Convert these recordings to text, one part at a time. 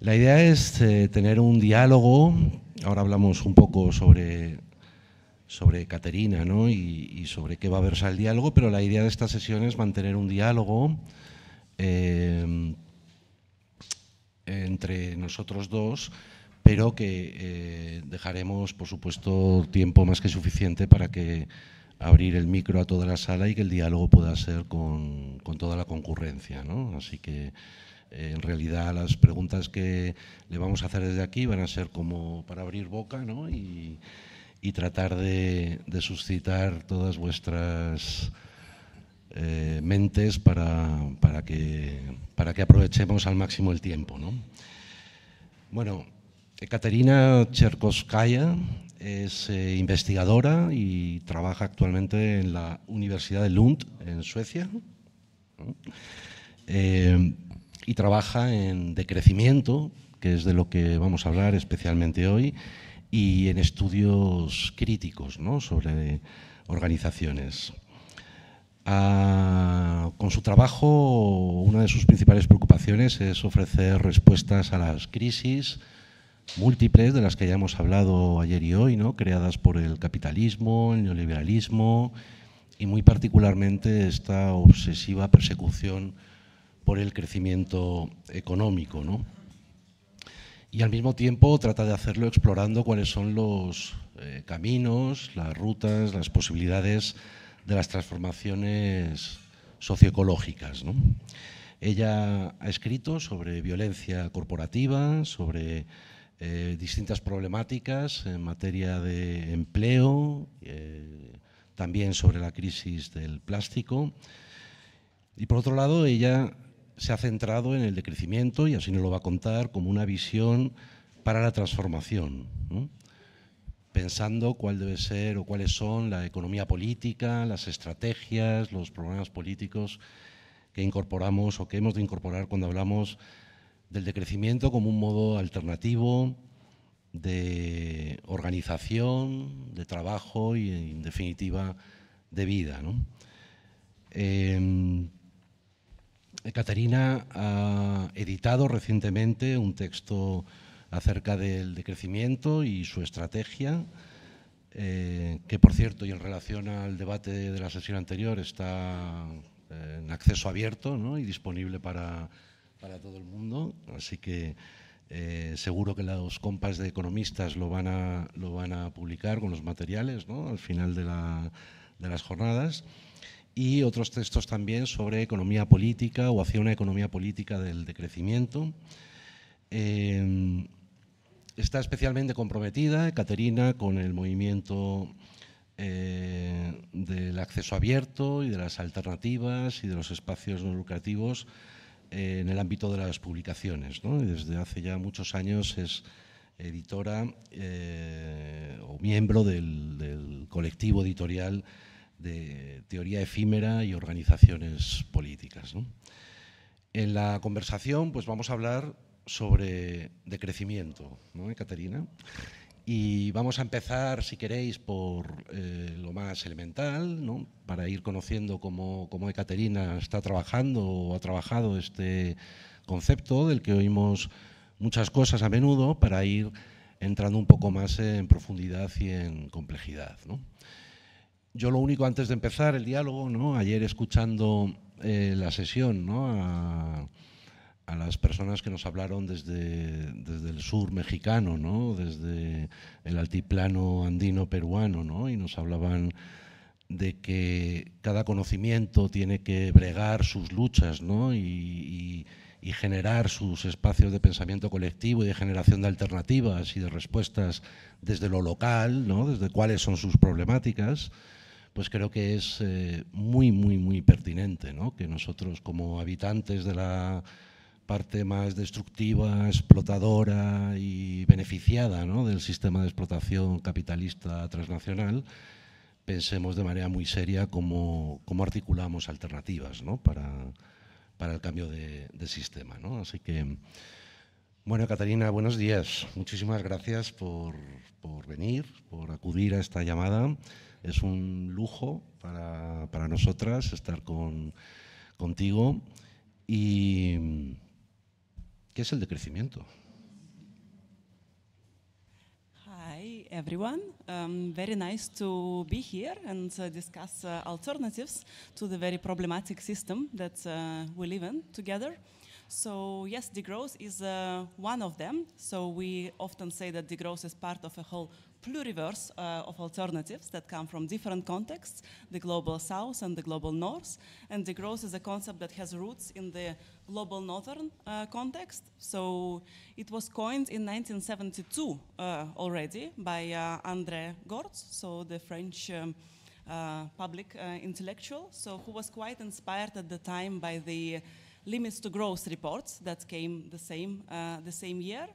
La idea es eh, tener un diálogo, ahora hablamos un poco sobre, sobre Caterina ¿no? y, sobre qué va a versar el diálogo, pero la idea de esta sesión es mantener un diálogo eh, entre nosotros dos, pero que eh, dejaremos, por supuesto, tiempo más que suficiente para que abrir el micro a toda la sala y que el diálogo pueda ser con, con toda la concurrencia. ¿no? Así que en realidad las preguntas que le vamos a hacer desde aquí van a ser como para abrir boca y, tratar de, suscitar todas vuestras eh, mentes para, que, para que aprovechemos al máximo el tiempo. ¿no? Bueno, Ekaterina Cherkoskaya es eh, investigadora y trabaja actualmente en la Universidad de Lund, en Suecia. Eh, y trabaja en decrecimiento, que es de lo que vamos a hablar especialmente hoy, y en estudios críticos sobre organizaciones. Ah, con su trabajo, una de sus principales preocupaciones es ofrecer respuestas a las crisis múltiples de las que ya hemos hablado ayer y hoy, ¿no? creadas por el capitalismo, el neoliberalismo y muy particularmente esta obsesiva persecución por el crecimiento económico. Y al mismo tiempo trata de hacerlo explorando cuáles son los eh, caminos, las rutas, las posibilidades de las transformaciones socioecológicas. Ella ha escrito sobre violencia corporativa, sobre eh, distintas problemáticas en materia de empleo, eh, también sobre la crisis del plástico. Y por otro lado, ella se ha centrado en el decrecimiento, y así nos lo va a contar, como una visión para la transformación, pensando cuál debe ser o cuáles son la economía política, las estrategias, los programas políticos que incorporamos o que hemos de incorporar cuando hablamos del decrecimiento como un modo alternativo de organización, de trabajo y, en definitiva, de vida. Em, Caterina ha editado recientemente un texto acerca del decrecimiento y su estrategia, eh, que por cierto, y en relación al debate de la sesión anterior, está eh, en acceso abierto y disponible para, todo el mundo. Así que eh, seguro que los compas de economistas lo van a, lo van a publicar con los materiales al final de las jornadas y otros textos también sobre economía política o hacia una economía política del decrecimiento. Eh, está especialmente comprometida Caterina con el movimiento eh, del acceso abierto y de las alternativas y de los espacios no lucrativos eh, en el ámbito de las publicaciones. Desde hace ya muchos años es editora o miembro del, del colectivo editorial de teoría efímera y organizaciones políticas. ¿no? En la conversación pues, vamos a hablar sobre decrecimiento, ¿no, Caterina? Y vamos a empezar, si queréis, por eh, lo más elemental, ¿no? para ir conociendo cómo, cómo Ekaterina está trabajando o ha trabajado este concepto del que oímos muchas cosas a menudo, para ir entrando un poco más en profundidad y en complejidad. ¿no? Yo lo único antes de empezar el diálogo, ¿no? ayer escuchando eh, la sesión a, las personas que nos hablaron desde, desde el sur mexicano, ¿no? desde el altiplano andino peruano, ¿no? y nos hablaban de que cada conocimiento tiene que bregar sus luchas ¿no? y, y generar sus espacios de pensamiento colectivo y de generación de alternativas y de respuestas desde lo local, ¿no? desde cuáles son sus problemáticas pues creo que es eh, muy, muy, muy pertinente que nosotros como habitantes de la parte más destructiva, explotadora y beneficiada del sistema de explotación capitalista transnacional, pensemos de manera muy seria cómo, articulamos alternativas para, el cambio de, sistema. Así que, bueno, Catalina, buenos días. Muchísimas gracias por, por venir, por acudir a esta llamada. Es un lujo para, para nosotras estar con, contigo y ¿qué es el decrecimiento? Hi everyone, um, very nice to be here and uh, discuss uh, alternatives to the very problematic system that uh, we live in together. So yes, degrowth is uh, one of them. So we often say that degrowth is part of a whole pluriverse uh, of alternatives that come from different contexts, the global south and the global north. And the growth is a concept that has roots in the global northern uh, context. So it was coined in 1972 uh, already by uh, André Gortz, so the French um, uh, public uh, intellectual, so who was quite inspired at the time by the limits to growth reports that came the same, the same year.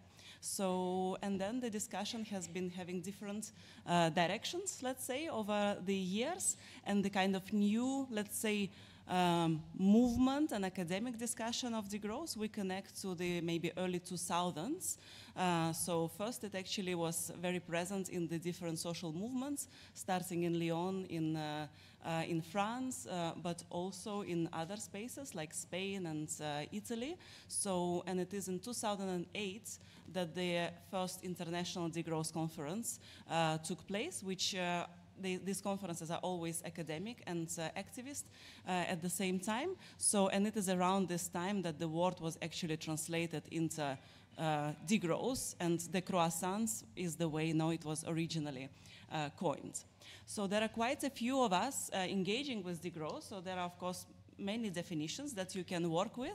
So, and then the discussion has been having different uh, directions, let's say, over the years, and the kind of new, let's say, um, movement and academic discussion of the growth, we connect to the maybe early 2000s. Uh, so first, it actually was very present in the different social movements, starting in Lyon, in uh, uh, in France, uh, but also in other spaces like Spain and uh, Italy. So, and it is in 2008 that the first international degrowth conference uh, took place, which uh, they, these conferences are always academic and uh, activist uh, at the same time. So, and it is around this time that the word was actually translated into uh, degrowth, and the croissants is the way now it was originally uh, coined. So there are quite a few of us uh, engaging with degrowth. So there are, of course, many definitions that you can work with.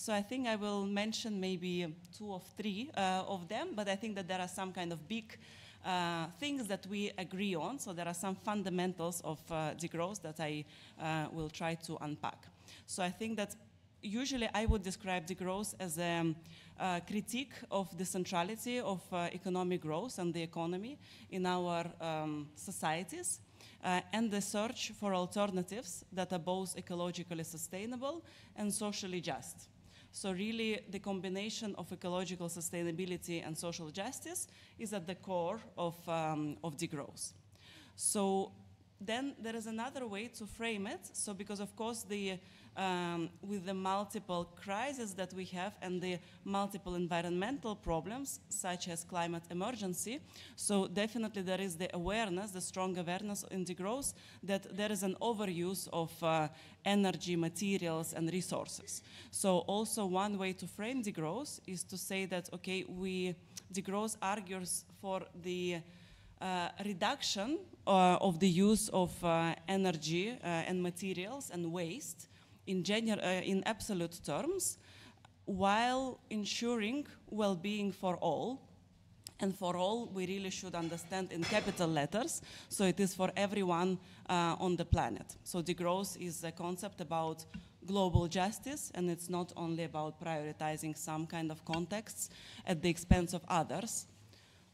So I think I will mention maybe two or three uh, of them, but I think that there are some kind of big uh, things that we agree on. So there are some fundamentals of uh, degrowth that I uh, will try to unpack. So I think that usually I would describe degrowth as a uh, critique of the centrality of uh, economic growth and the economy in our um, societies. Uh, and the search for alternatives that are both ecologically sustainable and socially just. So really the combination of ecological sustainability and social justice is at the core of, um, of degrowth. So then there is another way to frame it. So because of course the um, with the multiple crises that we have and the multiple environmental problems, such as climate emergency. So definitely there is the awareness, the strong awareness in the growth that there is an overuse of uh, energy, materials, and resources. So also one way to frame the growth is to say that, okay, we, the growth argues for the uh, reduction uh, of the use of uh, energy uh, and materials and waste in, general, uh, in absolute terms while ensuring well being for all. And for all, we really should understand in capital letters, so it is for everyone uh, on the planet. So the growth is a concept about global justice, and it's not only about prioritizing some kind of contexts at the expense of others.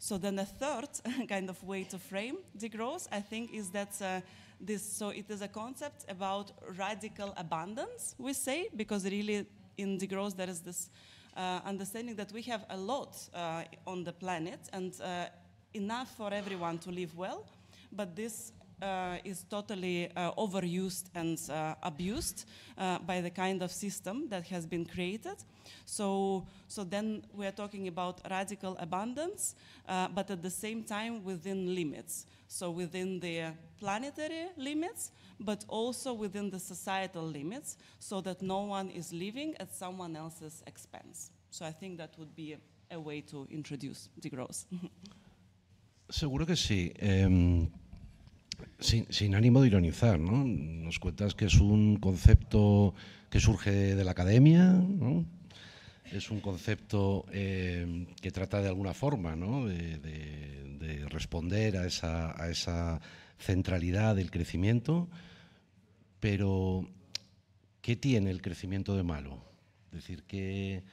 So then, a third kind of way to frame the growth, I think, is that. Uh, this, so it is a concept about radical abundance, we say, because really in the growth there is this uh, understanding that we have a lot uh, on the planet and uh, enough for everyone to live well, but this uh, is totally uh, overused and uh, abused uh, by the kind of system that has been created. So, so then we are talking about radical abundance, uh, but at the same time within limits. So within the planetary limits, but also within the societal limits, so that no one is living at someone else's expense. So I think that would be a way to introduce degrowth. Seguro que sí. Um... Sin, ánimo de ironizar, ¿no? Nos cuentas que es un concepto que surge de la academia, ¿no? Es un concepto eh, que trata de alguna forma ¿no? de, responder a esa, a esa centralidad del crecimiento, pero ¿qué tiene el crecimiento de malo? Es decir, ¿qué,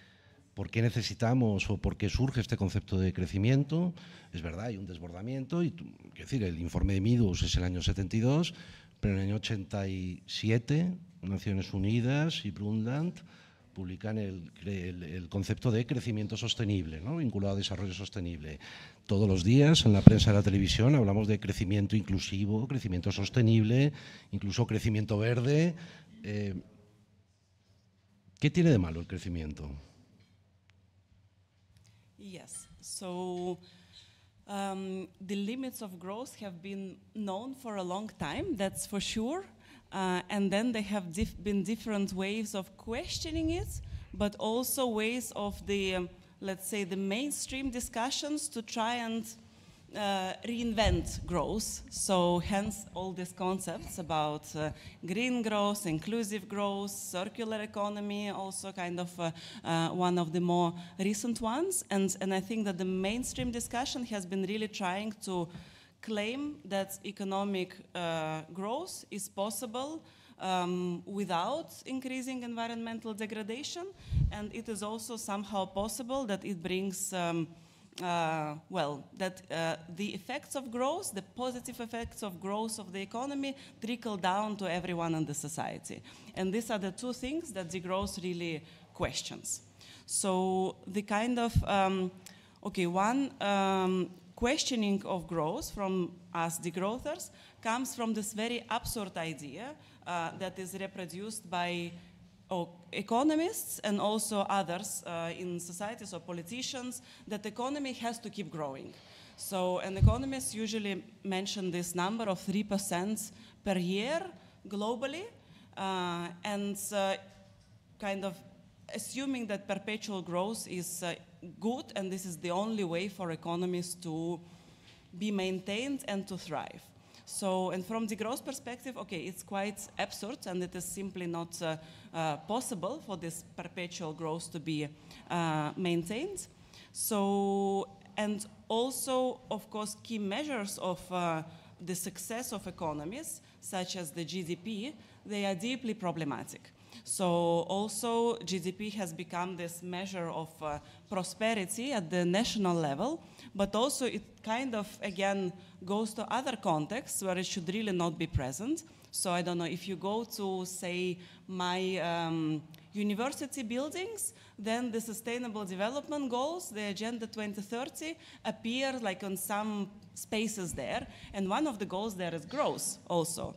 por qué necesitamos o por qué surge este concepto de crecimiento. Es verdad, hay un desbordamiento, y decir, el informe de Midos es el año 72, pero en el año 87 Naciones Unidas y Brundtland publican el, concepto de crecimiento sostenible, vinculado a desarrollo sostenible. Todos los días en la prensa y la televisión hablamos de crecimiento inclusivo, crecimiento sostenible, incluso crecimiento verde. Eh, ¿Qué tiene de malo el crecimiento? Yes. So um, the limits of growth have been known for a long time, that's for sure. Uh, and then there have dif been different ways of questioning it, but also ways of the, um, let's say, the mainstream discussions to try and uh, reinvent growth. So hence all these concepts about uh, green growth, inclusive growth, circular economy, also kind of uh, uh, one of the more recent ones. And, and I think that the mainstream discussion has been really trying to claim that economic uh, growth is possible um, without increasing environmental degradation. And it is also somehow possible that it brings um, uh, well, that uh, the effects of growth, the positive effects of growth of the economy, trickle down to everyone in the society. And these are the two things that the growth really questions. So the kind of, um, okay, one um, questioning of growth from us the growthers, comes from this very absurd idea uh, that is reproduced by economists and also others uh, in societies or politicians, that the economy has to keep growing. So, an economist usually mention this number of 3% per year globally, uh, and uh, kind of assuming that perpetual growth is uh, good and this is the only way for economies to be maintained and to thrive. So, and from the growth perspective, okay, it's quite absurd and it is simply not uh, uh, possible for this perpetual growth to be uh, maintained. So, and also, of course, key measures of uh, the success of economies, such as the GDP, they are deeply problematic. So also GDP has become this measure of uh, prosperity at the national level, but also it kind of again goes to other contexts where it should really not be present. So I don't know if you go to say my um, university buildings, then the sustainable development goals, the Agenda 2030, appear like on some spaces there. And one of the goals there is growth also.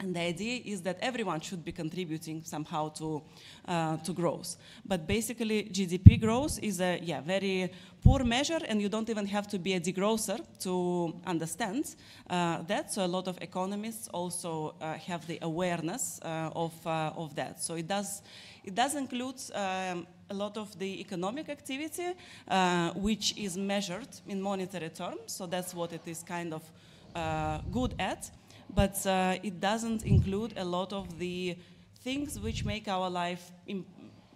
And the idea is that everyone should be contributing somehow to, uh, to growth. But basically, GDP growth is a yeah, very poor measure, and you don't even have to be a degrocer to understand uh, that. So a lot of economists also uh, have the awareness uh, of, uh, of that. So it does, it does include um, a lot of the economic activity, uh, which is measured in monetary terms. So that's what it is kind of good at but uh, it doesn't include a lot of the things which make our life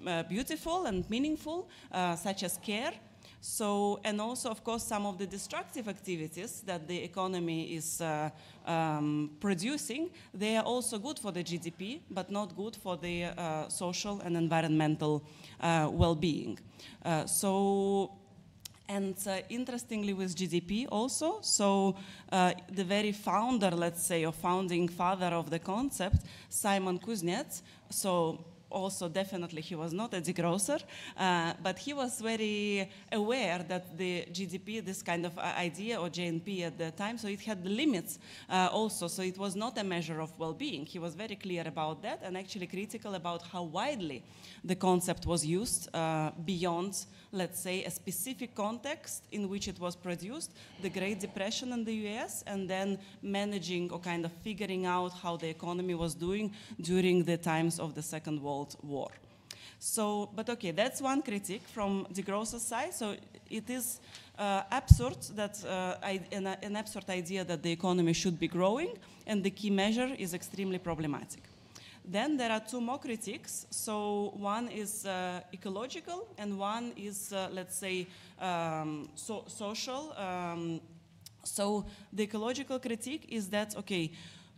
uh, beautiful and meaningful, uh, such as care. So, and also, of course, some of the destructive activities that the economy is uh, um, producing, they are also good for the GDP, but not good for the uh, social and environmental uh, well being. Uh, so, and uh, interestingly, with GDP also, so uh, the very founder, let's say, or founding father of the concept, Simon Kuznets, so also definitely he was not a degrosser, uh, but he was very aware that the GDP, this kind of uh, idea or JNP at the time, so it had limits uh, also, so it was not a measure of well-being. He was very clear about that and actually critical about how widely the concept was used uh, beyond let's say, a specific context in which it was produced, the Great Depression in the US, and then managing or kind of figuring out how the economy was doing during the times of the Second World War. So, but okay, that's one critique from the grosser side. So it is uh, absurd that uh, I, an, an absurd idea that the economy should be growing, and the key measure is extremely problematic. Then there are two more critiques. So one is uh, ecological, and one is, uh, let's say, um, so social. Um, so the ecological critique is that okay,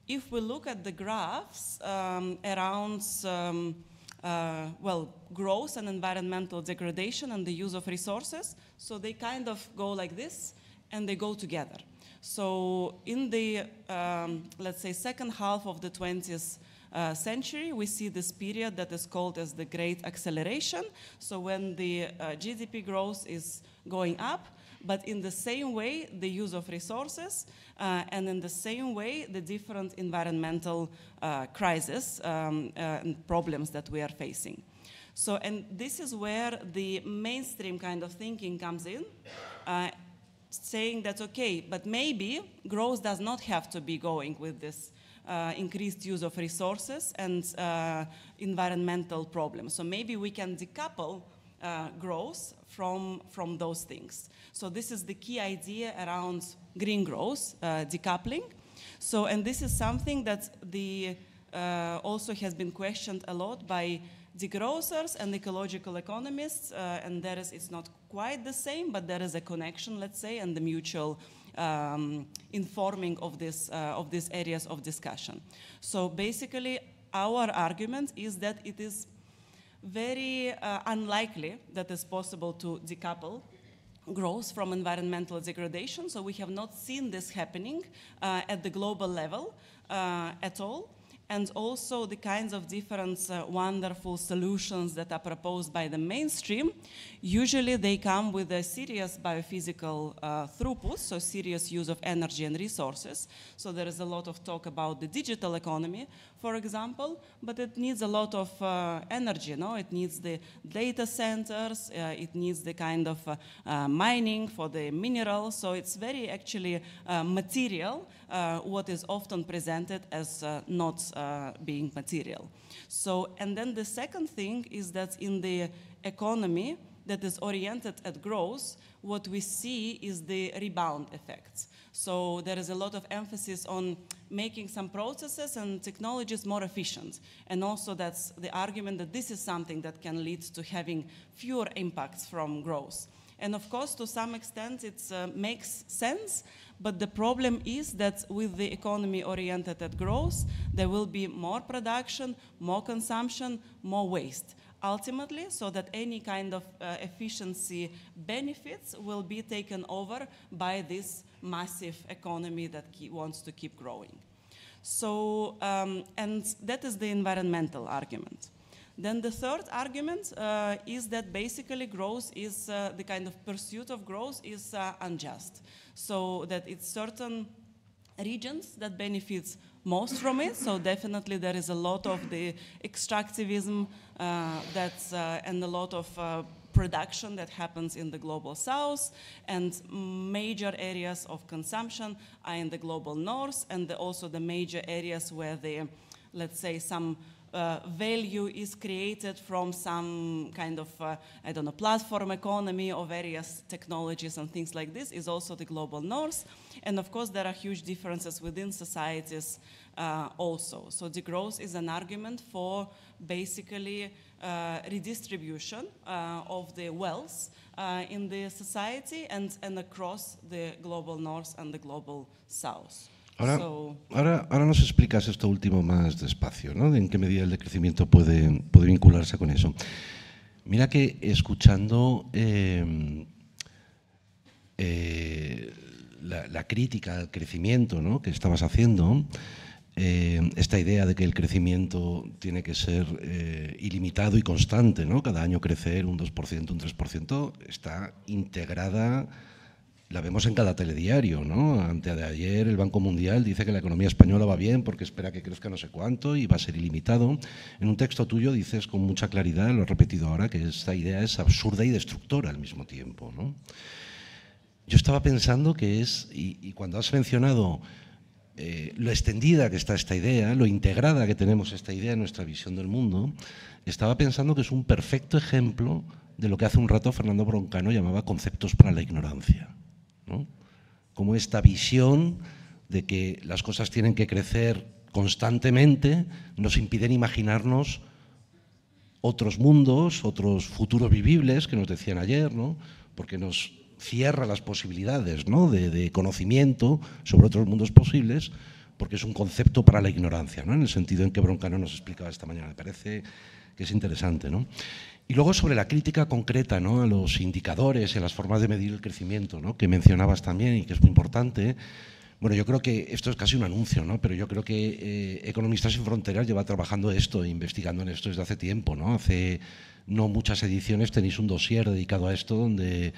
if we look at the graphs um, around. Um, uh, well, growth and environmental degradation and the use of resources. So they kind of go like this and they go together. So in the, um, let's say, second half of the 20th uh, century, we see this period that is called as the Great Acceleration. So when the uh, GDP growth is going up, but in the same way, the use of resources, uh, and in the same way, the different environmental uh, crises um, uh, and problems that we are facing. So, and this is where the mainstream kind of thinking comes in uh, saying that okay, but maybe growth does not have to be going with this uh, increased use of resources and uh, environmental problems. So maybe we can decouple uh, growth from, from those things. So this is the key idea around green growth, uh, decoupling. So, and this is something that the, uh, also has been questioned a lot by degrowthers and ecological economists, uh, and there is, it's not quite the same, but there is a connection, let's say, and the mutual um, informing of, this, uh, of these areas of discussion. So basically, our argument is that it is very uh, unlikely that it's possible to decouple growth from environmental degradation. So we have not seen this happening uh, at the global level uh, at all. And also the kinds of different uh, wonderful solutions that are proposed by the mainstream Usually they come with a serious biophysical uh, throughput, so serious use of energy and resources. So there is a lot of talk about the digital economy, for example, but it needs a lot of uh, energy, no? It needs the data centers, uh, it needs the kind of uh, uh, mining for the minerals, so it's very actually uh, material, what is often presented as not being material. So, and then the second thing is that in the economy, that is oriented at growth, what we see is the rebound effects. So there is a lot of emphasis on making some processes and technologies more efficient. And also that's the argument that this is something that can lead to having fewer impacts from growth. And of course, to some extent, it uh, makes sense, but the problem is that with the economy oriented at growth, there will be more production, more consumption, more waste ultimately so that any kind of uh, efficiency benefits will be taken over by this massive economy that wants to keep growing. So, um, and that is the environmental argument. Then the third argument uh, is that basically growth is, uh, the kind of pursuit of growth is uh, unjust. So that it's certain regions that benefits most from it. So definitely there is a lot of the extractivism uh, that's uh, and a lot of uh, production that happens in the global south and major areas of consumption are in the global north and the, also the major areas where the let's say some uh, value is created from some kind of, uh, I don't know, platform economy or various technologies and things like this is also the global north. And of course, there are huge differences within societies uh, also. So the growth is an argument for basically uh, redistribution uh, of the wealth in the society and, and across the global north and the global south. Ahora, ahora, ahora nos explicas esto último más despacio, ¿no? en qué medida el decrecimiento puede, puede vincularse con eso. Mira que escuchando em, eh, la, crítica al crecimiento ¿no? que estabas haciendo, em, esta idea de que el crecimiento tiene que ser eh, ilimitado y constante, ¿no? cada año crecer un 2%, un 3%, está integrada la vemos en cada telediario, ¿no? Ante de ayer el Banco Mundial dice que la economía española va bien porque espera que crezca no sé cuánto y va a ser ilimitado. En un texto tuyo dices con mucha claridad, lo he repetido ahora, que esta idea es absurda y destructora al mismo tiempo, Yo estaba pensando que es, y, cuando has mencionado eh, lo extendida que está esta idea, lo integrada que tenemos esta idea en nuestra visión del mundo, estaba pensando que es un perfecto ejemplo de lo que hace un rato Fernando Broncano llamaba conceptos para la ignorancia como esta visión de que las cosas tienen que crecer constantemente nos impiden imaginarnos otros mundos, otros futuros vivibles que nos decían ayer, ¿no? porque nos cierra las posibilidades de, conocimiento sobre otros mundos posibles, porque es un concepto para la ignorancia, ¿no? en el sentido en que Broncano nos explicaba esta mañana. Me parece que es interesante. ¿no? Y luego sobre la crítica concreta a los indicadores, a las formas de medir el crecimiento, ¿no? que mencionabas también y que es muy importante. Bueno, yo creo que esto es casi un anuncio, pero yo creo que eh, Economistas sin Fronteras lleva trabajando esto, e investigando en esto desde hace tiempo. ¿no? Hace no muchas ediciones tenéis un dossier dedicado a esto donde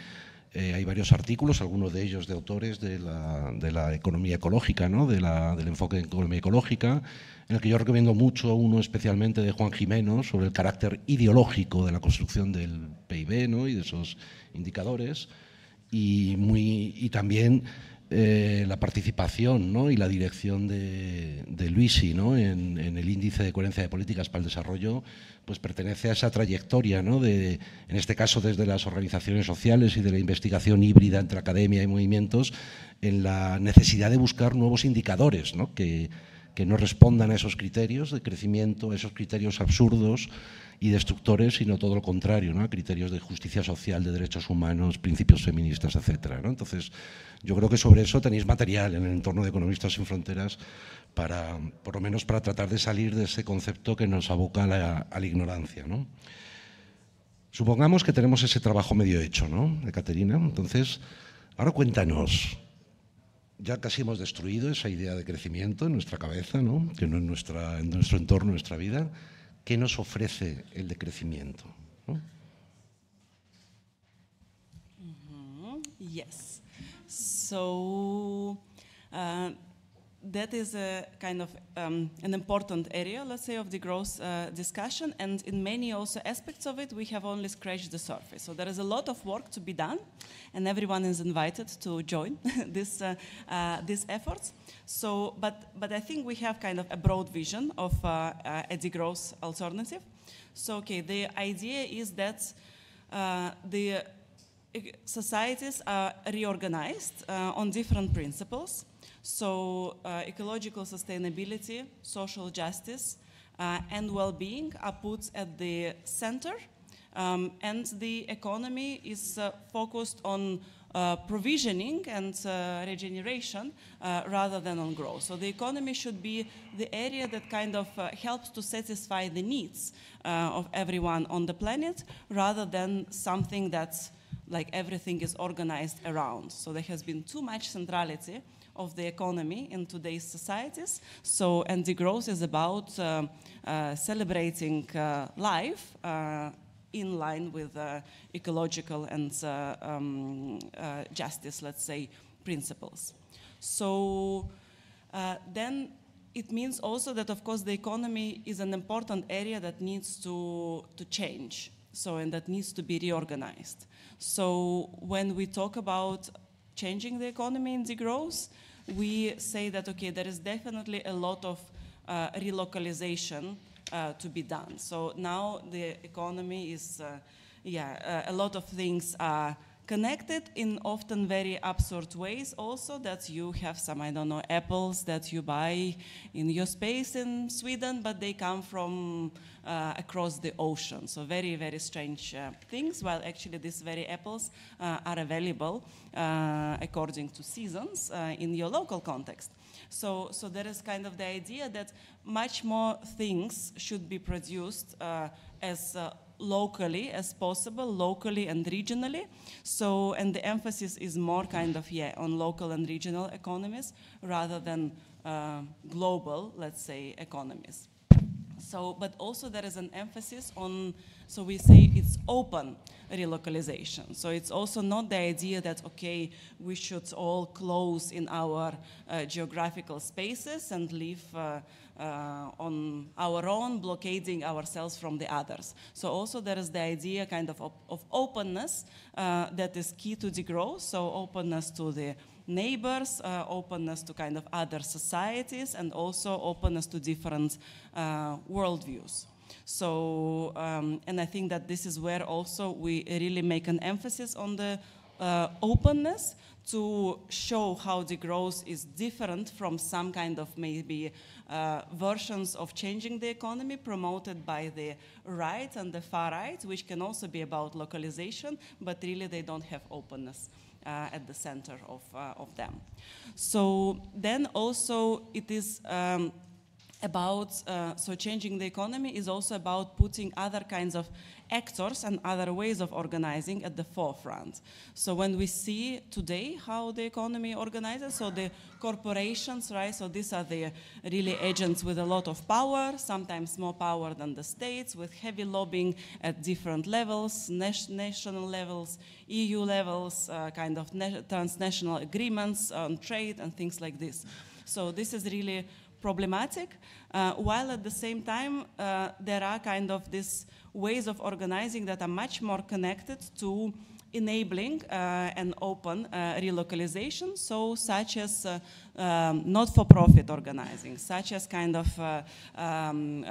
eh, hay varios artículos, algunos de ellos de autores de la, economía ecológica, ¿no? del enfoque de economía ecológica en el que yo recomiendo mucho uno especialmente de Juan Jimeno sobre el carácter ideológico de la construcción del PIB ¿no? y de esos indicadores, y, muy, y también eh, la participación ¿no? y la dirección de, de Luisi ¿no? en, el índice de coherencia de políticas para el desarrollo, pues pertenece a esa trayectoria, ¿no? de, en este caso desde las organizaciones sociales y de la investigación híbrida entre academia y movimientos, en la necesidad de buscar nuevos indicadores que, que no respondan a esos criterios de crecimiento, a esos criterios absurdos y destructores, sino todo lo contrario, ¿no? a criterios de justicia social, de derechos humanos, principios feministas, etc. Entonces, yo creo que sobre eso tenéis material en el entorno de Economistas sin Fronteras para, por lo menos, para tratar de salir de ese concepto que nos aboca a la, ignorancia. Supongamos que tenemos ese trabajo medio hecho, ¿no? De Caterina. Entonces, ahora cuéntanos, ya casi hemos destruido esa idea de crecimiento en nuestra cabeza, ¿no? que no en, nuestra, en nuestro entorno, nuestra vida. ¿Qué nos ofrece el decrecimiento? ¿no? Mm-hmm. Uh, that is a kind of um, an important area, let's say, of the growth uh, discussion. And in many also aspects of it, we have only scratched the surface. So there is a lot of work to be done, and everyone is invited to join this, uh, uh, these efforts. So, but, but I think we have kind of a broad vision of uh, uh, a degrowth alternative. So, okay, the idea is that uh, the societies are reorganized on different principles. So uh, ecological sustainability, social justice, uh, and well-being are put at the center, um, and the economy is uh, focused on uh, provisioning and uh, regeneration uh, rather than on growth. So the economy should be the area that kind of helps to satisfy the needs of everyone on the planet rather than something that's like everything is organized around. So there has been too much centrality of the economy in today's societies. So, and the growth is about uh, uh celebrating uh, life uh, in line with uh, ecological and uh, um, justice, let's say, principles. So then it means also that, of course, the economy is an important area that needs to, to change. So, and that needs to be reorganized. So, when we talk about changing the economy and the growth, we say that, okay, there is definitely a lot of uh, relocalization uh, to be done. So now the economy is, uh, yeah, uh, a lot of things are connected in often very absurd ways also that you have some i don't know apples that you buy in your space in sweden but they come from uh, across the ocean so very very strange uh, things while actually these very apples uh, are available uh, according to seasons uh, in your local context so so there is kind of the idea that much more things should be produced uh, as locally as possible, locally and regionally. So, and the emphasis is more kind of, yeah, on local and regional economies rather than uh, global, let's say, economies. So, but also there is an emphasis on, so we say it's open relocalization. So it's also not the idea that, okay, we should all close in our uh, geographical spaces and leave. uh, uh, on our own, blockading ourselves from the others. So also there is the idea kind of, op of openness uh, that is key to the growth, so openness to the neighbors, uh, openness to kind of other societies, and also openness to different uh, worldviews. So, um, and I think that this is where also we really make an emphasis on the uh, openness to show how the growth is different from some kind of maybe uh, versions of changing the economy promoted by the right and the far right, which can also be about localization, but really they don't have openness. Uh, at the center of, uh, of them. So then also it is um, about uh, so changing the economy is also about putting other kinds of actors and other ways of organizing at the forefront so when we see today how the economy organizes so the corporations right so these are the really agents with a lot of power sometimes more power than the states with heavy lobbying at different levels national levels eu levels uh, kind of transnational agreements on trade and things like this so this is really problematic, uh, while at the same time uh, there are kind of these ways of organizing that are much more connected to enabling uh, an open uh, relocalization, so such as uh, um, not-for-profit organizing, such as kind of uh, um,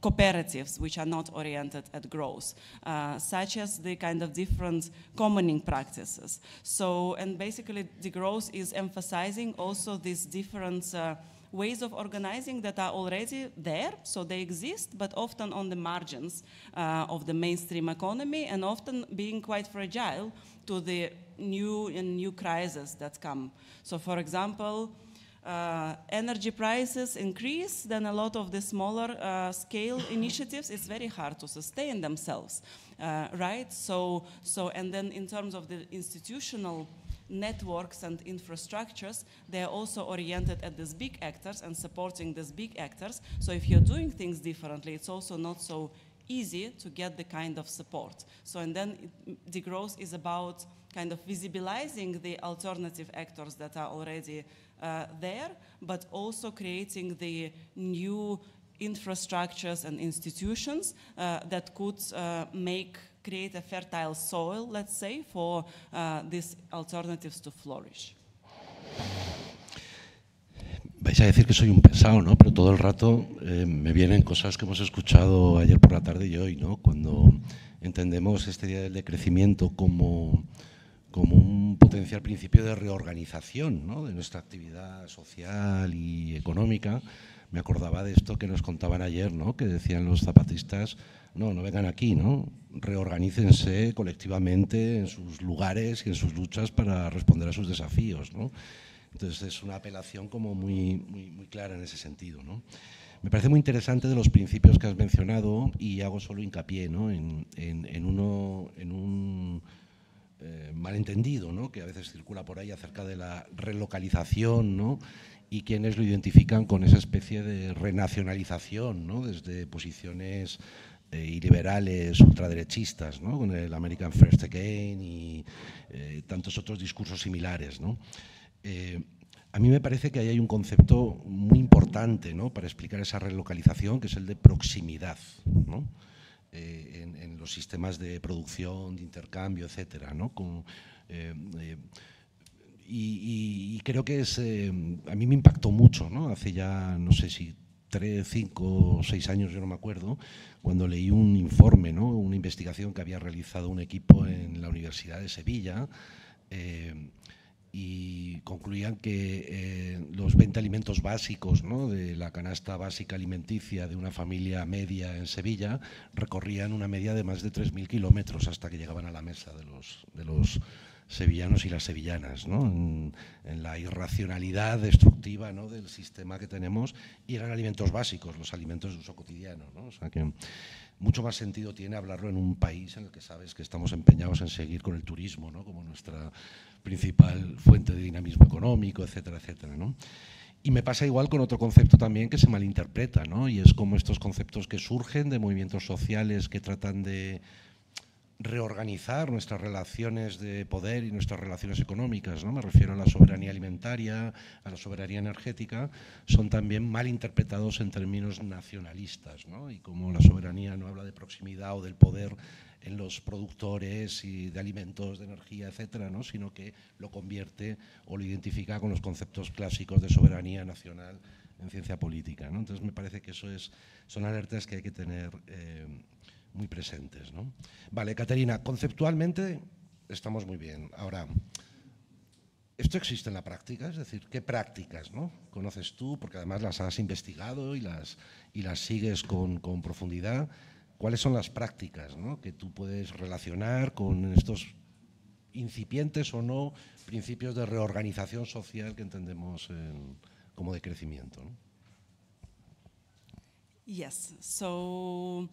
cooperatives which are not oriented at growth, uh, such as the kind of different commoning practices. So, and basically the growth is emphasizing also these different uh, ways of organizing that are already there, so they exist, but often on the margins uh, of the mainstream economy and often being quite fragile to the new and new crises that come. So, for example, uh, energy prices increase, then a lot of the smaller uh, scale initiatives, it's very hard to sustain themselves, uh, right? So, so, and then in terms of the institutional networks and infrastructures, they are also oriented at these big actors and supporting these big actors. So if you're doing things differently, it's also not so easy to get the kind of support. So, and then the growth is about kind of visibilizing the alternative actors that are already uh, there, but also creating the new infrastructures and institutions uh, that could uh, make ...crear un fertile soil, let's say, for uh, these alternatives to flourish. Vais a decir que soy un pesado, ¿no? Pero todo el rato eh, me vienen cosas que hemos escuchado ayer por la tarde y hoy, ¿no? Cuando entendemos este día del decrecimiento como, como un potencial principio de reorganización ¿no? de nuestra actividad social y económica. Me acordaba de esto que nos contaban ayer, ¿no? que decían los zapatistas no, no vengan aquí, ¿no? Reorganícense colectivamente en sus lugares y en sus luchas para responder a sus desafíos, ¿no? Entonces es una apelación como muy, muy, clara en ese sentido, ¿no? Me parece muy interesante de los principios que has mencionado y hago solo hincapié ¿no? en, uno, en un eh, malentendido ¿no? que a veces circula por ahí acerca de la relocalización ¿no? y quienes lo identifican con esa especie de renacionalización no, desde posiciones y liberales ultraderechistas, ¿no? con el American First Again y eh, tantos otros discursos similares. ¿no? Eh, a mí me parece que ahí hay un concepto muy importante ¿no? para explicar esa relocalización, que es el de proximidad eh, en, los sistemas de producción, de intercambio, etc. Y, y, y, creo que es, a mí me impactó mucho, hace ya, no sé si tres, cinco, seis años, yo no me acuerdo, cuando leí un informe, ¿no? una investigación que había realizado un equipo en la Universidad de Sevilla. Eh, y concluían que eh, los 20 alimentos básicos de la canasta básica alimenticia de una familia media en Sevilla recorrían una media de más de 3.000 kilómetros hasta que llegaban a la mesa de los, de los sevillanos y las sevillanas, ¿no? en, la irracionalidad destructiva del sistema que tenemos y eran alimentos básicos, los alimentos de uso cotidiano. ¿no? O sea que mucho más sentido tiene hablarlo en un país en el que sabes que estamos empeñados en seguir con el turismo como nuestra principal fuente de dinamismo económico, etcétera, etcétera. Y me pasa igual con otro concepto también que se malinterpreta, y es como estos conceptos que surgen de movimientos sociales que tratan de reorganizar nuestras relaciones de poder y nuestras relaciones económicas, ¿no? me refiero a la soberanía alimentaria, a la soberanía energética, son también mal interpretados en términos nacionalistas, ¿no? y como la soberanía no habla de proximidad o del poder en los productores y de alimentos, de energía, etcétera, ¿no? sino que lo convierte o lo identifica con los conceptos clásicos de soberanía nacional en ciencia política. ¿no? Entonces me parece que eso es, son alertas que hay que tener eh, muy presentes. ¿no? Vale, Caterina, conceptualmente estamos muy bien. Ahora, ¿esto existe en la práctica? Es decir, ¿qué prácticas ¿no? conoces tú? Porque además las has investigado y las, y las sigues con, profundidad. ¿Cuáles son las prácticas ¿no? que tú puedes relacionar con estos incipientes o no principios de reorganización social que entendemos como de crecimiento? Yes, so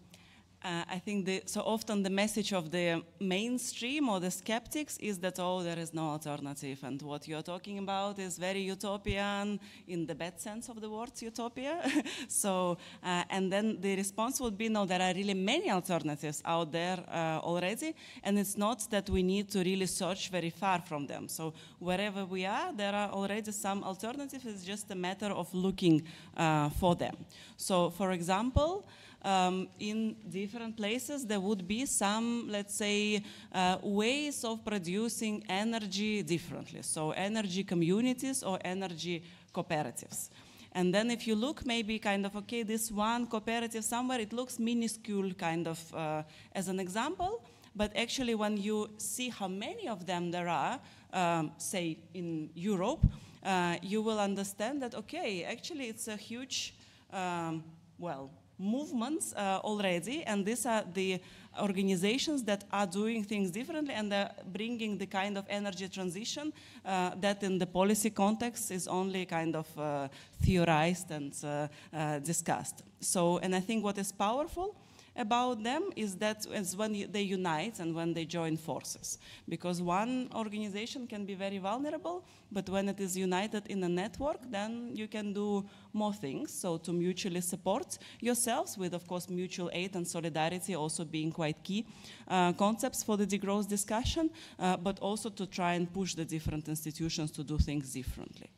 Uh, I think the, so often the message of the mainstream or the skeptics is that, oh, there is no alternative. And what you're talking about is very utopian in the bad sense of the word utopia. so, uh, and then the response would be, no, there are really many alternatives out there uh, already. And it's not that we need to really search very far from them. So wherever we are, there are already some alternatives. It's just a matter of looking uh, for them. So, for example, um, in different places there would be some, let's say, uh, ways of producing energy differently. So energy communities or energy cooperatives. And then if you look maybe kind of, okay, this one cooperative somewhere, it looks minuscule kind of uh, as an example, but actually when you see how many of them there are, um, say in Europe, uh, you will understand that, okay, actually it's a huge, um, well, movements uh, already, and these are the organizations that are doing things differently and they're bringing the kind of energy transition uh, that in the policy context is only kind of uh, theorized and uh, uh, discussed. So, and I think what is powerful about them is that when they unite and when they join forces. Because one organization can be very vulnerable, but when it is united in a network, then you can do more things. So to mutually support yourselves with, of course, mutual aid and solidarity also being quite key uh, concepts for the degrowth discussion, uh, but also to try and push the different institutions to do things differently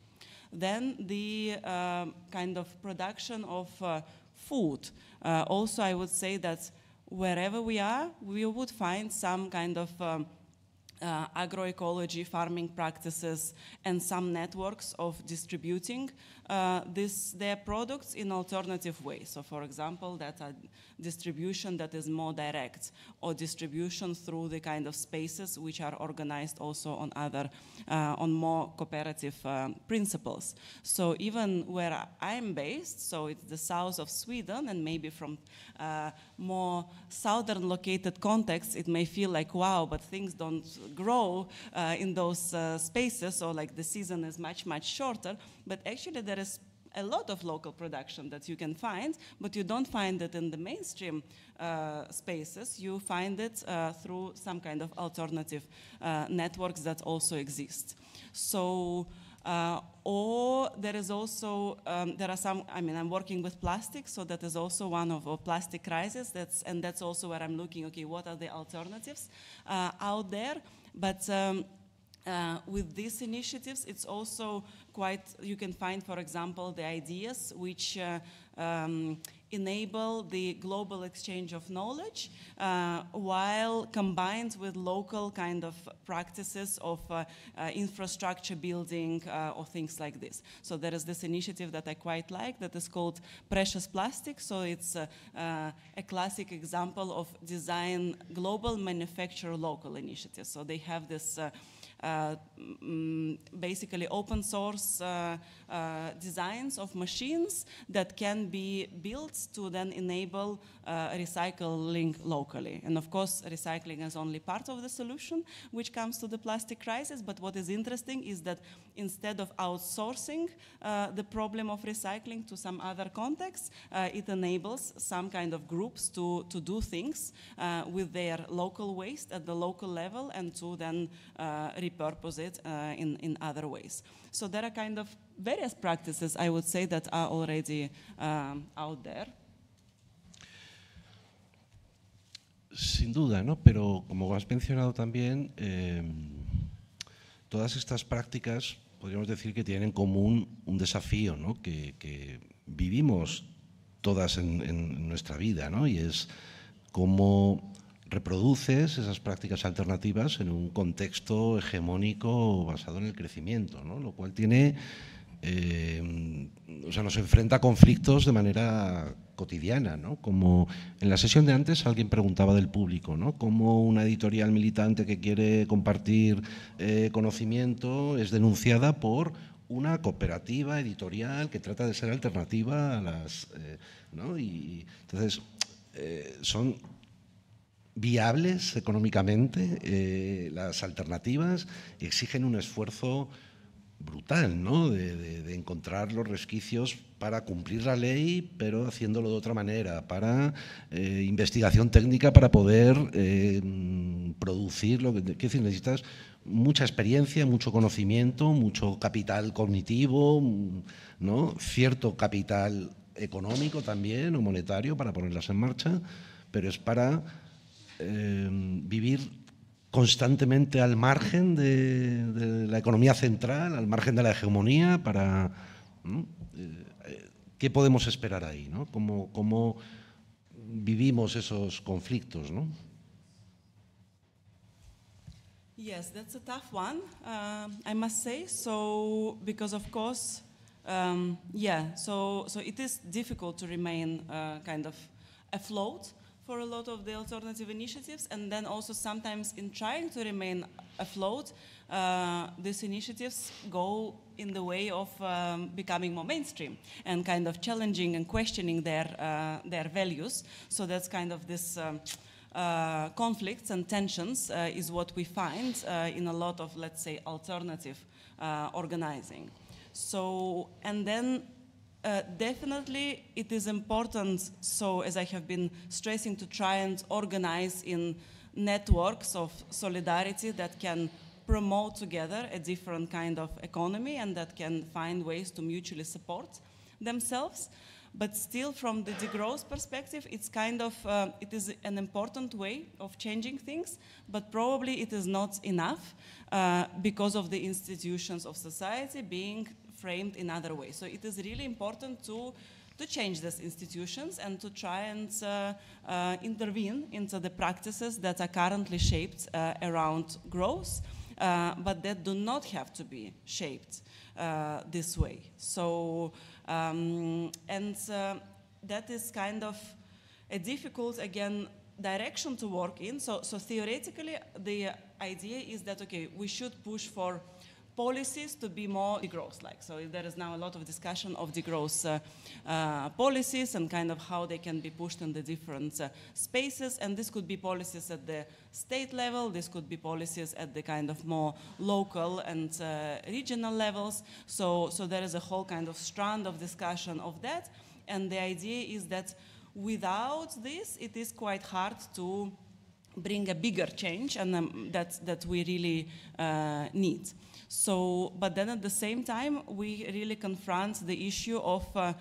then the uh, kind of production of uh, food. Uh, also, I would say that wherever we are, we would find some kind of um, uh, agroecology, farming practices, and some networks of distributing uh, this, their products in alternative ways. So, for example, that a distribution that is more direct, or distribution through the kind of spaces which are organized also on other, uh, on more cooperative uh, principles. So, even where I'm based, so it's the south of Sweden, and maybe from uh, more southern located contexts, it may feel like wow, but things don't grow uh, in those uh, spaces, so like the season is much, much shorter, but actually there is a lot of local production that you can find, but you don't find it in the mainstream uh, spaces. You find it uh, through some kind of alternative uh, networks that also exist. So, uh, or there is also um, there are some. I mean, I'm working with plastic, so that is also one of a plastic crisis. That's and that's also where I'm looking. Okay, what are the alternatives out there? But um, uh, with these initiatives, it's also quite, you can find, for example, the ideas which uh, um, enable the global exchange of knowledge uh, while combined with local kind of practices of uh, uh, infrastructure building uh, or things like this. So there is this initiative that I quite like that is called Precious Plastic. So it's uh, uh, a classic example of design global manufacture local initiative. So they have this uh, mm, basically open source uh, uh, designs of machines that can be built to then enable uh, recycling locally. And of course, recycling is only part of the solution which comes to the plastic crisis. But what is interesting is that instead of outsourcing uh, the problem of recycling to some other context, uh, it enables some kind of groups to, to do things uh, with their local waste at the local level and to then uh, repurpose it in, in other ways. So there are kind of various practices, I would say, that are already um, out there. Sin duda, ¿no? Pero como has mencionado también, em, todas estas prácticas podríamos decir que tienen en común un desafío, Que, vivimos todas en, nuestra vida, ¿no? Y es cómo reproduces esas prácticas alternativas en un contexto hegemónico basado en el crecimiento, ¿no? Lo cual tiene eh, o sea, nos enfrenta a conflictos de manera cotidiana, ¿no? Como en la sesión de antes alguien preguntaba del público, ¿no? Cómo una editorial militante que quiere compartir eh, conocimiento es denunciada por una cooperativa editorial que trata de ser alternativa a las, eh, entonces son viables económicamente las alternativas, exigen un esfuerzo brutal, ¿no? De, encontrar los resquicios para cumplir la ley, pero haciéndolo de otra manera, para eh, investigación técnica, para poder eh, producir lo que, necesitas mucha experiencia, mucho conocimiento, mucho capital cognitivo, ¿no? cierto capital económico también o monetario para ponerlas en marcha, pero es para eh, vivir constantemente al margen de, la economía central, al margen de la hegemonía, para eh, eh, qué podemos esperar ahí, ¿no? ¿Cómo, vivimos esos conflictos, ¿no? Yes, that's a tough one, uh, I must say. So, because of course, um, yeah, so, so it is difficult to remain uh, kind of afloat. for a lot of the alternative initiatives, and then also sometimes in trying to remain afloat, uh, these initiatives go in the way of um, becoming more mainstream and kind of challenging and questioning their uh, their values. So that's kind of this. Um, uh, conflicts and tensions uh, is what we find uh, in a lot of, let's say, alternative uh, organizing. So, and then uh, definitely, it is important, so as I have been stressing, to try and organize in networks of solidarity that can promote together a different kind of economy and that can find ways to mutually support themselves. But still, from the degrowth perspective, it's kind of, uh, it is an important way of changing things, but probably it is not enough uh, because of the institutions of society being framed in other ways. So it is really important to to change these institutions and to try and uh, uh, intervene into the practices that are currently shaped uh, around growth, uh, but that do not have to be shaped uh, this way. So, um, and uh, that is kind of a difficult, again, direction to work in. So, so theoretically, the idea is that, okay, we should push for policies to be more degrowth-like. So there is now a lot of discussion of degrowth uh, uh, policies and kind of how they can be pushed in the different uh, spaces. And this could be policies at the state level. This could be policies at the kind of more local and uh, regional levels. So, so there is a whole kind of strand of discussion of that. And the idea is that without this, it is quite hard to bring a bigger change and um, that, that we really uh, need. So, but then at the same time, we really confront the issue of uh,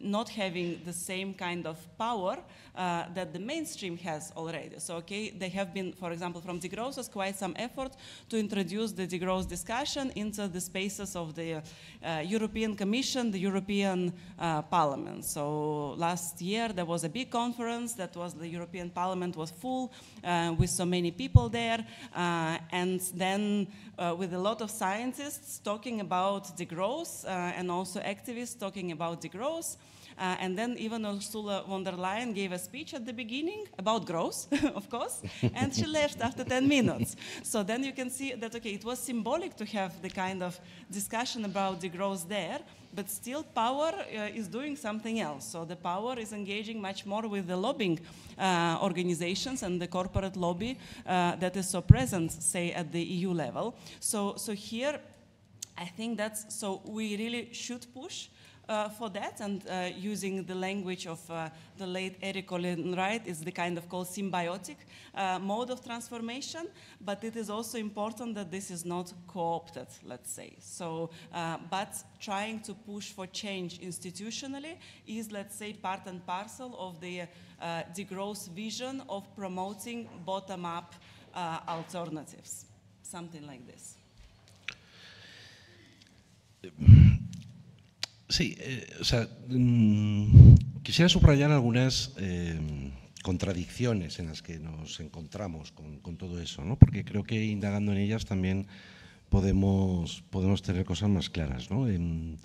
not having the same kind of power uh, that the mainstream has already. So, okay, they have been, for example, from degrowth, Grosse's quite some effort to introduce the degrowth discussion into the spaces of the uh, European Commission, the European uh, Parliament. So last year there was a big conference that was the European Parliament was full uh, with so many people there, uh, and then uh, with a lot of scientists talking about degrowth Grosse and also activists talking about degrowth growth. Uh, and then even Ursula von der Leyen gave a speech at the beginning about growth, of course, and she left after 10 minutes. So then you can see that, okay, it was symbolic to have the kind of discussion about the growth there, but still power uh, is doing something else. So the power is engaging much more with the lobbying uh, organizations and the corporate lobby uh, that is so present, say, at the EU level. So, so here, I think that's so we really should push uh, for that and uh, using the language of uh, the late Eric Olin Wright is the kind of called symbiotic uh, mode of transformation, but it is also important that this is not co-opted, let's say. So, uh, but trying to push for change institutionally is, let's say, part and parcel of the uh, degrowth vision of promoting bottom-up alternatives, something like this. Sí, eh, o sea, mm, quisiera subrayar algunas eh, contradicciones en las que nos encontramos con, todo eso, ¿no? porque creo que indagando en ellas también podemos, podemos tener cosas más claras. ¿no? Em,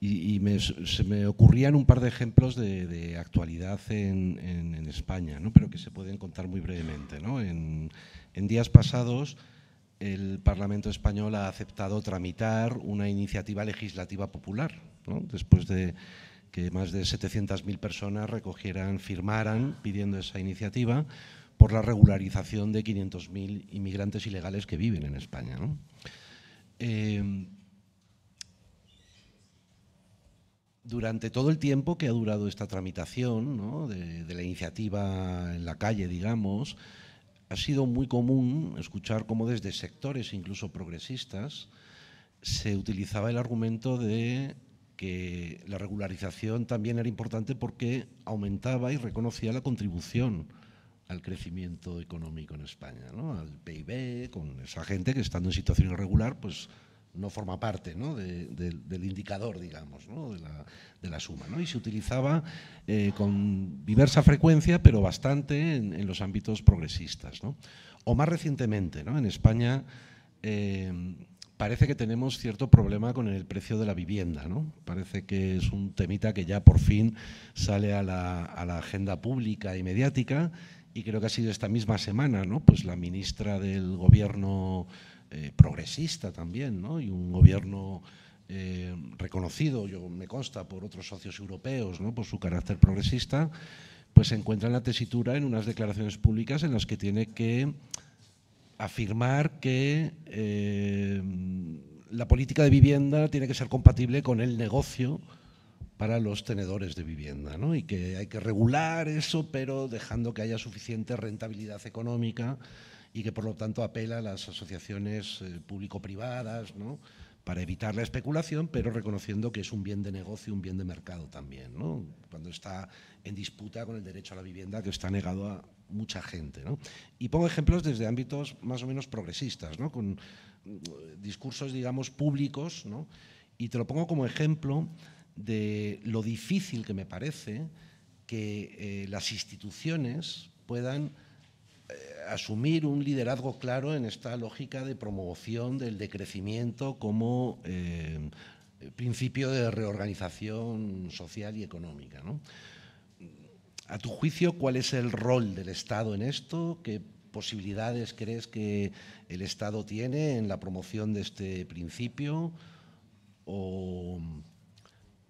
y, se me ocurrían un par de ejemplos de, actualidad en, España, ¿no? pero que se pueden contar muy brevemente. en, días pasados, el Parlamento español ha aceptado tramitar una iniciativa legislativa popular después de que más de 700.000 personas recogieran, firmaran pidiendo esa iniciativa por la regularización de 500.000 inmigrantes ilegales que viven en España. Eh, durante todo el tiempo que ha durado esta tramitación de, de la iniciativa en la calle, digamos, ha sido muy común escuchar cómo desde sectores incluso progresistas se utilizaba el argumento de que la regularización también era importante porque aumentaba y reconocía la contribución al crecimiento económico en España, al PIB, con esa gente que estando en situación irregular, pues no forma parte del indicador, digamos, de, la, suma. Y se utilizaba eh, con diversa frecuencia, pero bastante en, los ámbitos progresistas. O más recientemente, en España eh, parece que tenemos cierto problema con el precio de la vivienda, ¿no? Parece que es un temita que ya por fin sale a la, agenda pública y mediática y creo que ha sido esta misma semana, Pues la ministra del gobierno eh, progresista también, ¿no? Y un gobierno eh, reconocido, yo me consta, por otros socios europeos, Por su carácter progresista, pues se encuentra en la tesitura en unas declaraciones públicas en las que tiene que afirmar que eh, la política de vivienda tiene que ser compatible con el negocio para los tenedores de vivienda, ¿no? Y que hay que regular eso, pero dejando que haya suficiente rentabilidad económica y que por lo tanto apela a las asociaciones eh, público-privadas, Para evitar la especulación, pero reconociendo que es un bien de negocio, un bien de mercado también, ¿no? Cuando está en disputa con el derecho a la vivienda que está negado a, mucha gente. ¿no? Y pongo ejemplos desde ámbitos más o menos progresistas, ¿no? con mm, discursos, digamos, públicos, ¿no? y te lo pongo como ejemplo de lo difícil que me parece que eh, las instituciones puedan eh, asumir un liderazgo claro en esta lógica de promoción del decrecimiento como eh, principio de reorganización social y económica. ¿no? A tu juicio, ¿cuál es el rol del Estado en esto? ¿Qué posibilidades crees que el Estado tiene en la promoción de este principio? O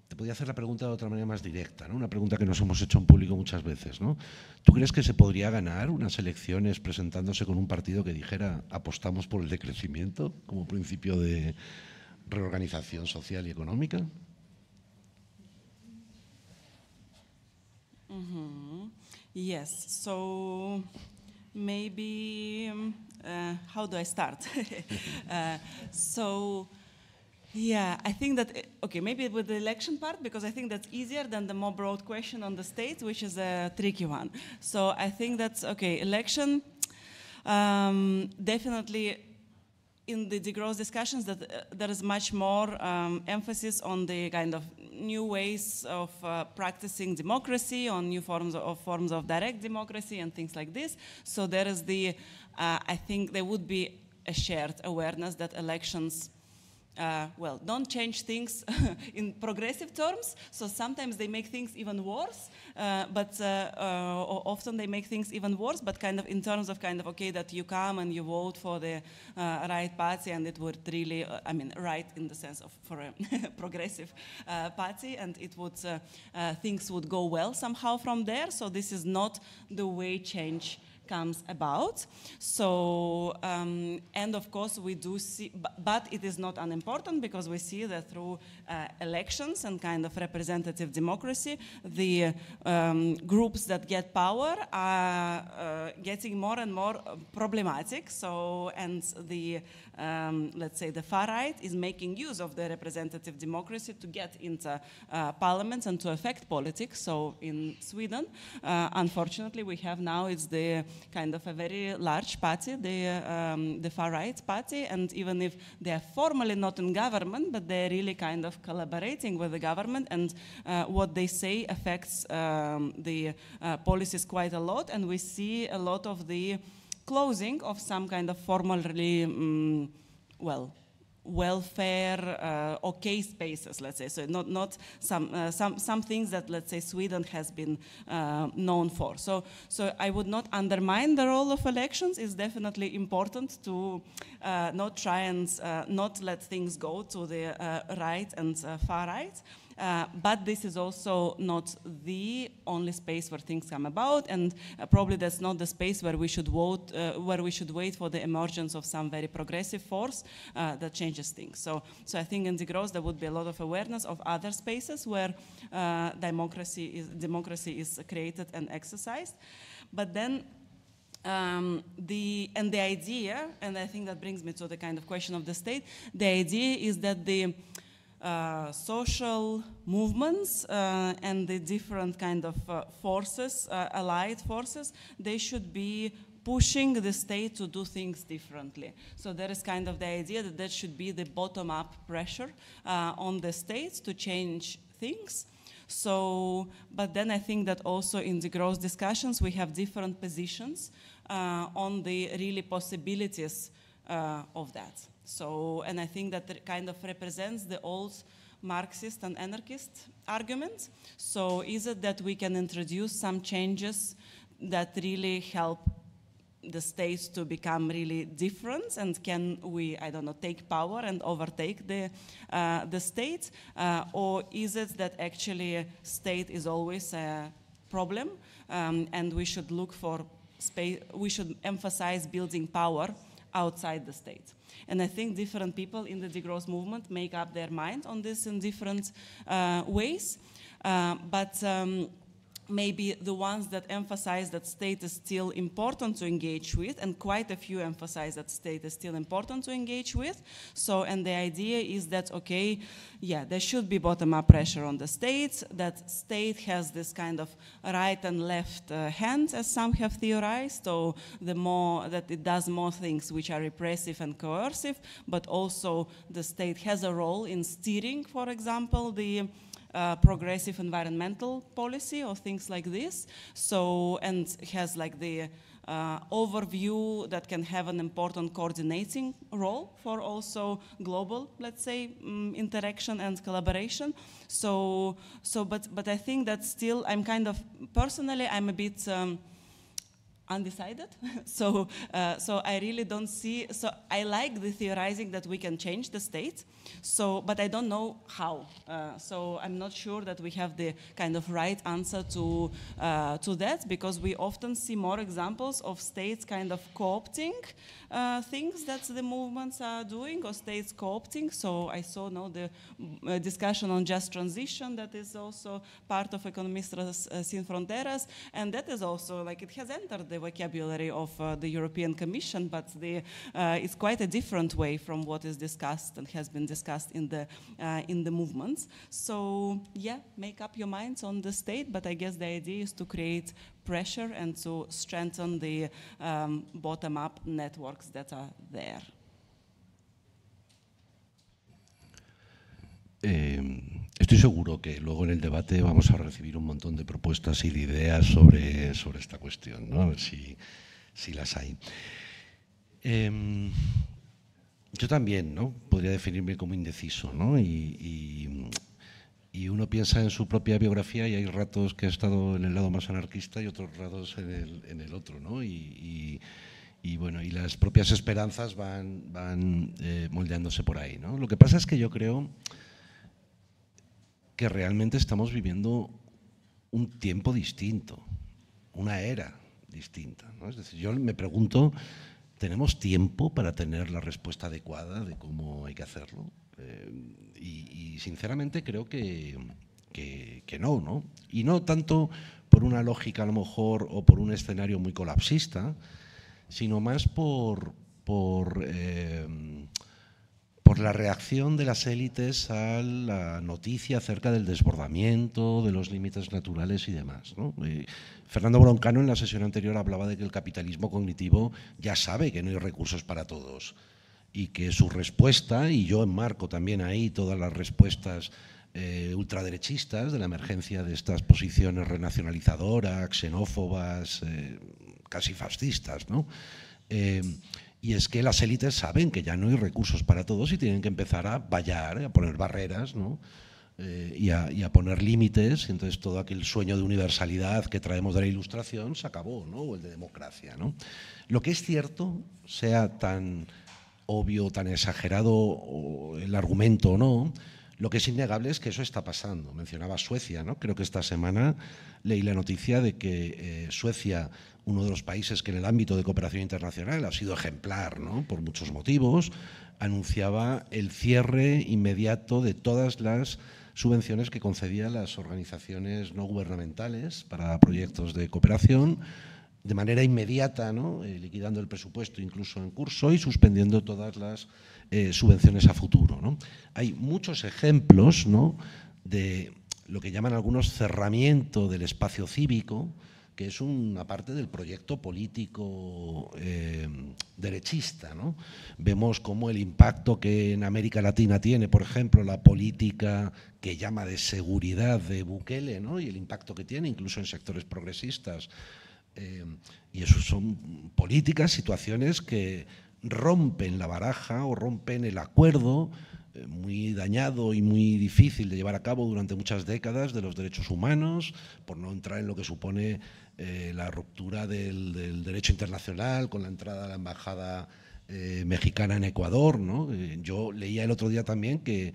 te podría hacer la pregunta de otra manera más directa, ¿no? una pregunta que nos hemos hecho en público muchas veces. ¿no? ¿Tú crees que se podría ganar unas elecciones presentándose con un partido que dijera apostamos por el decrecimiento como principio de reorganización social y económica? Mm -hmm. Yes, so maybe, um, uh, how do I start? uh, so, yeah, I think that, okay, maybe with the election part, because I think that's easier than the more broad question on the state, which is a tricky one. So I think that's, okay, election, um, definitely in the, the discussions that uh, there is much more um, emphasis on the kind of new ways of uh, practicing democracy, on new forms of, of, forms of direct democracy and things like this. So there is the, uh, I think there would be a shared awareness that elections uh, well, don't change things in progressive terms. So sometimes they make things even worse, uh, but uh, uh often they make things even worse, but kind of in terms of kind of, okay, that you come and you vote for the uh, right party and it would really, uh, I mean, right in the sense of for a progressive party and it would, things would go well somehow from there. So this is not the way change comes about. So, um, and of course, we do see, but it is not unimportant because we see that through uh, elections and kind of representative democracy, the um, groups that get power are uh, getting more and more uh, problematic. So, and the um, let's say, the far right is making use of the representative democracy to get into uh, parliaments and to affect politics. So in Sweden, uh, unfortunately, we have now it's the kind of a very large party, the um, the far right party, and even if they are formally not in government, but they're really kind of collaborating with the government, and uh, what they say affects um, the uh, policies quite a lot, and we see a lot of the closing of some kind of formally, um, mm, well, welfare uh, okay spaces, let's say. So not not some uh, some some things that let's say Sweden has been uh, known for. So so I would not undermine the role of elections. It's definitely important to uh, not try and uh, not let things go to the uh, right and far right. Uh, but this is also not the only space where things come about, and uh, probably that's not the space where we should vote, uh, where we should wait for the emergence of some very progressive force uh, that changes things. So, so I think in the growth there would be a lot of awareness of other spaces where uh, democracy is democracy is created and exercised, but then um, the and the idea, and I think that brings me to the kind of question of the state. The idea is that the uh, social movements uh, and the different kind of uh, forces, uh, allied forces, they should be pushing the state to do things differently. So there is kind of the idea that that should be the bottom-up pressure uh, on the states to change things. So, but then I think that also in the gross discussions we have different positions on the really possibilities of that. So, and I think that kind of represents the old Marxist and anarchist arguments. So, is it that we can introduce some changes that really help the states to become really different and can we i don't know take power and overtake the uh, the state uh, or is it that actually state is always a problem um, and we should look for space we should emphasize building power outside the state. And I think different people in the degrowth movement make up their mind on this in different uh, ways. Uh, but um, maybe the ones that emphasize that state is still important to engage with, and quite a few emphasize that state is still important to engage with. So, and the idea is that, okay, yeah, there should be bottom-up pressure on the states, that state has this kind of right and left uh, hand, as some have theorized, so the more that it does more things which are repressive and coercive, but also the state has a role in steering, for example, the progressive environmental policy or things like this. So, and has like the uh, overview that can have an important coordinating role for also global, let's say, um, interaction and collaboration. So, so, but, but I think that still I'm kind of, personally, I'm a bit, um, undecided. so, uh, so I really don't see. So I like the theorizing that we can change the state. So, but I don't know how. Uh, so I'm not sure that we have the kind of right answer to uh, to that because we often see more examples of states kind of co-opting uh, things that the movements are doing or states co-opting. So I saw now the uh, discussion on just transition that is also part of Economistas uh, Sin Fronteras, and that is also like it has entered the the vocabulary of uh, the European Commission, but the, uh, it's quite a different way from what is discussed and has been discussed in the uh, in the movements. So yeah, make up your minds on the state. But I guess the idea is to create pressure and to strengthen the um, bottom-up networks that are there. Em, estoy seguro que luego en el debate vamos a recibir un montón de propuestas y de ideas sobre, sobre esta cuestión, ¿no? a ver si, si las hay. Em, yo también ¿no? podría definirme como indeciso ¿no? y, y, uno piensa en su propia biografía y hay ratos que ha estado en el lado más anarquista y otros ratos en el, en el otro. ¿no? Y, y bueno, y las propias esperanzas van, van eh, moldeándose por ahí. ¿no? Lo que pasa es que yo creo que realmente estamos viviendo un tiempo distinto, una era distinta. Es decir, yo me pregunto, ¿tenemos tiempo para tener la respuesta adecuada de cómo hay que hacerlo? Eh, y, sinceramente creo que, no, ¿no? Y no tanto por una lógica a lo mejor o por un escenario muy colapsista, sino más por, por eh, por la reacción de las élites a la noticia acerca del desbordamiento, de los límites naturales y demás. Fernando Broncano en la sesión anterior hablaba de que el capitalismo cognitivo ya sabe que no hay recursos para todos y que su respuesta, y yo enmarco también ahí todas las respuestas eh, ultraderechistas de la emergencia de estas posiciones renacionalizadoras, xenófobas, eh, casi fascistas, ¿no? Eh, y es que las élites saben que ya no hay recursos para todos y tienen que empezar a vallar, a poner barreras, ¿no? Eh, y, a, poner límites, entonces todo aquel sueño de universalidad que traemos de la Ilustración se acabó, ¿no? o el de democracia. ¿no? Lo que es cierto, sea tan obvio, tan exagerado el argumento o no, lo que es innegable es que eso está pasando. Mencionaba Suecia, ¿no? creo que esta semana leí la noticia de que eh, Suecia uno de los países que en el ámbito de cooperación internacional ha sido ejemplar por muchos motivos, anunciaba el cierre inmediato de todas las subvenciones que concedía las organizaciones no gubernamentales para proyectos de cooperación de manera inmediata, eh, liquidando el presupuesto incluso en curso y suspendiendo todas las eh, subvenciones a futuro. Hay muchos ejemplos de lo que llaman algunos cerramiento del espacio cívico, que es una parte del proyecto político eh, derechista. Vemos cómo el impacto que en América Latina tiene, por ejemplo, la política que llama de seguridad de Bukele y el impacto que tiene incluso en sectores progresistas. Eh, y eso son políticas, situaciones que rompen la baraja o rompen el acuerdo eh, muy dañado y muy difícil de llevar a cabo durante muchas décadas de los derechos humanos, por no entrar en lo que supone eh, la ruptura del, derecho internacional con la entrada de la embajada eh, mexicana en Ecuador. Eh, yo leía el otro día también que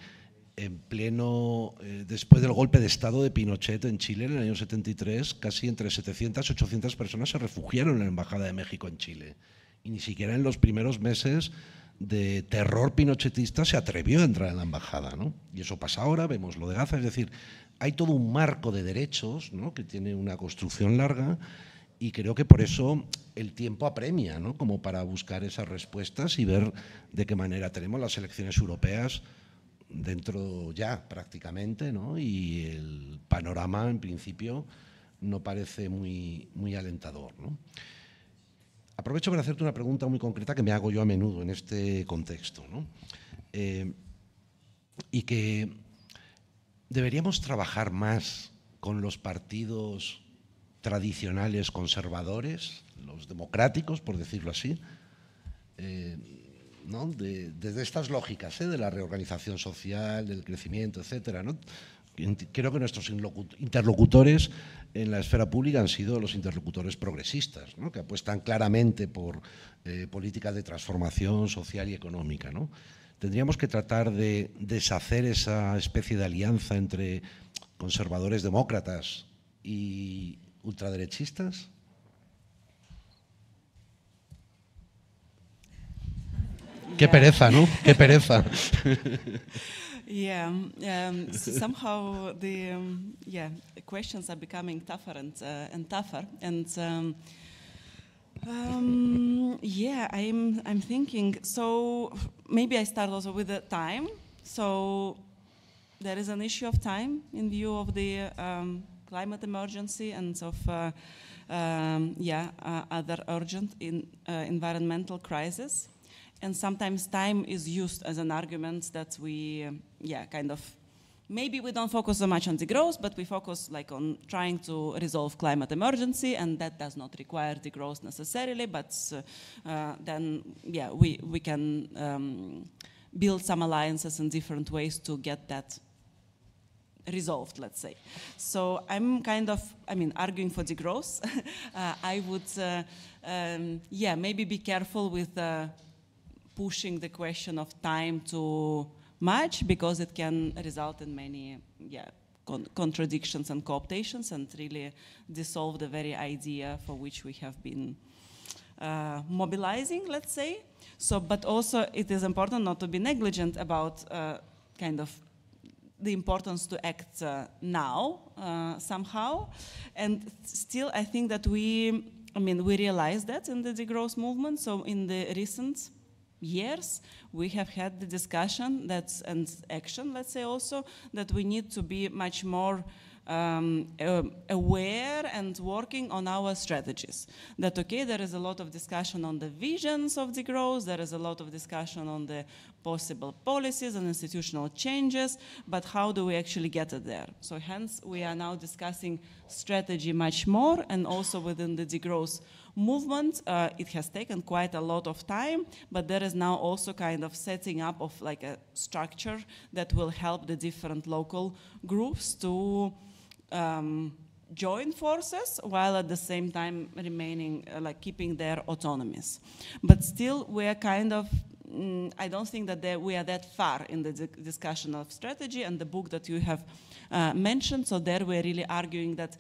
en pleno, después del golpe de Estado de Pinochet en Chile en el año 73, casi entre 700 y 800 personas se refugiaron en la Embajada de México en Chile. Y ni siquiera en los primeros meses de terror pinochetista se atrevió a entrar en la embajada. Y eso pasa ahora, vemos lo de Gaza, es decir, hay todo un marco de derechos que tiene una construcción larga y creo que por eso el tiempo apremia, como para buscar esas respuestas y ver de qué manera tenemos las elecciones europeas dentro ya prácticamente y el panorama en principio no parece muy, muy alentador. Aprovecho para hacerte una pregunta muy concreta que me hago yo a menudo en este contexto eh, y que deberíamos trabajar más con los partidos tradicionales conservadores, los democráticos, por decirlo así, eh, desde estas lógicas ¿eh? de la reorganización social, del crecimiento, etcétera. ¿no? Creo que nuestros interlocutores en la esfera pública han sido los interlocutores progresistas, que apuestan claramente por eh, políticas de transformación social y económica. ¿no? tendríamos que tratar de deshacer esa especie de alianza entre conservadores demócratas y ultraderechistas? Qué pereza, ¿no? Qué pereza. yeah, um, somehow the um, yeah questions are becoming tougher and uh, and tougher, and um, um yeah, I'm I'm thinking so maybe I start also with the time. So there is an issue of time in view of the um, climate emergency and of uh, um, yeah uh, other urgent in, uh, environmental crisis. And sometimes time is used as an argument that we um, yeah kind of maybe we don't focus so much on the growth, but we focus like on trying to resolve climate emergency, and that does not require the growth necessarily, but uh, uh then, yeah, we, we can um, build some alliances and different ways to get that resolved, let's say. So I'm kind of, I mean, arguing for the growth. uh, I would, uh, um, yeah, maybe be careful with uh, pushing the question of time to much because it can result in many yeah, con contradictions and cooptations and really dissolve the very idea for which we have been uh, mobilizing, let's say. So, but also it is important not to be negligent about uh, kind of the importance to act uh, now uh, somehow. And still, I think that we, I mean, we realize that in the degrowth movement. So in the recent years, we have had the discussion that's an action, let's say also, that we need to be much more um, uh, aware and working on our strategies. That, okay, there is a lot of discussion on the visions of the growth, there is a lot of discussion on the possible policies and institutional changes, but how do we actually get it there? So hence, we are now discussing strategy much more and also within the degrowth Movement. Uh, it has taken quite a lot of time, but there is now also kind of setting up of like a structure that will help the different local groups to um, join forces while at the same time remaining uh, like keeping their autonomies. But still, we're kind of mm, I don't think that we are that far in the discussion of strategy and the book that you have uh, mentioned. So there we're really arguing that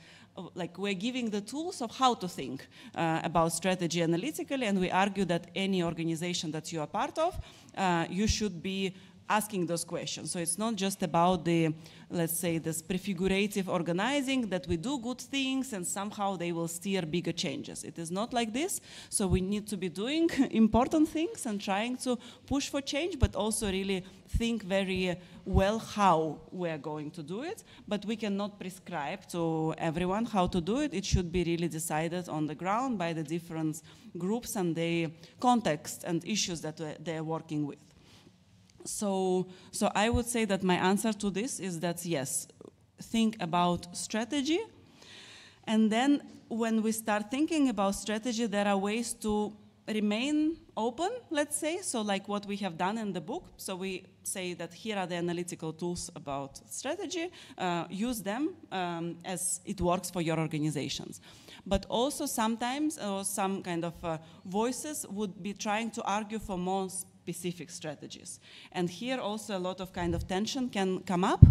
like we're giving the tools of how to think uh, about strategy analytically, and we argue that any organization that you are part of, uh, you should be asking those questions. So it's not just about the, let's say, this prefigurative organizing that we do good things and somehow they will steer bigger changes. It is not like this. So we need to be doing important things and trying to push for change, but also really think very well how we are going to do it. But we cannot prescribe to everyone how to do it. It should be really decided on the ground by the different groups and the context and issues that they're working with so, so I would say that my answer to this is that yes, think about strategy. And then when we start thinking about strategy, there are ways to remain open, let's say. So like what we have done in the book. So we say that here are the analytical tools about strategy. Uh, use them um, as it works for your organizations. But also sometimes uh, some kind of uh, voices would be trying to argue for more specific strategies. And here also a lot of kind of tension can come up.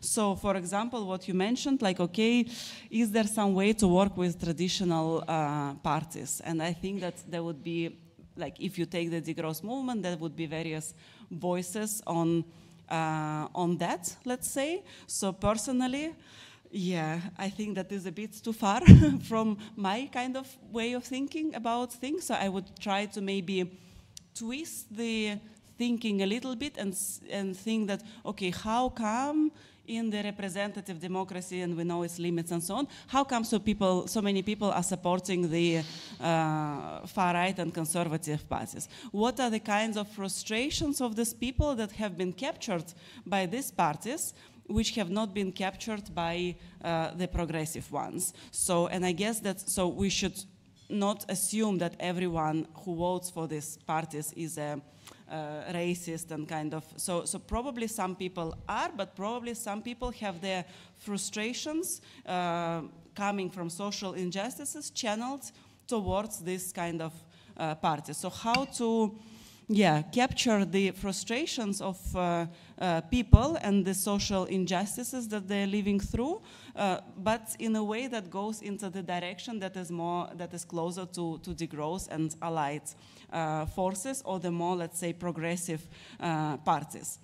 So for example, what you mentioned, like, okay, is there some way to work with traditional uh, parties? And I think that there would be, like, if you take the degrowth movement, there would be various voices on, uh, on that, let's say. So personally, yeah, I think that is a bit too far from my kind of way of thinking about things. So I would try to maybe twist the thinking a little bit and, and think that, okay, how come in the representative democracy and we know its limits and so on, how come so people, so many people are supporting the uh, far right and conservative parties? What are the kinds of frustrations of these people that have been captured by these parties which have not been captured by uh, the progressive ones. So, and I guess that so we should not assume that everyone who votes for these parties is a uh, racist and kind of so so probably some people are but probably some people have their frustrations uh, coming from social injustices channeled towards this kind of uh, party so how to yeah capture the frustrations of uh, uh, people and the social injustices that they're living through uh, but in a way that goes into the direction that is more that is closer to to degrowth and allied uh, forces or the more let's say progressive uh, parties.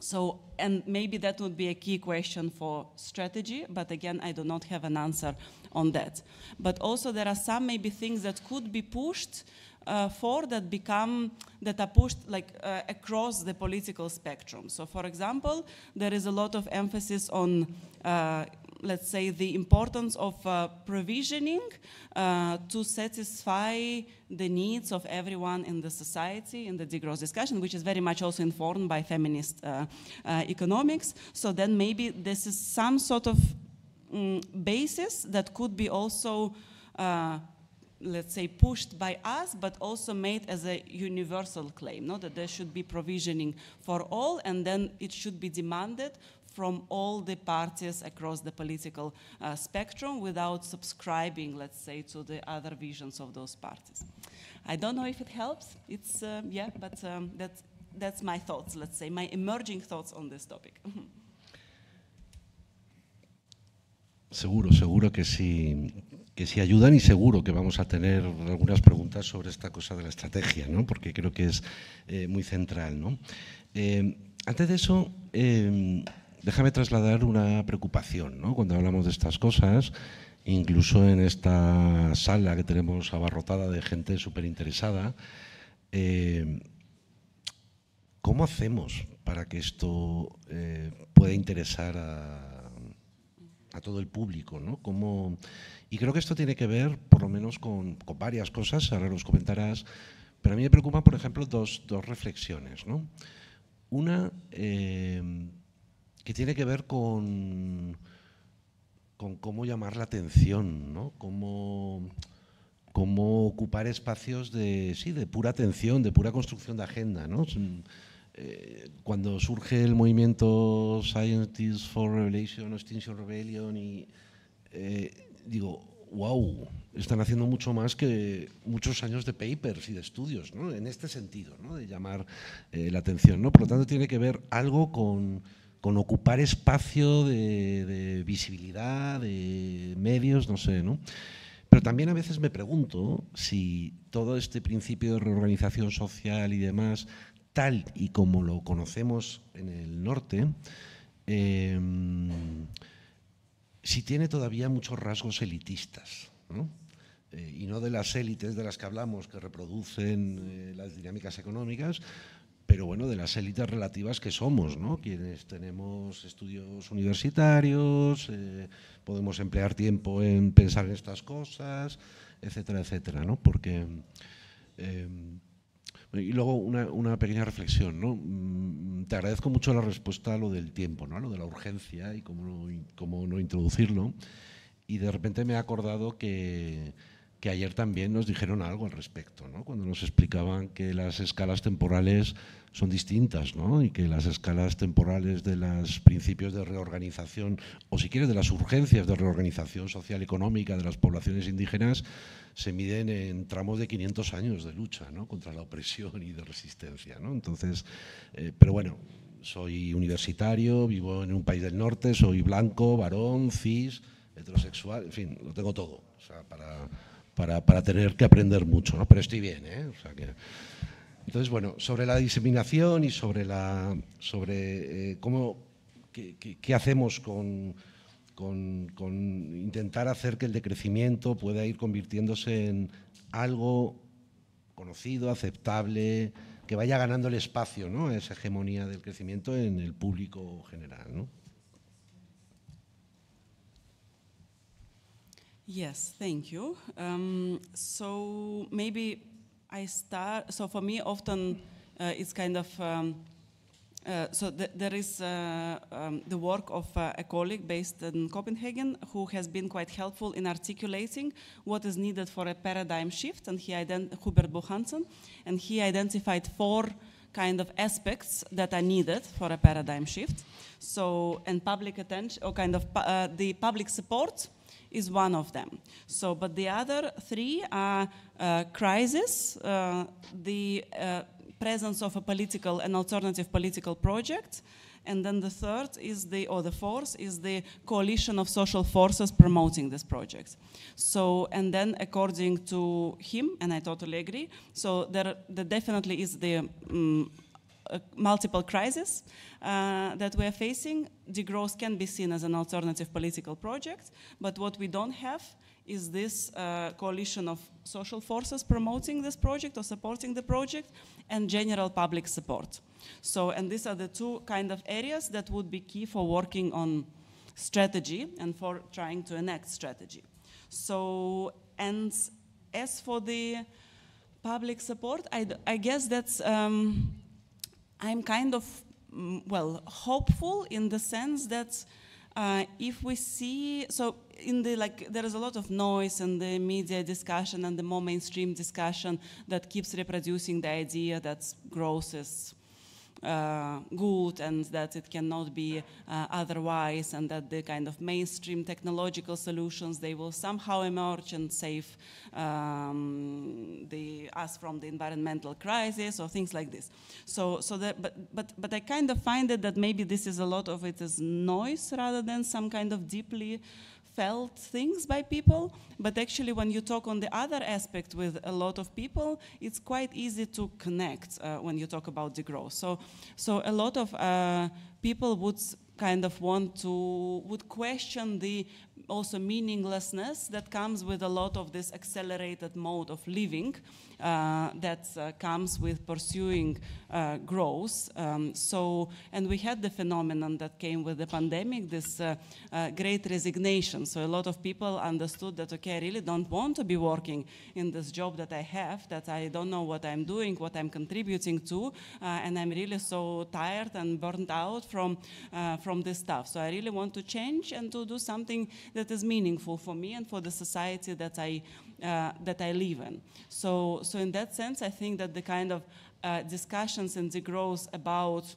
So, and maybe that would be a key question for strategy, but again, I do not have an answer on that. But also, there are some maybe things that could be pushed uh, for that become that are pushed like uh, across the political spectrum. So, for example, there is a lot of emphasis on uh, let's say, the importance of uh, provisioning uh, to satisfy the needs of everyone in the society in the degrowth discussion, which is very much also informed by feminist uh, uh economics. So then maybe this is some sort of um, basis that could be also uh, let's say pushed by us but also made as a universal claim no that there should be provisioning for all and then it should be demanded from all the parties across the political uh, spectrum without subscribing, let's say, to the other visions of those parties. I don't know if it helps. It's, uh, yeah, but um, that's, that's my thoughts, let's say, my emerging thoughts on this topic. Seguro, seguro que sí, que sí ayudan y seguro que vamos a tener algunas preguntas sobre esta cosa de la estrategia, ¿no? porque creo que es eh, muy central. ¿no? Eh, antes de eso, eh, déjame trasladar una preocupación ¿no? cuando hablamos de estas cosas, incluso en esta sala que tenemos abarrotada de gente súper interesada. Eh, ¿Cómo hacemos para que esto eh, pueda interesar a, todo el público? ¿no? Y creo que esto tiene que ver, por lo menos, con, varias cosas, ahora los comentarás, pero a mí me preocupan, por ejemplo, dos, reflexiones. Una, eh, que tiene que ver con, con cómo llamar la atención, ¿no? Cómo, ocupar espacios de, sí, de pura atención, de pura construcción de agenda, eh, cuando surge el movimiento Scientists for Revelation, Extinction Rebellion, y eh, digo, wow, están haciendo mucho más que muchos años de papers y de estudios, ¿no? en este sentido, ¿no? de llamar eh, la atención. ¿no? Por lo tanto, tiene que ver algo con con ocupar espacio de, visibilidad, de medios, no sé, ¿no? Pero también a veces me pregunto si todo este principio de reorganización social y demás, tal y como lo conocemos en el norte, em, si tiene todavía muchos rasgos elitistas, eh, y no de las élites de las que hablamos, que reproducen eh, las dinámicas económicas, pero bueno, de las élites relativas que somos, ¿no? Quienes tenemos estudios universitarios, eh, podemos emplear tiempo en pensar en estas cosas, etcétera, etcétera, ¿no? Porque... Em, y luego una, pequeña reflexión, ¿no? Mm, te agradezco mucho la respuesta a lo del tiempo, ¿no? A lo de la urgencia y cómo no, no introducirlo. Y de repente me he acordado que, que ayer también nos dijeron algo al respecto, ¿no? Cuando nos explicaban que las escalas temporales son distintas ¿no? y que las escalas temporales de los principios de reorganización, o si quieres de las urgencias de reorganización social económica de las poblaciones indígenas, se miden en tramos de 500 años de lucha ¿no? contra la opresión y de resistencia. ¿no? Entonces, eh, pero bueno, soy universitario, vivo en un país del norte, soy blanco, varón, cis, heterosexual, en fin, lo tengo todo o sea, para, para, para, tener que aprender mucho, ¿no? pero estoy bien, ¿eh? o sea que, entonces, bueno, sobre la diseminación y sobre, la, sobre eh, cómo, qué, hacemos con, intentar hacer que el decrecimiento pueda ir convirtiéndose en algo conocido, aceptable, que vaya ganando el espacio, ¿no? esa hegemonía del crecimiento en el público general. ¿no? Yes, thank you. Um, so maybe I start, so for me often uh, it's kind of, um, uh, so th there is uh, um, the work of uh, a colleague based in Copenhagen who has been quite helpful in articulating what is needed for a paradigm shift, and he Hubert Bohansen, and he identified four kind of aspects that are needed for a paradigm shift. So, and public attention, or kind of uh, the public support is one of them. So, but the other three are uh, crisis, uh, the uh, presence of a political, an alternative political project, and then the third is the, or the fourth, is the coalition of social forces promoting this project. So, and then according to him, and I totally agree, so there, there definitely is the um, multiple crises uh, that we are facing, degrowth can be seen as an alternative political project, but what we don't have is this uh, coalition of social forces promoting this project or supporting the project and general public support. So, and these are the two kind of areas that would be key for working on strategy and for trying to enact strategy. So, and as for the public support, I, I guess that's um, I'm kind of, mm, well, hopeful in the sense that uh, if we see, so in the, like, there is a lot of noise in the media discussion and the more mainstream discussion that keeps reproducing the idea that growth is uh, good and that it cannot be uh, otherwise and that the kind of mainstream technological solutions they will somehow emerge and save um, the, us from the environmental crisis or things like this so so that but but but i kind of find it that maybe this is a lot of it is noise rather than some kind of deeply felt things by people, but actually when you talk on the other aspect with a lot of people, it's quite easy to connect uh, when you talk about the growth. So, so a lot of uh, people would kind of want to, would question the also meaninglessness that comes with a lot of this accelerated mode of living uh, that uh, comes with pursuing uh, growth. Um, so, and we had the phenomenon that came with the pandemic, this uh, uh, great resignation. So a lot of people understood that, okay, I really don't want to be working in this job that I have, that I don't know what I'm doing, what I'm contributing to, uh, and I'm really so tired and burnt out from, from this stuff. So I really want to change and to do something that is meaningful for me and for the society that I uh, that I live in. So, so in that sense, I think that the kind of uh, discussions and the growth about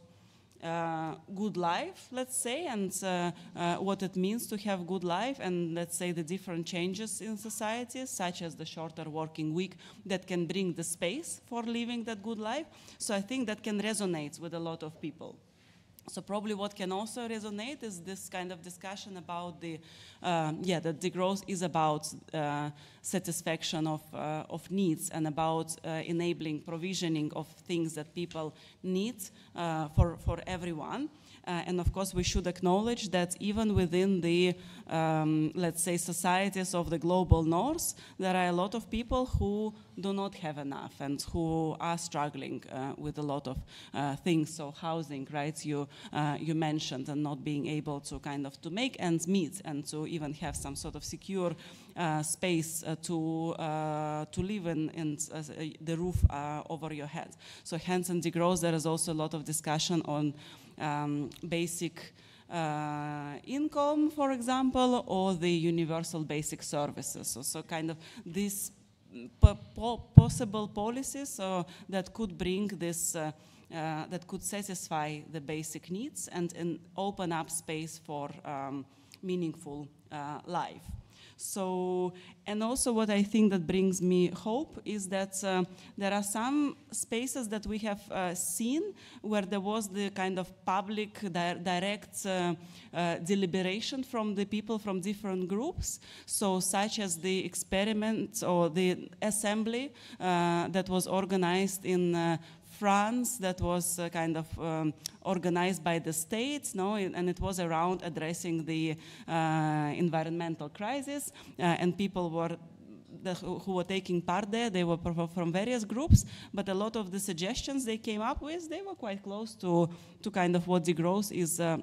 uh, good life, let's say, and uh, uh, what it means to have good life, and let's say the different changes in society, such as the shorter working week, that can bring the space for living that good life. So I think that can resonate with a lot of people. So probably what can also resonate is this kind of discussion about the, uh, yeah, that the growth is about uh, satisfaction of, uh, of needs and about uh, enabling provisioning of things that people need uh, for, for everyone. Uh, and of course, we should acknowledge that even within the, um, let's say, societies of the global north, there are a lot of people who do not have enough and who are struggling uh, with a lot of uh, things. So housing, right, you, you mentioned, and not being able to kind of to make ends meet and to even have some sort of secure uh, space uh, to uh, to live in, in the roof over your head. So hence in DeGrosse there is also a lot of discussion on um, basic uh, income, for example, or the universal basic services. So, so kind of these mm, po possible policies uh, that could bring this, uh, uh, that could satisfy the basic needs and, and open up space for um, meaningful uh, life. So, and also what I think that brings me hope is that uh, there are some spaces that we have uh, seen where there was the kind of public di direct uh, uh deliberation from the people from different groups. So, such as the experiment or the assembly uh, that was organized in uh, France that was uh, kind of um, organized by the states, no, and it was around addressing the uh, environmental crisis, uh, and people were the, who were taking part there, they were from various groups, but a lot of the suggestions they came up with, they were quite close to, to kind of what the growth is uh,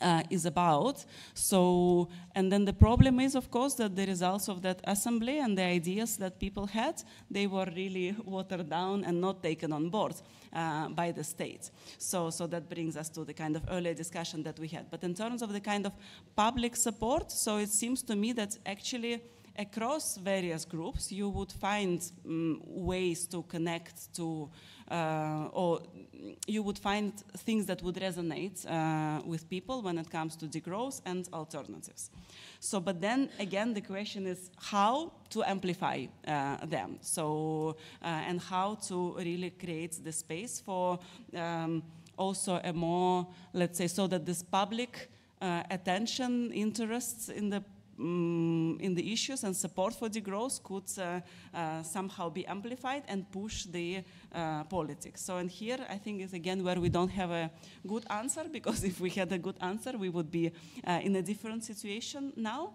uh, is about. So, and then the problem is, of course, that the results of that assembly and the ideas that people had, they were really watered down and not taken on board uh, by the state. So, so that brings us to the kind of earlier discussion that we had. But in terms of the kind of public support, so it seems to me that actually across various groups, you would find um, ways to connect to, uh, or you would find things that would resonate uh, with people when it comes to degrowth and alternatives. So, but then again, the question is how to amplify uh, them. So, uh, and how to really create the space for um, also a more, let's say, so that this public uh, attention, interests in the Mm, in the issues and support for the growth could uh, uh, somehow be amplified and push the uh, politics. So, and here I think is again where we don't have a good answer because if we had a good answer, we would be in a different situation now.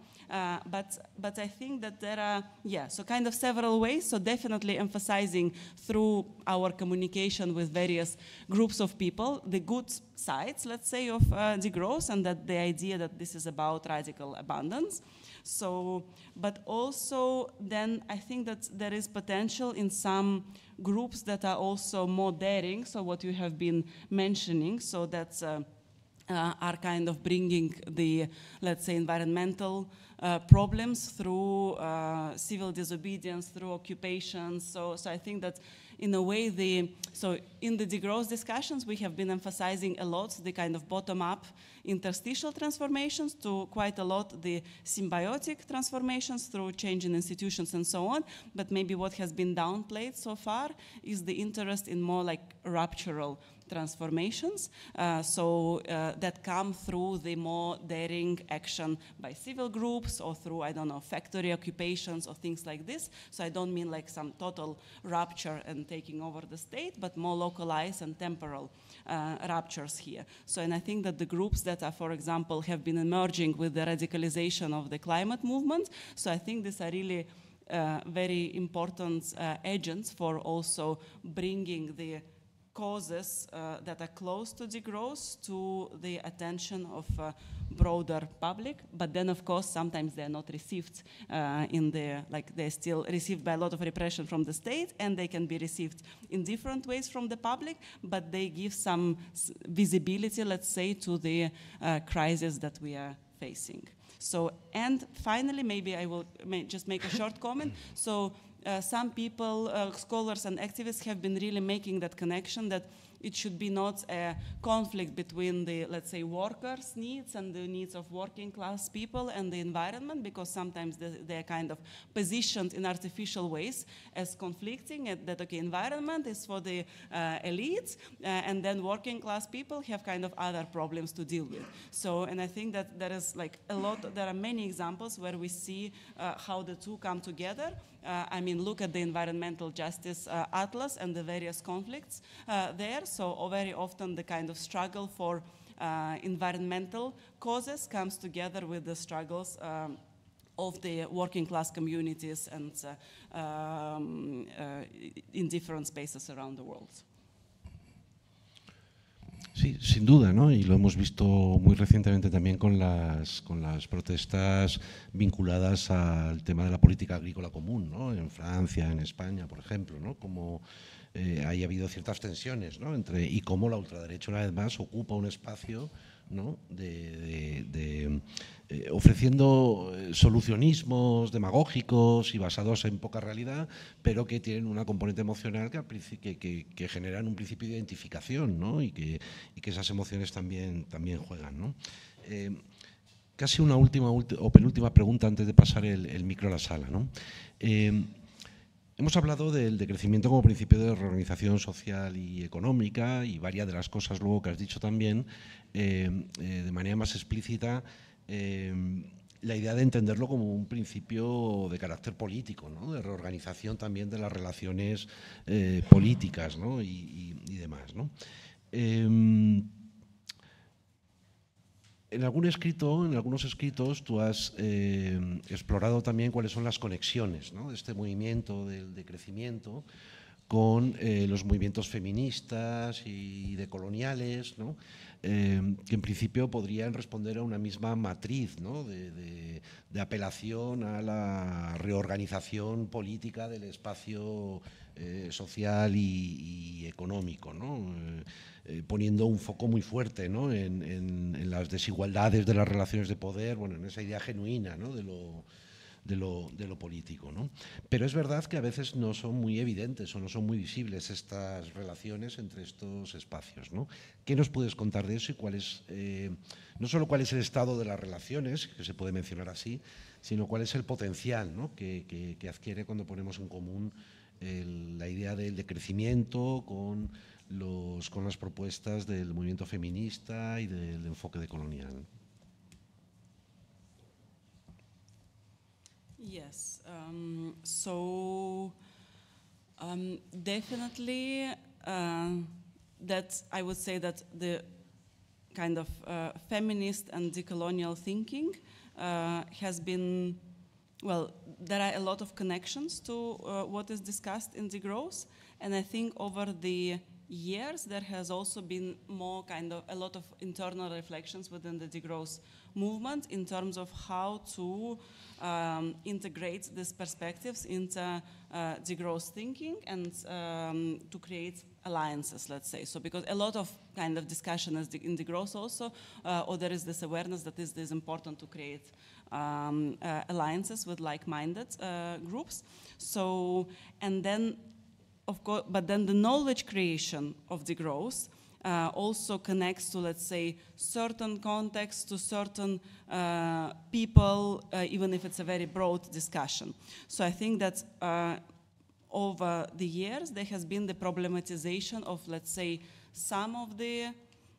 but but I think that there are yeah, so kind of several ways. So definitely emphasizing through our communication with various groups of people the good sides, let's say, of uh, degrowth and that the idea that this is about radical abundance. So, but also then I think that there is potential in some groups that are also more daring. So what you have been mentioning, so that's uh, uh, are kind of bringing the, let's say, environmental uh, problems through uh, civil disobedience, through occupations. So, so I think that in a way the so in the degrowth discussions we have been emphasizing a lot the kind of bottom-up interstitial transformations to quite a lot the symbiotic transformations through change in institutions and so on but maybe what has been downplayed so far is the interest in more like ruptural transformations, uh, so uh, that come through the more daring action by civil groups or through, I don't know, factory occupations or things like this. So I don't mean like some total rupture and taking over the state, but more localized and temporal uh, ruptures here. So, and I think that the groups that are, for example, have been emerging with the radicalization of the climate movement. So I think these are really uh, very important uh, agents for also bringing the causes uh, that are close to degrowth to the attention of uh, broader public. But then, of course, sometimes they're not received uh, in the, like they're still received by a lot of repression from the state and they can be received in different ways from the public, but they give some visibility, let's say, to the crisis that we are facing. So, and finally, maybe I will just make a short comment. So, uh, some people, uh, scholars and activists have been really making that connection that it should be not a conflict between the, let's say, workers' needs and the needs of working class people and the environment, because sometimes they're kind of positioned in artificial ways as conflicting, that, okay, environment is for the uh, elites, uh, and then working class people have kind of other problems to deal with. So, and I think that there is like a lot, there are many examples where we see uh, how the two come together uh, I mean, look at the environmental justice uh, atlas and the various conflicts uh, there. So very often the kind of struggle for environmental causes comes together with the struggles um, of the working class communities and um, in different spaces around the world. Sí, sin duda, ¿no? y lo hemos visto muy recientemente también con las, con las protestas vinculadas al tema de la política agrícola común, ¿no? en Francia, en España, por ejemplo, ¿no? como eh, habido ciertas tensiones ¿no? entre y cómo la ultraderecha una vez más ocupa un espacio de eh, ofreciendo eh, solucionismos demagógicos y basados en poca realidad, pero que tienen una componente emocional que, generan un principio de identificación ¿no? y, que, esas emociones también, también juegan. Eh, casi una última o penúltima pregunta antes de pasar el, micro a la sala. Hemos hablado del decrecimiento como principio de reorganización social y económica y varias de las cosas luego que has dicho también de manera más explícita Em, la idea de entenderlo como un principio de carácter político, de reorganización también de las relaciones eh, políticas y, demás. Em, en en algunos escritos, tú has em, explorado también cuáles son las conexiones de este movimiento del crecimiento con eh, los movimientos feministas y decoloniales, ¿no? Em, que en principio podrían responder a una misma matriz de, apelación a la reorganización política del espacio eh, social y, económico, eh, eh, poniendo un foco muy fuerte en, en, las desigualdades de las relaciones de poder, bueno, en esa idea genuina de lo de lo, político. ¿no? Pero es verdad que a veces no son muy evidentes o no son muy visibles estas relaciones entre estos espacios. ¿no? ¿Qué nos puedes contar de eso y cuál es, eh, no solo cuál es el estado de las relaciones, que se puede mencionar así, sino cuál es el potencial que, adquiere cuando ponemos en común la idea del decrecimiento con, los, con las propuestas del movimiento feminista y del enfoque decolonial? Yes. Um, so um, definitely, uh, that I would say that the kind of uh, feminist and decolonial thinking uh, has been well. There are a lot of connections to uh, what is discussed in the growth, and I think over the years there has also been more kind of a lot of internal reflections within the degrowth movement in terms of how to um, integrate these perspectives into uh, degrowth thinking and um, to create alliances, let's say. So because a lot of kind of discussion is in degrowth also, uh, or there is this awareness that it is important to create um, uh, alliances with like-minded uh, groups. So, and then, of course, but then the knowledge creation of degrowth uh, also connects to, let's say, certain contexts, to certain uh, people, uh, even if it's a very broad discussion. So I think that uh, over the years, there has been the problematization of, let's say, some of the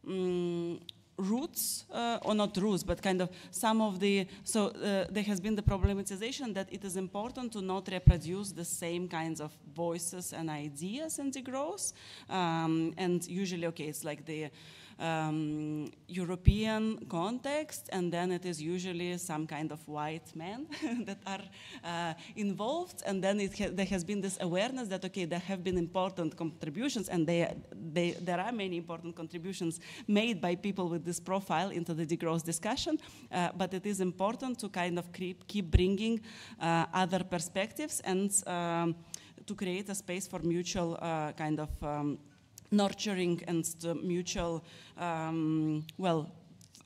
um, roots, uh, or not roots, but kind of some of the, so uh, there has been the problematization that it is important to not reproduce the same kinds of voices and ideas in the growth. Um, and usually, okay, it's like the, um, European context, and then it is usually some kind of white men that are uh, involved, and then ha there has been this awareness that okay, there have been important contributions, and they, they, there are many important contributions made by people with this profile into the degrowth discussion, uh, but it is important to kind of keep, keep bringing uh, other perspectives and um, to create a space for mutual uh, kind of um, nurturing and mutual, um, well,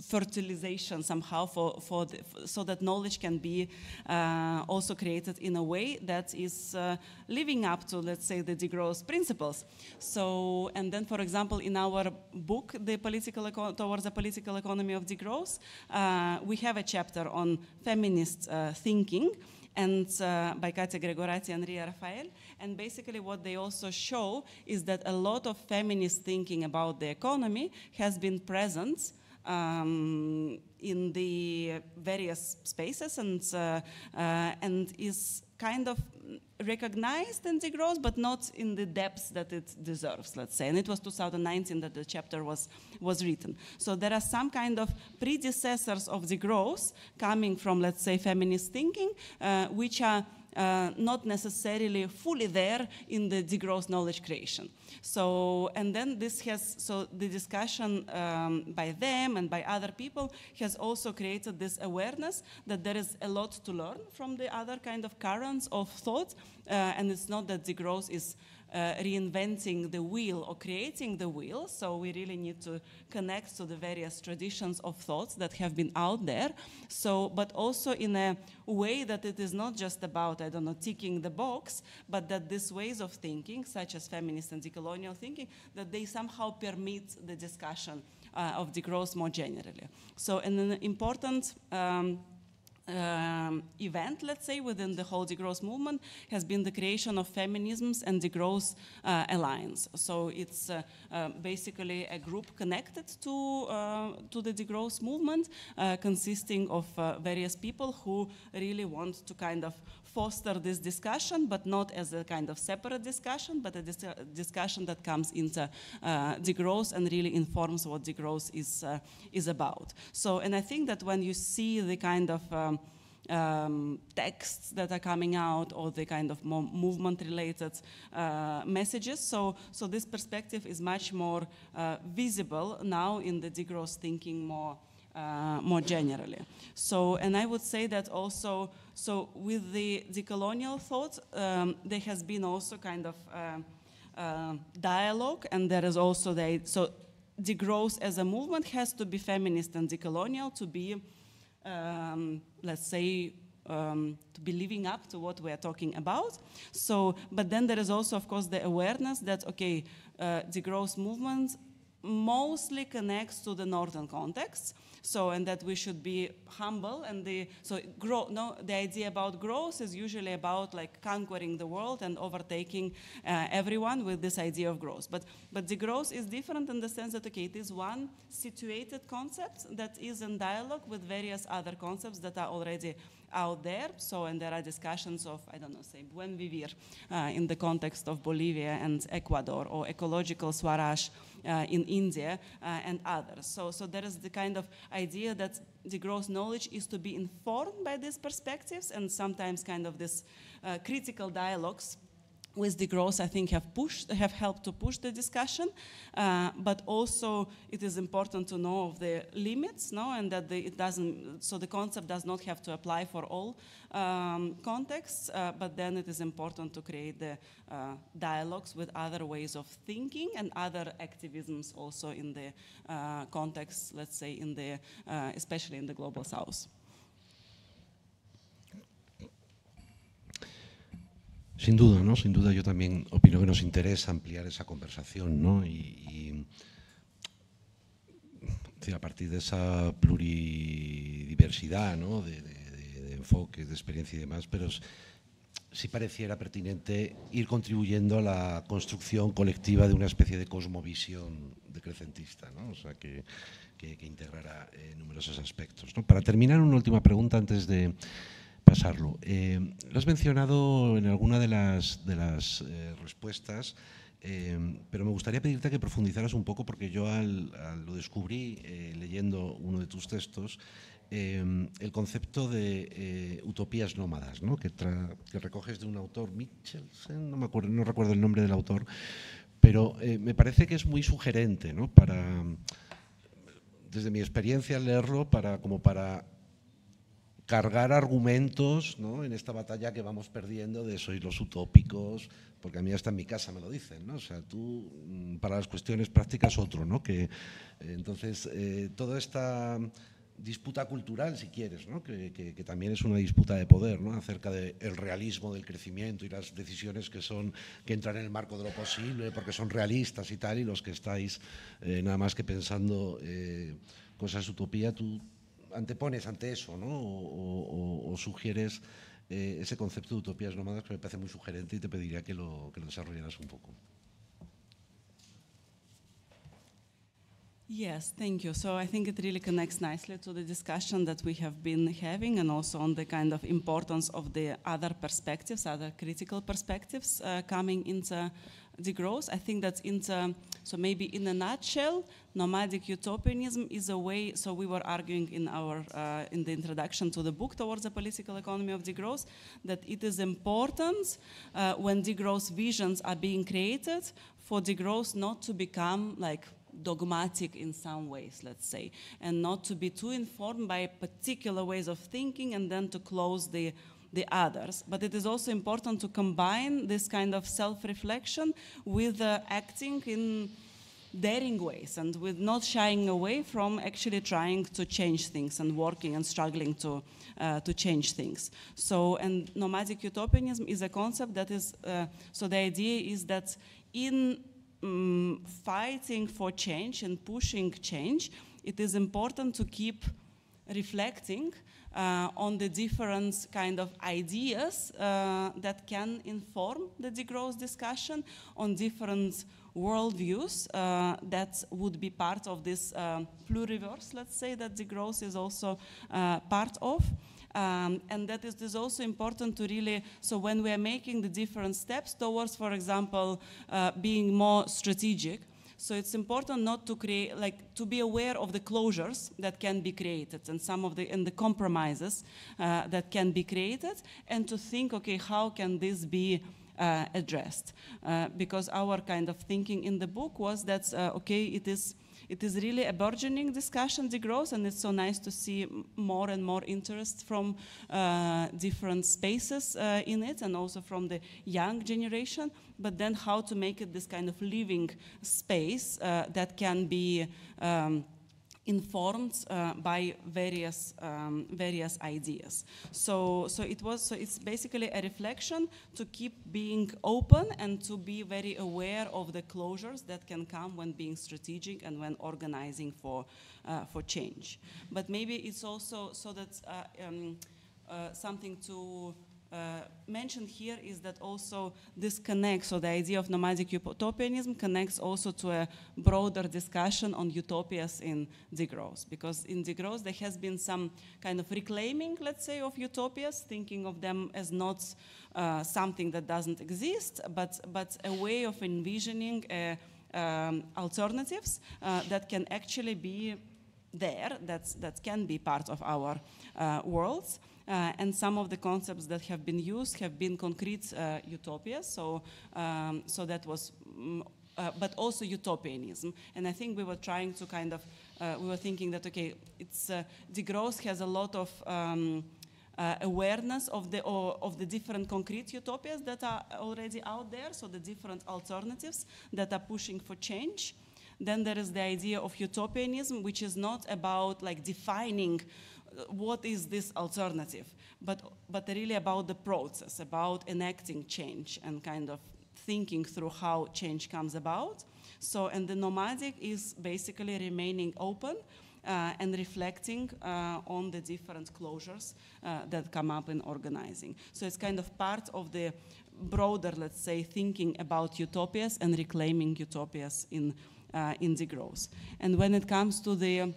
fertilization somehow for, for, the, so that knowledge can be uh, also created in a way that is uh, living up to let's say the degrowth principles so and then for example in our book the political towards the political economy of degrowth uh, we have a chapter on feminist uh, thinking and uh, by Katia Gregorazzi and Ria Rafael. And basically what they also show is that a lot of feminist thinking about the economy has been present um, in the various spaces and uh, uh, and is kind of recognized in the growth, but not in the depths that it deserves, let's say. And it was 2019 that the chapter was, was written. So there are some kind of predecessors of the growth coming from, let's say, feminist thinking, uh, which are uh, not necessarily fully there in the degrowth knowledge creation. So, and then this has, so the discussion um, by them and by other people has also created this awareness that there is a lot to learn from the other kind of currents of thought, uh, and it's not that degrowth is uh, reinventing the wheel or creating the wheel. So we really need to connect to the various traditions of thoughts that have been out there. So, but also in a way that it is not just about, I don't know, ticking the box, but that these ways of thinking, such as feminist and decolonial thinking, that they somehow permit the discussion uh, of the growth more generally. So, an important um, um, event, let's say, within the whole degrowth movement has been the creation of Feminisms and Degrowth uh, Alliance. So it's uh, uh, basically a group connected to, uh, to the degrowth movement, uh, consisting of uh, various people who really want to kind of foster this discussion, but not as a kind of separate discussion, but a dis discussion that comes into uh, degrowth and really informs what degrowth is, uh, is about. So, and I think that when you see the kind of um, um, texts that are coming out or the kind of movement related uh, messages. So, so this perspective is much more uh, visible now in the degrowth thinking more uh, more generally. So, and I would say that also, so with the decolonial thought, um, there has been also kind of uh, uh, dialogue, and there is also the, so degrowth as a movement has to be feminist and decolonial to be, um, let's say, um, to be living up to what we are talking about. So, but then there is also, of course, the awareness that okay, uh, the growth movement mostly connects to the northern context, so, and that we should be humble and the, so grow, no, the idea about growth is usually about like conquering the world and overtaking uh, everyone with this idea of growth. But, but the growth is different in the sense that, okay, it is one situated concept that is in dialogue with various other concepts that are already out there. So, and there are discussions of, I don't know, say, buen vivir uh, in the context of Bolivia and Ecuador or ecological Swaraj. Uh, in India uh, and others. So, so there is the kind of idea that the growth knowledge is to be informed by these perspectives and sometimes kind of this uh, critical dialogues with the growth, I think, have pushed, have helped to push the discussion, uh, but also it is important to know of the limits, no, and that the, it doesn't. So the concept does not have to apply for all um, contexts, uh, but then it is important to create the uh, dialogues with other ways of thinking and other activisms also in the uh, context, let's say, in the uh, especially in the global south. Sin duda, ¿no? Sin duda yo también opino que nos interesa ampliar esa conversación, ¿no? Y, a partir de esa pluridiversidad, ¿no? De, de enfoques, de experiencia y demás, pero sí pareciera pertinente ir contribuyendo a la construcción colectiva de una especie de cosmovisión decrecentista, ¿no? O sea, que, integrará eh, numerosos aspectos. Para terminar, una última pregunta antes de pasarlo. Eh, lo has mencionado en alguna de las, de las eh, respuestas, eh, pero me gustaría pedirte que profundizaras un poco, porque yo al, lo descubrí leyendo uno de tus textos, el concepto de utopías nómadas, ¿no? que, que, recoges de un autor, no, me no recuerdo el nombre del autor, pero me parece que es muy sugerente ¿no? para desde mi experiencia al leerlo para, como para cargar argumentos ¿no? en esta batalla que vamos perdiendo de sois los utópicos, porque a mí hasta en mi casa me lo dicen, ¿no? O sea, tú mm, para las cuestiones prácticas otro, ¿no? Que, eh, entonces, eh, toda esta disputa cultural, si quieres, ¿no? que, que, también es una disputa de poder ¿no? acerca del el realismo del crecimiento y las decisiones que, son, que entran en el marco de lo posible, porque son realistas y tal, y los que estáis eh, nada más que pensando cosas utopía, tú antepones ante eso, ¿no? O, o, o sugieres eh, ese concepto de utopías nómadas que me parece muy sugerente y te pediría que lo, que lo desarrollaras un poco. Yes, thank you. So I think it really connects nicely to the discussion that we have been having and also on the kind of importance of the other perspectives, other critical perspectives uh, coming into the growth. I think that into so maybe in a nutshell, nomadic utopianism is a way, so we were arguing in our, uh, in the introduction to the book towards the political economy of degrowth, that it is important uh, when degrowth visions are being created for degrowth not to become like dogmatic in some ways, let's say, and not to be too informed by particular ways of thinking and then to close the the others. But it is also important to combine this kind of self-reflection with uh, acting in daring ways and with not shying away from actually trying to change things and working and struggling to uh, to change things so and nomadic utopianism is a concept that is uh, so the idea is that in um, fighting for change and pushing change it is important to keep reflecting uh, on the different kind of ideas uh, that can inform the degrowth discussion on different worldviews uh, that would be part of this um, pluriverse, let's say, that the growth is also uh, part of. Um, and that is, is, also important to really, so when we are making the different steps towards, for example, uh, being more strategic so it's important not to create, like, to be aware of the closures that can be created and some of the and the compromises uh, that can be created, and to think, okay, how can this be? Uh, addressed uh, because our kind of thinking in the book was that uh, okay it is it is really a burgeoning discussion, the growth, and it's so nice to see more and more interest from uh, different spaces uh, in it and also from the young generation. But then how to make it this kind of living space uh, that can be um, informed uh, by various um, various ideas. So so it was so it's basically a reflection to keep being open and to be very aware of the closures that can come when being strategic and when organizing for uh, for change. But maybe it's also so that uh, um, uh, something to uh, mentioned here is that also this connects, so the idea of nomadic utopianism connects also to a broader discussion on utopias in Degrowth, because in Degrowth there has been some kind of reclaiming, let's say, of utopias, thinking of them as not uh, something that doesn't exist, but, but a way of envisioning uh, um, alternatives uh, that can actually be there, that's, that can be part of our uh, worlds. Uh, and some of the concepts that have been used have been concrete uh, utopias, so, um, so that was um, uh, but also utopianism. And I think we were trying to kind of, uh, we were thinking that, okay, it's, uh, de Grosse has a lot of um, uh, awareness of the, of the different concrete utopias that are already out there, so the different alternatives that are pushing for change. Then there is the idea of utopianism, which is not about like defining what is this alternative, but, but really about the process, about enacting change and kind of thinking through how change comes about. So, and the nomadic is basically remaining open uh, and reflecting uh, on the different closures uh, that come up in organizing. So it's kind of part of the broader, let's say, thinking about utopias and reclaiming utopias in, uh, in the growth. And when it comes to the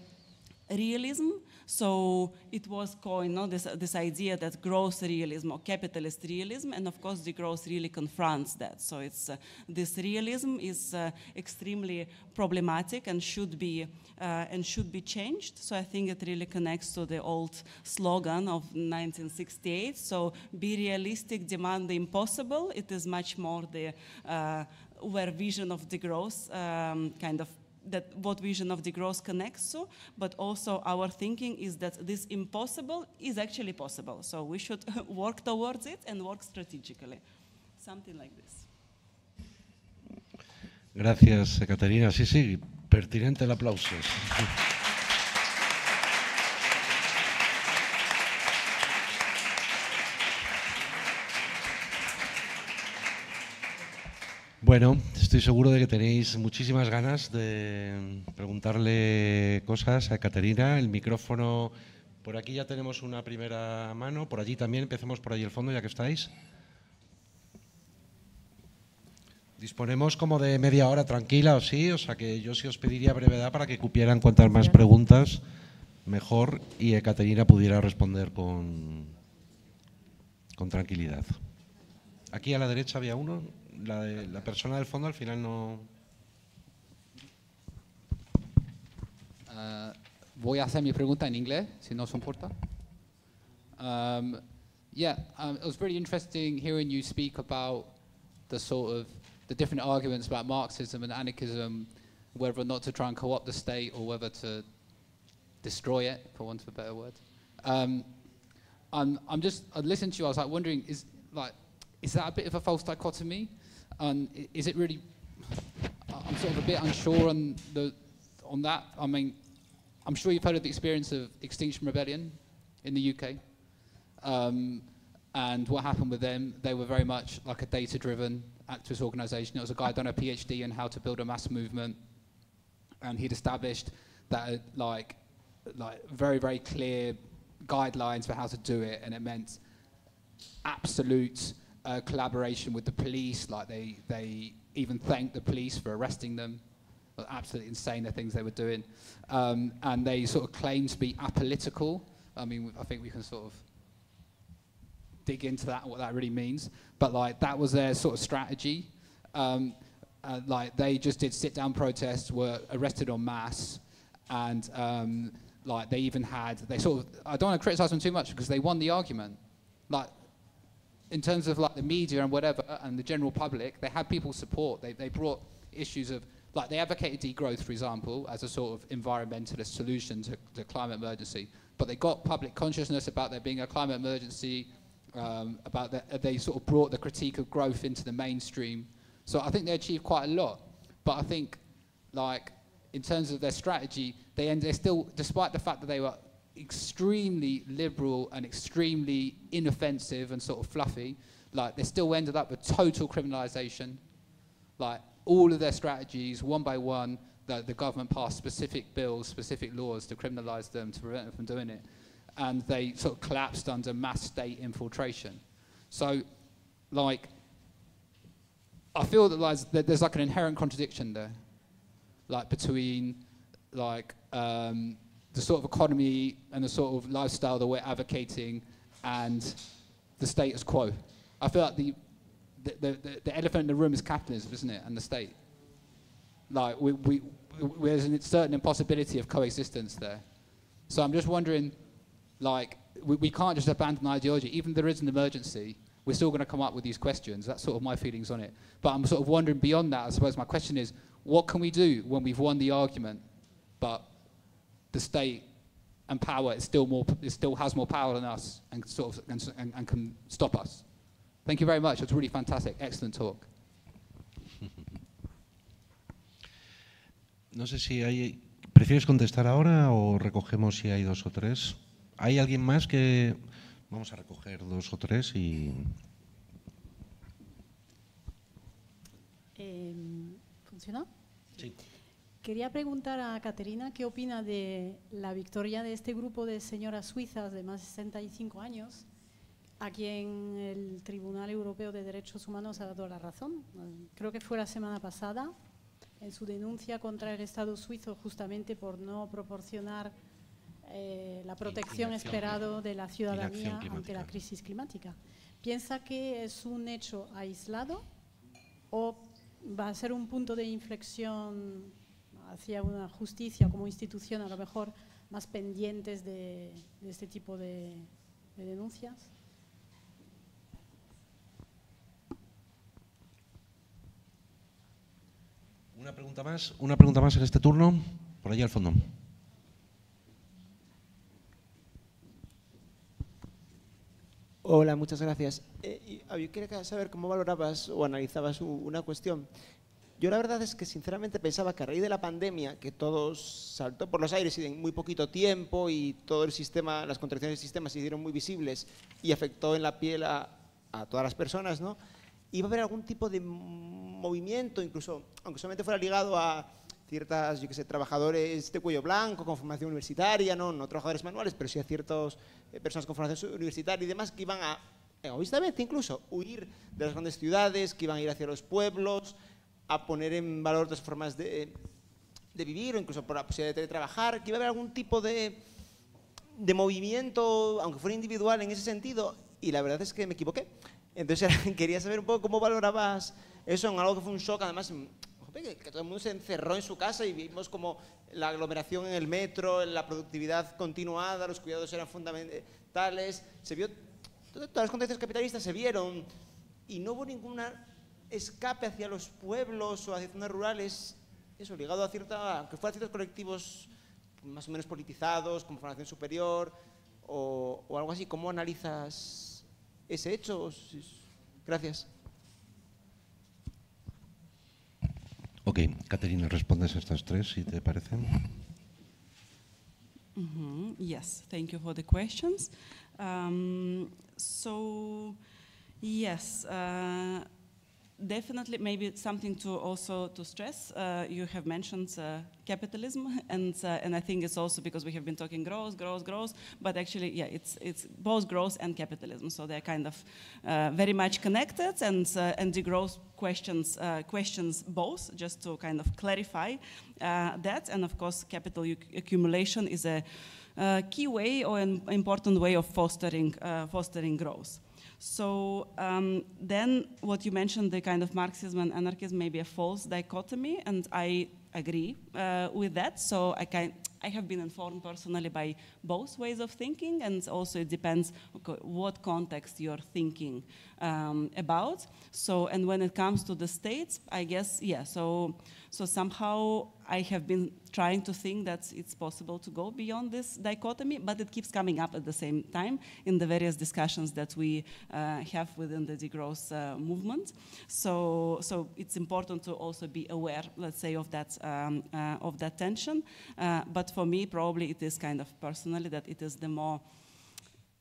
realism, so it was coined, no, this, this idea that growth realism or capitalist realism, and of course the growth really confronts that. So it's uh, this realism is uh, extremely problematic and should be uh, and should be changed. So I think it really connects to the old slogan of 1968. So be realistic, demand the impossible. It is much more the uh, where vision of the growth um, kind of that what vision of the growth connects to, but also our thinking is that this impossible is actually possible. So we should work towards it and work strategically. Something like this. Gracias, Caterina. Sí, sí, pertinente el aplauso. Bueno, estoy seguro de que tenéis muchísimas ganas de preguntarle cosas a Caterina. El micrófono, por aquí ya tenemos una primera mano, por allí también, empecemos por allí el fondo ya que estáis. Disponemos como de media hora tranquila o sí, o sea que yo sí os pediría brevedad para que cupieran cuantas más preguntas mejor y eh, Caterina pudiera responder con, con tranquilidad. Aquí a la derecha había uno. la, de, la persona del fondo al final no... Uh, voy a hacer mi pregunta en inglés, si no Um, yeah, um, it was very interesting hearing you speak about the sort of the different arguments about Marxism and anarchism, whether or not to try and co-opt the state or whether to destroy it, for want of a better word. Um, I'm, I'm just, I listened to you, I was like wondering, is like, is that a bit of a false dichotomy? And is it really? I'm sort of a bit unsure on the on that. I mean, I'm sure you've heard of the experience of Extinction Rebellion in the UK. Um, and what happened with them, they were very much like a data driven activist organization. It was a guy done a PhD in how to build a mass movement. And he'd established that uh, like, like very, very clear guidelines for how to do it. And it meant absolute uh, collaboration with the police. Like they, they even thanked the police for arresting them. Absolutely insane the things they were doing. Um, and they sort of claimed to be apolitical. I mean, I think we can sort of dig into that and what that really means. But like that was their sort of strategy. Um, uh, like they just did sit down protests, were arrested en masse, and um, like they even had they sort of I don't want to criticize them too much because they won the argument. Like in terms of like the media and whatever and the general public, they had people support. They, they brought issues of, like they advocated degrowth, for example, as a sort of environmentalist solution to the climate emergency. But they got public consciousness about there being a climate emergency, um, about that they sort of brought the critique of growth into the mainstream. So I think they achieved quite a lot. But I think, like, in terms of their strategy, they end, they still, despite the fact that they were extremely liberal and extremely inoffensive and sort of fluffy, like they still ended up with total criminalization. Like all of their strategies, one by one, the, the government passed specific bills, specific laws to criminalize them, to prevent them from doing it. And they sort of collapsed under mass state infiltration. So, like, I feel that, like, that there's like an inherent contradiction there, like between like um, the sort of economy and the sort of lifestyle that we're advocating and the status quo. I feel like the, the, the, the elephant in the room is capitalism, isn't it, and the state. Like, we, we, we, there's a certain impossibility of coexistence there. So I'm just wondering, like, we, we can't just abandon ideology. Even if there is an emergency, we're still going to come up with these questions. That's sort of my feelings on it. But I'm sort of wondering beyond that, I suppose my question is, what can we do when we've won the argument, but the state and power is still more, it still has more power than us and, sort of, and, and can stop us. Thank you very much. It's really fantastic. Excellent talk. No sé si hay. ¿Prefieres contestar ahora o recogemos si hay dos o tres? ¿Hay alguien más que.? Vamos a recoger dos o tres y. Eh, em, ¿Funcionó? Sí. Quería preguntar a Caterina qué opina de la victoria de este grupo de señoras suizas de más de 65 años, a quien el Tribunal Europeo de Derechos Humanos ha dado la razón. Creo que fue la semana pasada, en su denuncia contra el Estado suizo justamente por no proporcionar eh, la protección esperada de la ciudadanía ante la crisis climática. ¿Piensa que es un hecho aislado o va a ser un punto de inflexión hacia una justicia como institución a lo mejor más pendientes de, este tipo de, denuncias? Una pregunta más, una pregunta más en este turno, por allí al fondo. Hola, muchas gracias. Eh, quería saber cómo valorabas o analizabas una cuestión yo la verdad es que sinceramente pensaba que a raíz de la pandemia, que todo saltó por los aires y en muy poquito tiempo y todo el sistema, las contracciones del sistema se hicieron muy visibles y afectó en la piel a, todas las personas, ¿no? Iba a haber algún tipo de movimiento, incluso, aunque solamente fuera ligado a ciertas, yo que sé, trabajadores de cuello blanco, con formación universitaria, no, no trabajadores manuales, pero sí a ciertas eh, personas con formación universitaria y demás que iban a, en vez incluso, huir de las grandes ciudades, que iban a ir hacia los pueblos, a poner en valor otras formas de, de vivir o incluso por la posibilidad de trabajar, que iba a haber algún tipo de, de movimiento, aunque fuera individual en ese sentido, y la verdad es que me equivoqué. Entonces quería saber un poco cómo valorabas eso en algo que fue un shock, además que todo el mundo se encerró en su casa y vimos como la aglomeración en el metro, la productividad continuada, los cuidados eran fundamentales, se vio, todas las condiciones capitalistas se vieron y no hubo ninguna escape hacia los pueblos o hacia zonas rurales, es obligado a cierta, aunque ciertos colectivos más o menos politizados, como formación superior o, algo así, ¿cómo analizas ese hecho? Gracias. Ok, Caterina, respondes a estas tres, si te parecen. Mm-hmm. Yes, thank you for the questions. Um, so, yes, uh, definitely maybe something to also to stress uh, you have mentioned uh, capitalism and uh, and i think it's also because we have been talking growth growth growth but actually yeah it's it's both growth and capitalism so they're kind of uh, very much connected and uh, and the growth questions uh, questions both just to kind of clarify that and of course capital accumulation is a key way or an important way of fostering fostering growth so um, then what you mentioned, the kind of Marxism and anarchism may be a false dichotomy, and I agree uh, with that. So I can I have been informed personally by both ways of thinking, and also it depends what context you're thinking um, about. So, and when it comes to the states, I guess, yeah, so so somehow I have been trying to think that it's possible to go beyond this dichotomy, but it keeps coming up at the same time in the various discussions that we uh, have within the degrowth uh, movement. So, so it's important to also be aware, let's say, of that um, uh, of that tension. Uh, but for me, probably it is kind of personally that it is the more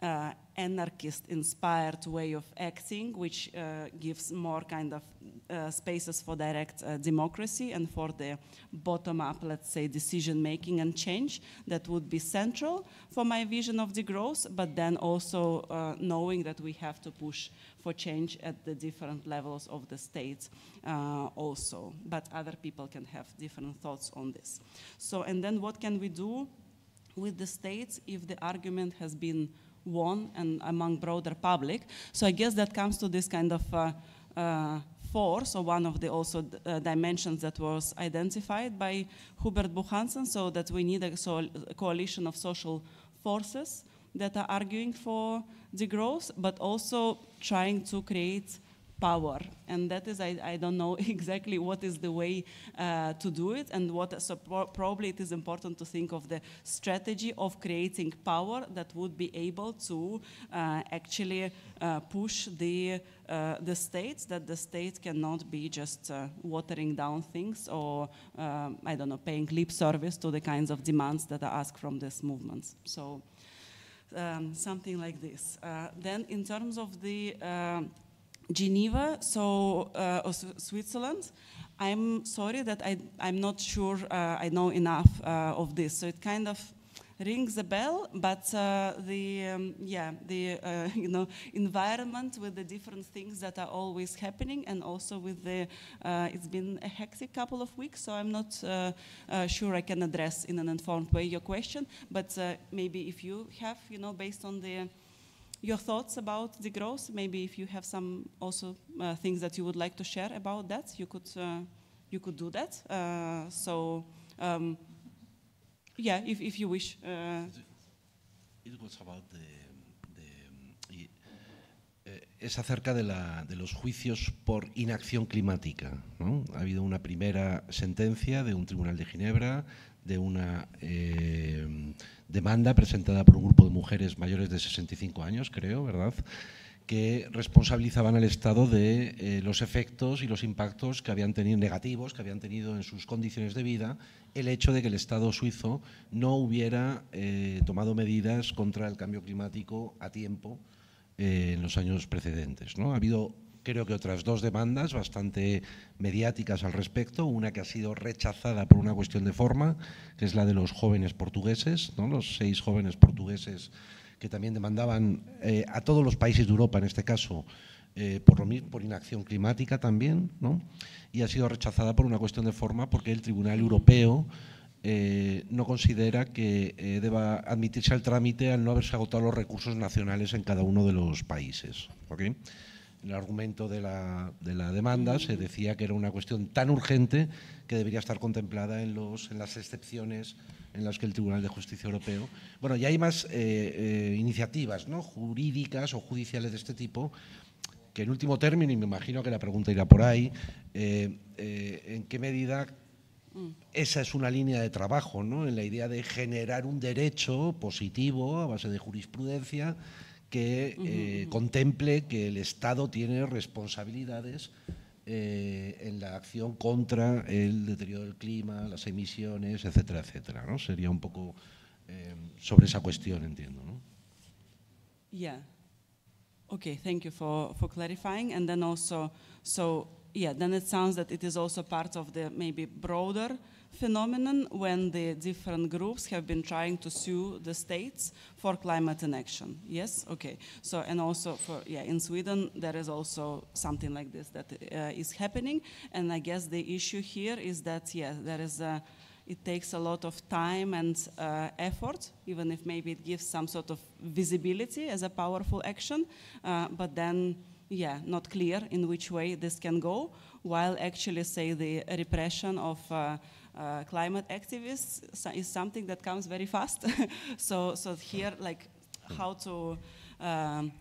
uh, anarchist-inspired way of acting, which uh, gives more kind of uh, spaces for direct uh, democracy and for the bottom-up, let's say, decision-making and change that would be central for my vision of the growth, but then also uh, knowing that we have to push for change at the different levels of the state uh, also. But other people can have different thoughts on this. So, and then what can we do with the states if the argument has been one and among broader public. So I guess that comes to this kind of uh, uh, force, or one of the also uh, dimensions that was identified by Hubert Buchansen, so that we need a, so a coalition of social forces that are arguing for the growth, but also trying to create power. And that is, I, I don't know exactly what is the way uh, to do it and what, so pro probably it is important to think of the strategy of creating power that would be able to uh, actually uh, push the, uh, the states, that the states cannot be just uh, watering down things or, um, I don't know, paying lip service to the kinds of demands that are asked from these movements. So um, something like this. Uh, then in terms of the um, Geneva, so uh, Switzerland. I'm sorry that I, I'm not sure uh, I know enough uh, of this. So it kind of rings a bell, but uh, the um, yeah the uh, you know environment with the different things that are always happening, and also with the it's been a hectic couple of weeks, so I'm not sure I can address in an informed way your question. But maybe if you have you know based on the your thoughts about the growth. Maybe if you have some also uh, things that you would like to share about that, you could uh, you could do that. Uh, so um, yeah, if if you wish. Uh, it was about the, the, um, eh, es acerca de, la, de los juicios por inacción climática. ¿no? Ha habido una primera sentencia de un tribunal de Ginebra, de una eh, demanda presentada por un grupo de mujeres mayores de 65 años, creo, ¿verdad?, que responsabilizaban al Estado de eh, los efectos y los impactos que habían tenido negativos que habían tenido en sus condiciones de vida el hecho de que el Estado suizo no hubiera eh, tomado medidas contra el cambio climático a tiempo eh, en los años precedentes. ¿no? Ha habido creo que otras dos demandas bastante mediáticas al respecto. Una que ha sido rechazada por una cuestión de forma, que es la de los jóvenes portugueses, los seis jóvenes portugueses que también demandaban eh, a todos los países de Europa, en este caso, eh, por, lo por inacción climática también, ¿no? y ha sido rechazada por una cuestión de forma porque el Tribunal Europeo eh, no considera que deba admitirse al trámite al no haberse agotado los recursos nacionales en cada uno de los países. ¿okay? el argumento de la, demanda se decía que era una cuestión tan urgente que debería estar contemplada en, los, en las excepciones en las que el Tribunal de Justicia Europeo. Bueno, ya hay más eh, eh, iniciativas ¿no? jurídicas o judiciales de este tipo que en último término, y me imagino que la pregunta irá por ahí, eh, ¿en qué medida mm. esa es una línea de trabajo, ¿no? en la idea de generar un derecho positivo a base de jurisprudencia que eh, contemple que el Estado tiene responsabilidades eh, en la acción contra el deterioro del clima, las emisiones, etcétera, etcétera. ¿no? Sería un poco eh, sobre esa cuestión, entiendo. ¿no? Yeah. Okay, thank you for, for clarifying. And then also, so yeah, then it sounds that it is also part of the maybe broader phenomenon when the different groups have been trying to sue the states for climate inaction. Yes? Okay. So, and also for, yeah, in Sweden, there is also something like this that uh, is happening. And I guess the issue here is that, yeah, there is a, it takes a lot of time and uh, effort, even if maybe it gives some sort of visibility as a powerful action, uh, but then, yeah, not clear in which way this can go, while actually, say, the repression of uh, uh, climate activists is something that comes very fast. so, so here, like, how to um,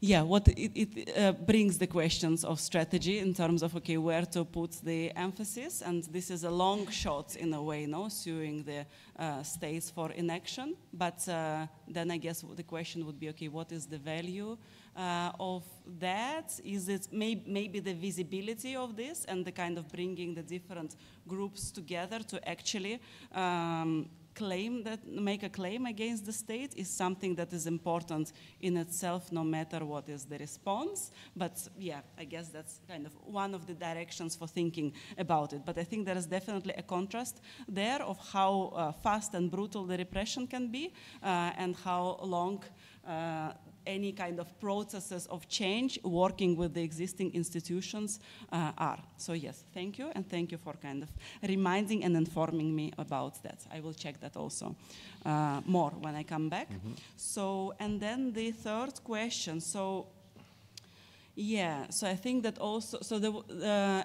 yeah, what it, it uh, brings the questions of strategy in terms of okay, where to put the emphasis, and this is a long shot in a way, no, suing the uh, states for inaction. But uh, then I guess the question would be okay, what is the value uh, of that? Is it may maybe the visibility of this and the kind of bringing the different groups together to actually um, claim that make a claim against the state is something that is important in itself no matter what is the response but yeah i guess that's kind of one of the directions for thinking about it but i think there is definitely a contrast there of how uh, fast and brutal the repression can be uh, and how long uh, any kind of processes of change working with the existing institutions uh, are. So yes, thank you, and thank you for kind of reminding and informing me about that. I will check that also uh, more when I come back. Mm -hmm. So, and then the third question. So yeah, so I think that also, so the, uh,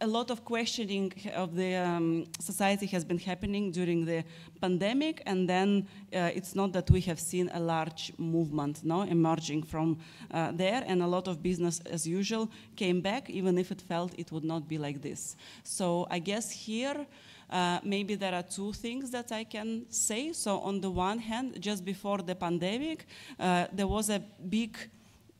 a lot of questioning of the um, society has been happening during the pandemic, and then uh, it's not that we have seen a large movement now emerging from uh, there, and a lot of business as usual came back, even if it felt it would not be like this. So I guess here. Uh, maybe there are two things that I can say. So on the one hand, just before the pandemic, uh, there was a big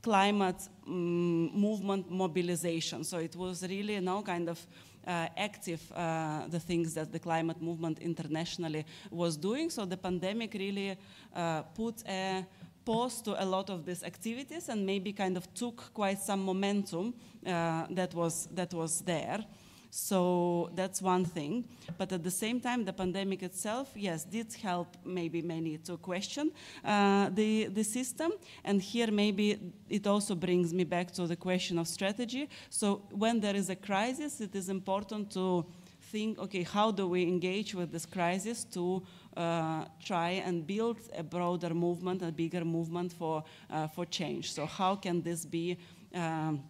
climate um, movement mobilization. So it was really you now kind of uh, active uh, the things that the climate movement internationally was doing. So the pandemic really uh, put a pause to a lot of these activities and maybe kind of took quite some momentum uh, that was that was there. So that's one thing. But at the same time, the pandemic itself, yes, did help maybe many to question uh, the, the system. And here maybe it also brings me back to the question of strategy. So when there is a crisis, it is important to think, okay, how do we engage with this crisis to uh, try and build a broader movement, a bigger movement for, uh, for change? So how can this be um,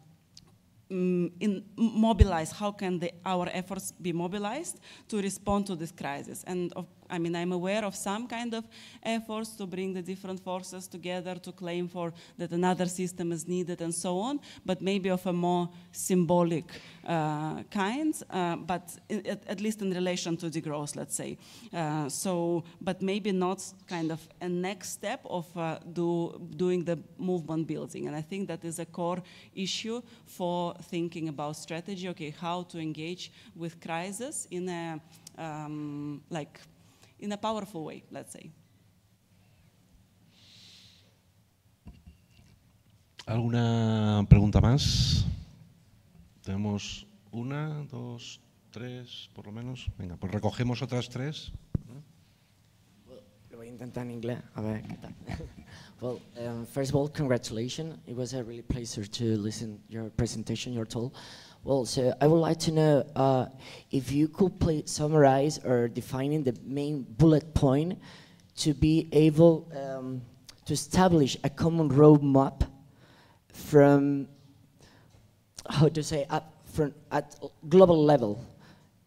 um, in, mobilize, how can the, our efforts be mobilized to respond to this crisis. And of I mean, I'm aware of some kind of efforts to bring the different forces together to claim for that another system is needed and so on, but maybe of a more symbolic uh, kind, uh, but in, at, at, least in relation to the growth, let's say. Uh, so, but maybe not kind of a next step of uh, do, doing the movement building. And I think that is a core issue for thinking about strategy, okay, how to engage with crisis in a um, like in a powerful way, let's say. ¿Alguna pregunta más? Tenemos una, dos, tres, por lo menos. Venga, pues recogemos otras tres. intentar en inglés, a ver qué tal. well, um, first of all, congratulations. It was a really pleasure to listen your presentation, your talk. Well, so I would like to know uh, if you could please summarize or defining the main bullet point to be able um, to establish a common roadmap from how to say from at global level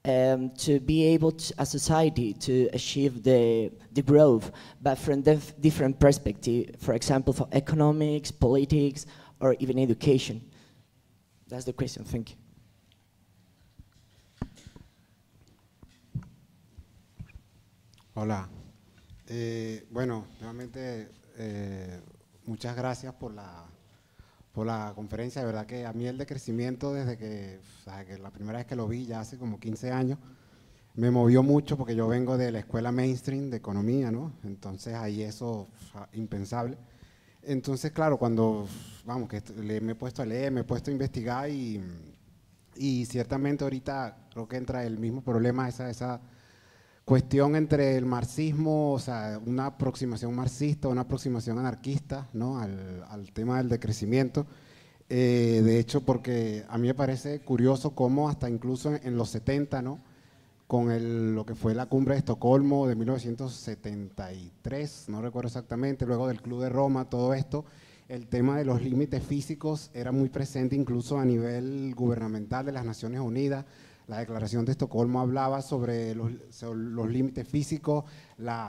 um, to be able to, as society to achieve the, the growth, but from different perspective, for example, for economics, politics, or even education. That's the question, thank you. Hola. Eh, bueno, nuevamente eh, muchas gracias por la, por la conferencia. De verdad que a mí el decrecimiento desde que, la primera vez que lo vi, ya hace como 15 años, me movió mucho porque yo vengo de la escuela mainstream de economía, ¿no? Entonces ahí eso impensable. Entonces, claro, cuando, vamos, que me he puesto a leer, me he puesto a investigar y, y ciertamente ahorita creo que entra el mismo problema, esa, esa cuestión entre el marxismo, o sea, una aproximación marxista, una aproximación anarquista, ¿no? Al, tema del decrecimiento. Eh, de hecho, porque a mí me parece curioso cómo hasta incluso en, los 70, ¿no? Con lo que fue la cumbre de Estocolmo de 1973, no recuerdo exactamente, luego del Club de Roma, todo esto, el tema de los límites físicos era muy presente incluso a nivel gubernamental de las Naciones Unidas, la declaración de Estocolmo hablaba sobre los, límites físicos,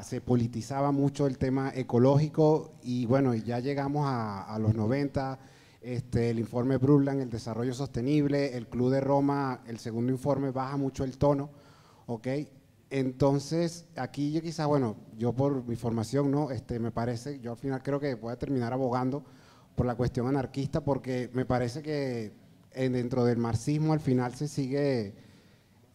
se politizaba mucho el tema ecológico y bueno, ya llegamos a, los 90, este, el informe Brundtland, el desarrollo sostenible, el Club de Roma, el segundo informe baja mucho el tono, ¿ok? Entonces, aquí yo quizás, bueno, yo por mi formación, ¿no? Este, me parece, yo al final creo que voy a terminar abogando por la cuestión anarquista porque me parece que dentro del marxismo al final se sigue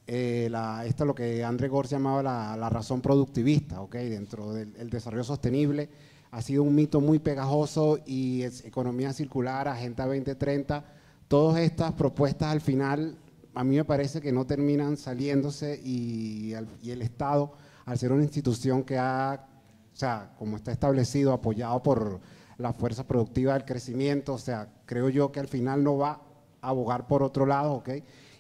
eh, la, esto es lo que André Gors llamaba la, razón productivista, ¿okay? dentro del desarrollo sostenible. Ha sido un mito muy pegajoso y es economía circular, Agenda 2030, todas estas propuestas al final a mí me parece que no terminan saliéndose y, y el Estado, al ser una institución que ha, o sea, como está establecido, apoyado por la fuerza productiva del crecimiento, o sea, creo yo que al final no va a abogar por otro lado, ¿ok?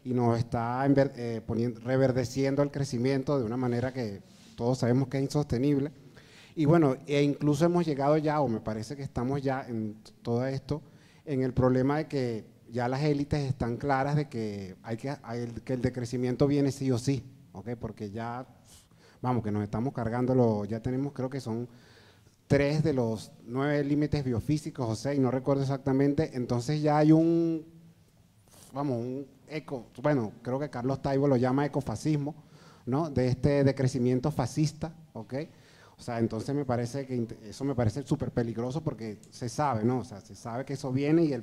y nos está eh, poniendo, reverdeciendo el crecimiento de una manera que todos sabemos que es insostenible. Y bueno, e incluso hemos llegado ya, o me parece que estamos ya en todo esto, en el problema de que ya las élites están claras de que, hay que, que el decrecimiento viene sí o sí, ¿okay? porque ya, vamos, que nos estamos cargando, lo, ya tenemos, creo que son tres de los nueve límites biofísicos o seis, no recuerdo exactamente, entonces ya hay un, vamos, un bueno, creo que Carlos Taibo lo llama ecofascismo, ¿no? De este decrecimiento fascista, ¿ok? O sea, entonces me parece que eso me parece súper peligroso porque se sabe, ¿no? O sea, se sabe que eso viene y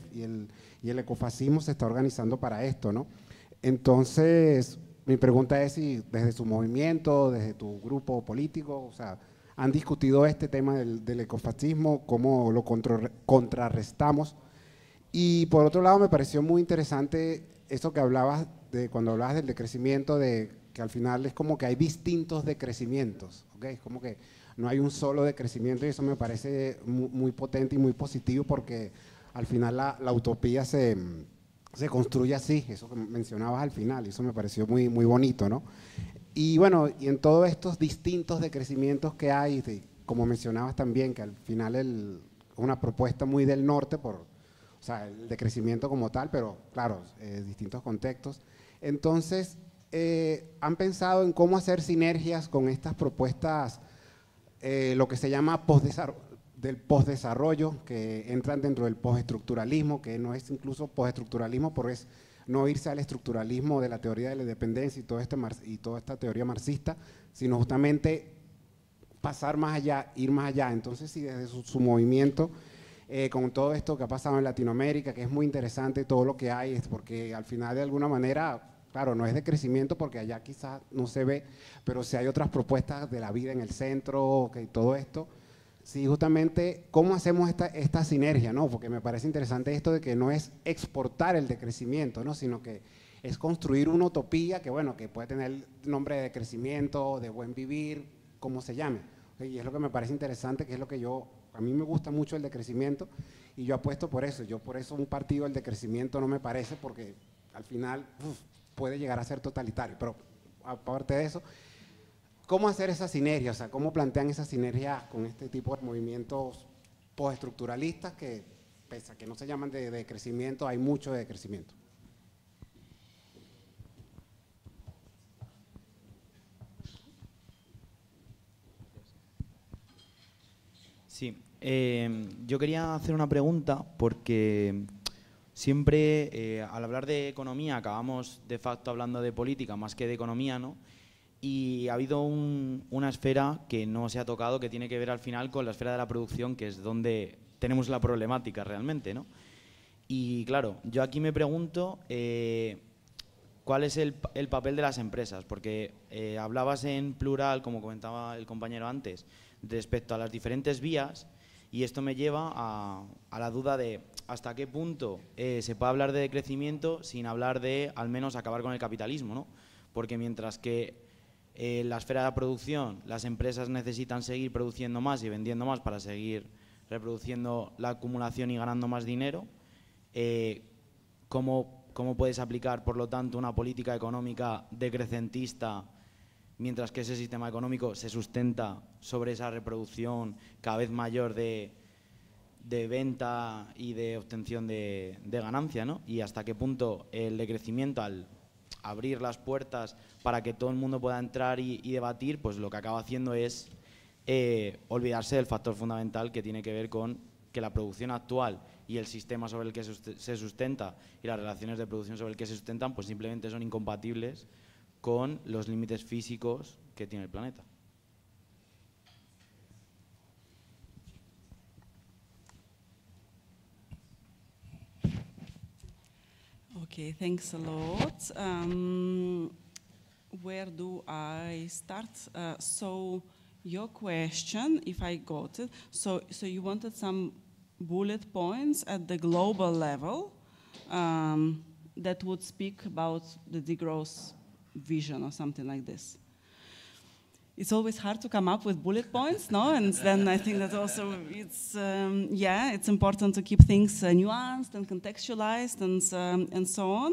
el, ecofascismo se está organizando para esto, ¿no? Entonces, mi pregunta es si desde su movimiento, desde tu grupo político, o sea, han discutido este tema del, ecofascismo, cómo lo contrarrestamos. Y por otro lado, me pareció muy interesante eso que hablabas de cuando hablabas del decrecimiento, de que al final es como que hay distintos decrecimientos, Es como que no hay un solo decrecimiento y eso me parece muy, potente y muy positivo porque al final la, utopía se, construye así, eso que mencionabas al final, y eso me pareció muy, muy bonito, ¿no? Y bueno, y en todos estos distintos decrecimientos que hay, como mencionabas también, que al final es una propuesta muy del norte por o sea, el decrecimiento como tal, pero claro, en distintos contextos. Entonces, eh, han pensado en cómo hacer sinergias con estas propuestas, eh, lo que se llama del postdesarrollo, que entran dentro del postestructuralismo, que no es incluso postestructuralismo, porque es no irse al estructuralismo de la teoría de la dependencia y, todo este y toda esta teoría marxista, sino justamente pasar más allá, ir más allá. Entonces, si desde su movimiento eh, con todo esto que ha pasado en Latinoamérica, que es muy interesante todo lo que hay, es porque al final de alguna manera, claro, no es de crecimiento porque allá quizás no se ve, pero si hay otras propuestas de la vida en el centro, que todo esto, sí, justamente cómo hacemos esta, sinergia, ¿no? Porque me parece interesante esto de que no es exportar el decrecimiento, ¿no? Sino que es construir una utopía que, bueno, que puede tener nombre de crecimiento, de buen vivir, como se llame. Y es lo que me parece interesante, que es lo que yo a mí me gusta mucho el decrecimiento y yo apuesto por eso. Yo por eso un partido el decrecimiento no me parece porque al final puede llegar a ser totalitario. Pero aparte de eso, ¿cómo hacer esa sinergia? O sea, ¿cómo plantean esas sinergia con este tipo de movimientos postestructuralistas que, pese a que no se llaman de, decrecimiento, hay mucho de Eh, yo quería hacer una pregunta porque siempre eh, al hablar de economía acabamos de facto hablando de política más que de economía, ¿no? Y ha habido una esfera que no se ha tocado que tiene que ver al final con la esfera de la producción, que es donde tenemos la problemática realmente, ¿no? Y claro, yo aquí me pregunto eh, cuál es el, papel de las empresas, porque eh, hablabas en plural, como comentaba el compañero antes, respecto a las diferentes vías y esto me lleva a, la duda de hasta qué punto eh, se puede hablar de crecimiento sin hablar de al menos acabar con el capitalismo, ¿no? Porque mientras que en eh, la esfera de la producción las empresas necesitan seguir produciendo más y vendiendo más para seguir reproduciendo la acumulación y ganando más dinero, eh, ¿cómo, ¿cómo puedes aplicar, por lo tanto, una política económica decrecentista? mientras que ese sistema económico se sustenta sobre esa reproducción cada vez mayor de, venta y de obtención de, ganancia, ¿no? Y hasta qué punto el decrecimiento al abrir las puertas para que todo el mundo pueda entrar y, debatir, pues lo que acaba haciendo es eh, olvidarse del factor fundamental que tiene que ver con que la producción actual y el sistema sobre el que se sustenta y las relaciones de producción sobre el que se sustentan, pues simplemente son incompatibles con los límites físicos que tiene el planeta. Okay, thanks a lot. Um, where do I start? Uh, so your question, if I got it, so, so you wanted some bullet points at the global level um, that would speak about the degrowth vision or something like this. It's always hard to come up with bullet points, no? And then I think that also it's um, yeah, it's important to keep things uh, nuanced and contextualized and um, and so on.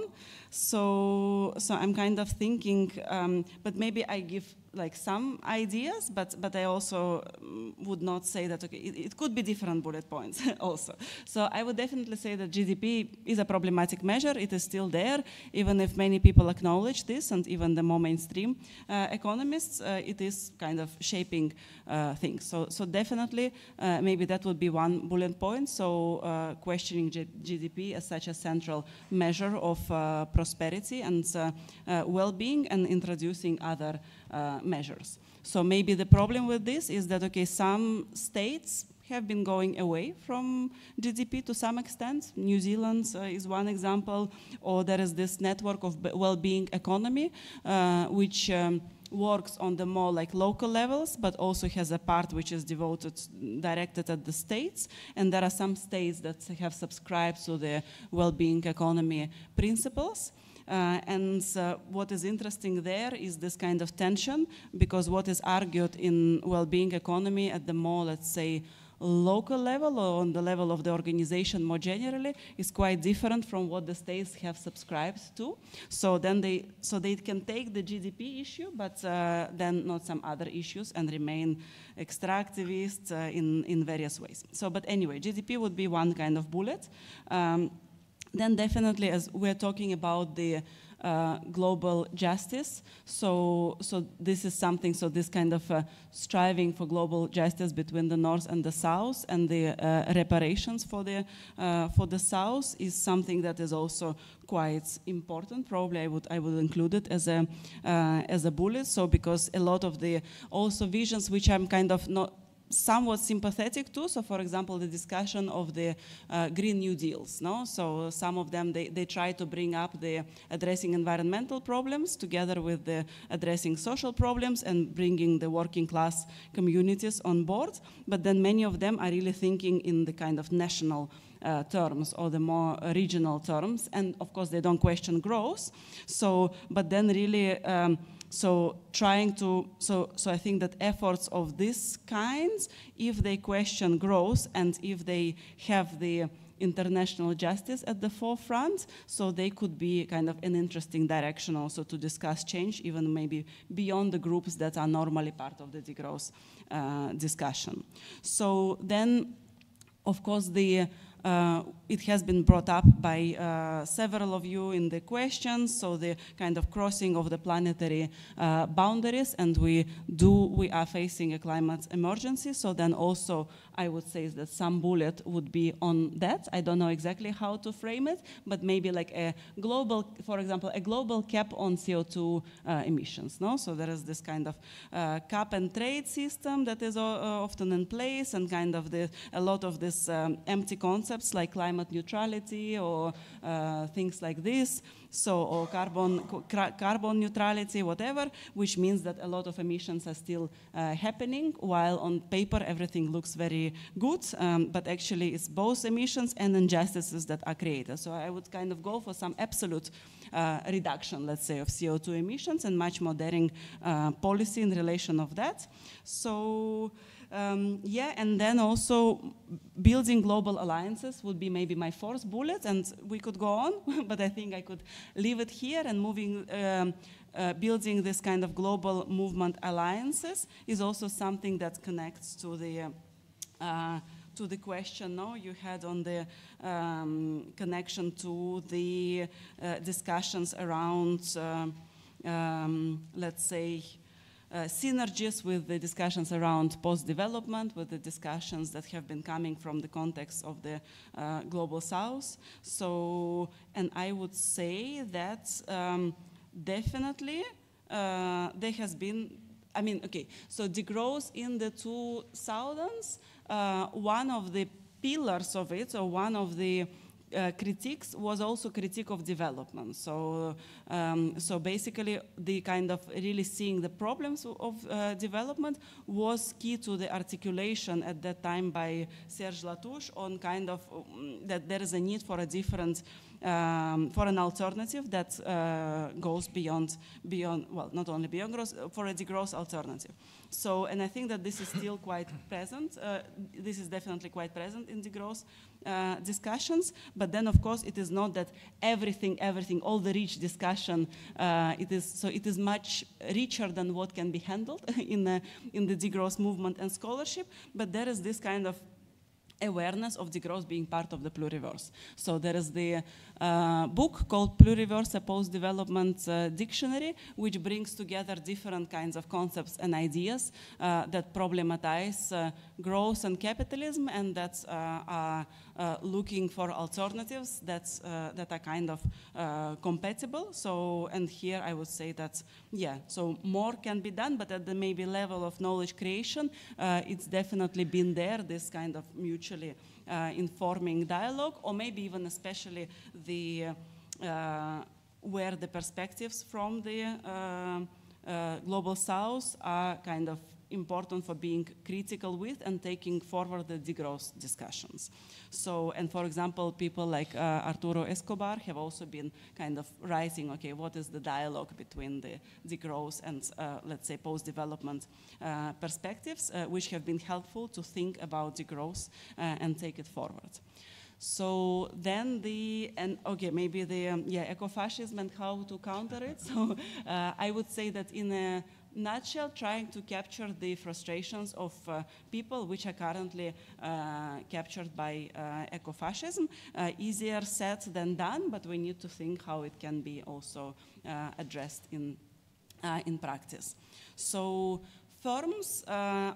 So, so I'm kind of thinking, um, but maybe I give like some ideas, but but I also mm, would not say that okay, it, it could be different bullet points also. So I would definitely say that GDP is a problematic measure. It is still there, even if many people acknowledge this, and even the more mainstream uh, economists, uh, it is kind of shaping uh, things. So so definitely, uh, maybe that would be one bullet point. So uh, questioning G GDP as such a central measure of uh, prosperity and uh, uh, well-being and introducing other uh, measures. So maybe the problem with this is that, okay, some states have been going away from GDP to some extent. New Zealand uh, is one example, or there is this network of well-being economy, uh, which um, works on the more like local levels, but also has a part which is devoted, directed at the states. And there are some states that have subscribed to the well-being economy principles. Uh, and uh, what is interesting there is this kind of tension because what is argued in well-being economy at the more, let's say, local level or on the level of the organization more generally is quite different from what the states have subscribed to. So then they so they can take the GDP issue, but uh, then not some other issues and remain extractivist uh, in in various ways. So but anyway, GDP would be one kind of bullet. Um, then definitely, as we're talking about the uh, global justice. So, so this is something, so this kind of uh, striving for global justice between the North and the South and the uh, reparations for the, uh, for the South is something that is also quite important. Probably I would I would include it as a uh, as a bullet. So because a lot of the also visions which I'm kind of not somewhat sympathetic to. So, for example, the discussion of the uh, Green New Deals. No, so some of them they, they try to bring up the addressing environmental problems together with the addressing social problems and bringing the working class communities on board. But then many of them are really thinking in the kind of national. Uh, terms or the more regional terms and of course they don't question growth so but then really um, so trying to, so, so I think that efforts of this kinds, if they question growth and if they have the international justice at the forefront, so they could be kind of an interesting direction also to discuss change, even maybe beyond the groups that are normally part of the degrowth uh, discussion. So then, of course, the uh, it has been brought up by uh, several of you in the questions, so the kind of crossing of the planetary uh, boundaries, and we do, we are facing a climate emergency, so then also I would say is that some bullet would be on that. I don't know exactly how to frame it, but maybe like a global, for example, a global cap on CO2 uh, emissions. No, so there is this kind of uh, cap and trade system that is uh, uh, often in place, and kind of the, a lot of these um, empty concepts like climate neutrality or uh, things like this so or carbon carbon neutrality, whatever, which means that a lot of emissions are still uh, happening. While on paper everything looks very good, um, but actually it's both emissions and injustices that are created. So I would kind of go for some absolute uh, reduction, let's say, of CO2 emissions and much more daring uh, policy in relation of that. So. Um, yeah, and then also building global alliances would be maybe my fourth bullet, and we could go on, but I think I could leave it here and moving. Um, uh, building this kind of global movement alliances is also something that connects to the uh, uh to the question no, you had on the um, connection to the uh, discussions around, uh, um, let's say, uh, synergies with the discussions around post-development, with the discussions that have been coming from the context of the uh, global south. So, and I would say that um, definitely uh, there has been, I mean, okay, so the growth in the 2000s, uh, one of the pillars of it, or one of the uh, critiques was also critique of development. So, uh, um, so basically, the kind of really seeing the problems of uh, development was key to the articulation at that time by Serge Latouche on kind of um, that there is a need for a different um, for an alternative that uh, goes beyond, beyond, well, not only beyond growth, uh, for a degrowth alternative. So, and I think that this is still quite present. Uh, this is definitely quite present in degrowth uh, discussions. But then, of course, it is not that everything, everything, all the rich discussion. Uh, it is so it is much richer than what can be handled in the in the degrowth movement and scholarship. But there is this kind of awareness of the growth being part of the pluriverse. So there is the uh, book called Pluriverse, a Post-Development uh, Dictionary, which brings together different kinds of concepts and ideas uh, that problematize uh, growth and capitalism and that uh, are uh, looking for alternatives that's, that are kind of compatible. So, and here I would say that, yeah, so more can be done, but at the maybe level of knowledge creation, it's definitely been there, this kind of mutual mutually uh, informing dialogue, or maybe even especially the uh, uh, where the perspectives from the global south are kind of important for being critical with and taking forward the degrowth discussions. So, and for example, people like uh, Arturo Escobar have also been kind of writing, okay, what is the dialogue between the degrowth and, uh, let's say, post-development uh, perspectives, uh, which have been helpful to think about degrowth uh, and take it forward. So then the, and okay, maybe the, um, yeah, ecofascism and how to counter it. So uh, I would say that in a nutshell, trying to capture the frustrations of uh, people which are currently uh, captured by uh, ecofascism. easier said than done, but we need to think how it can be also addressed in, in practice. So firms uh,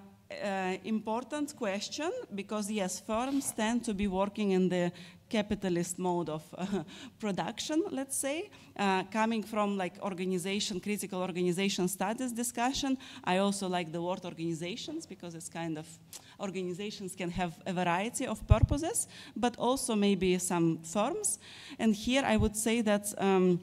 important question because yes, firms tend to be working in the capitalist mode of uh, production, let's say. Uh, coming from like organization, critical organization studies discussion, I also like the word organizations because it's kind of, organizations can have a variety of purposes, but also maybe some firms. And here I would say that um,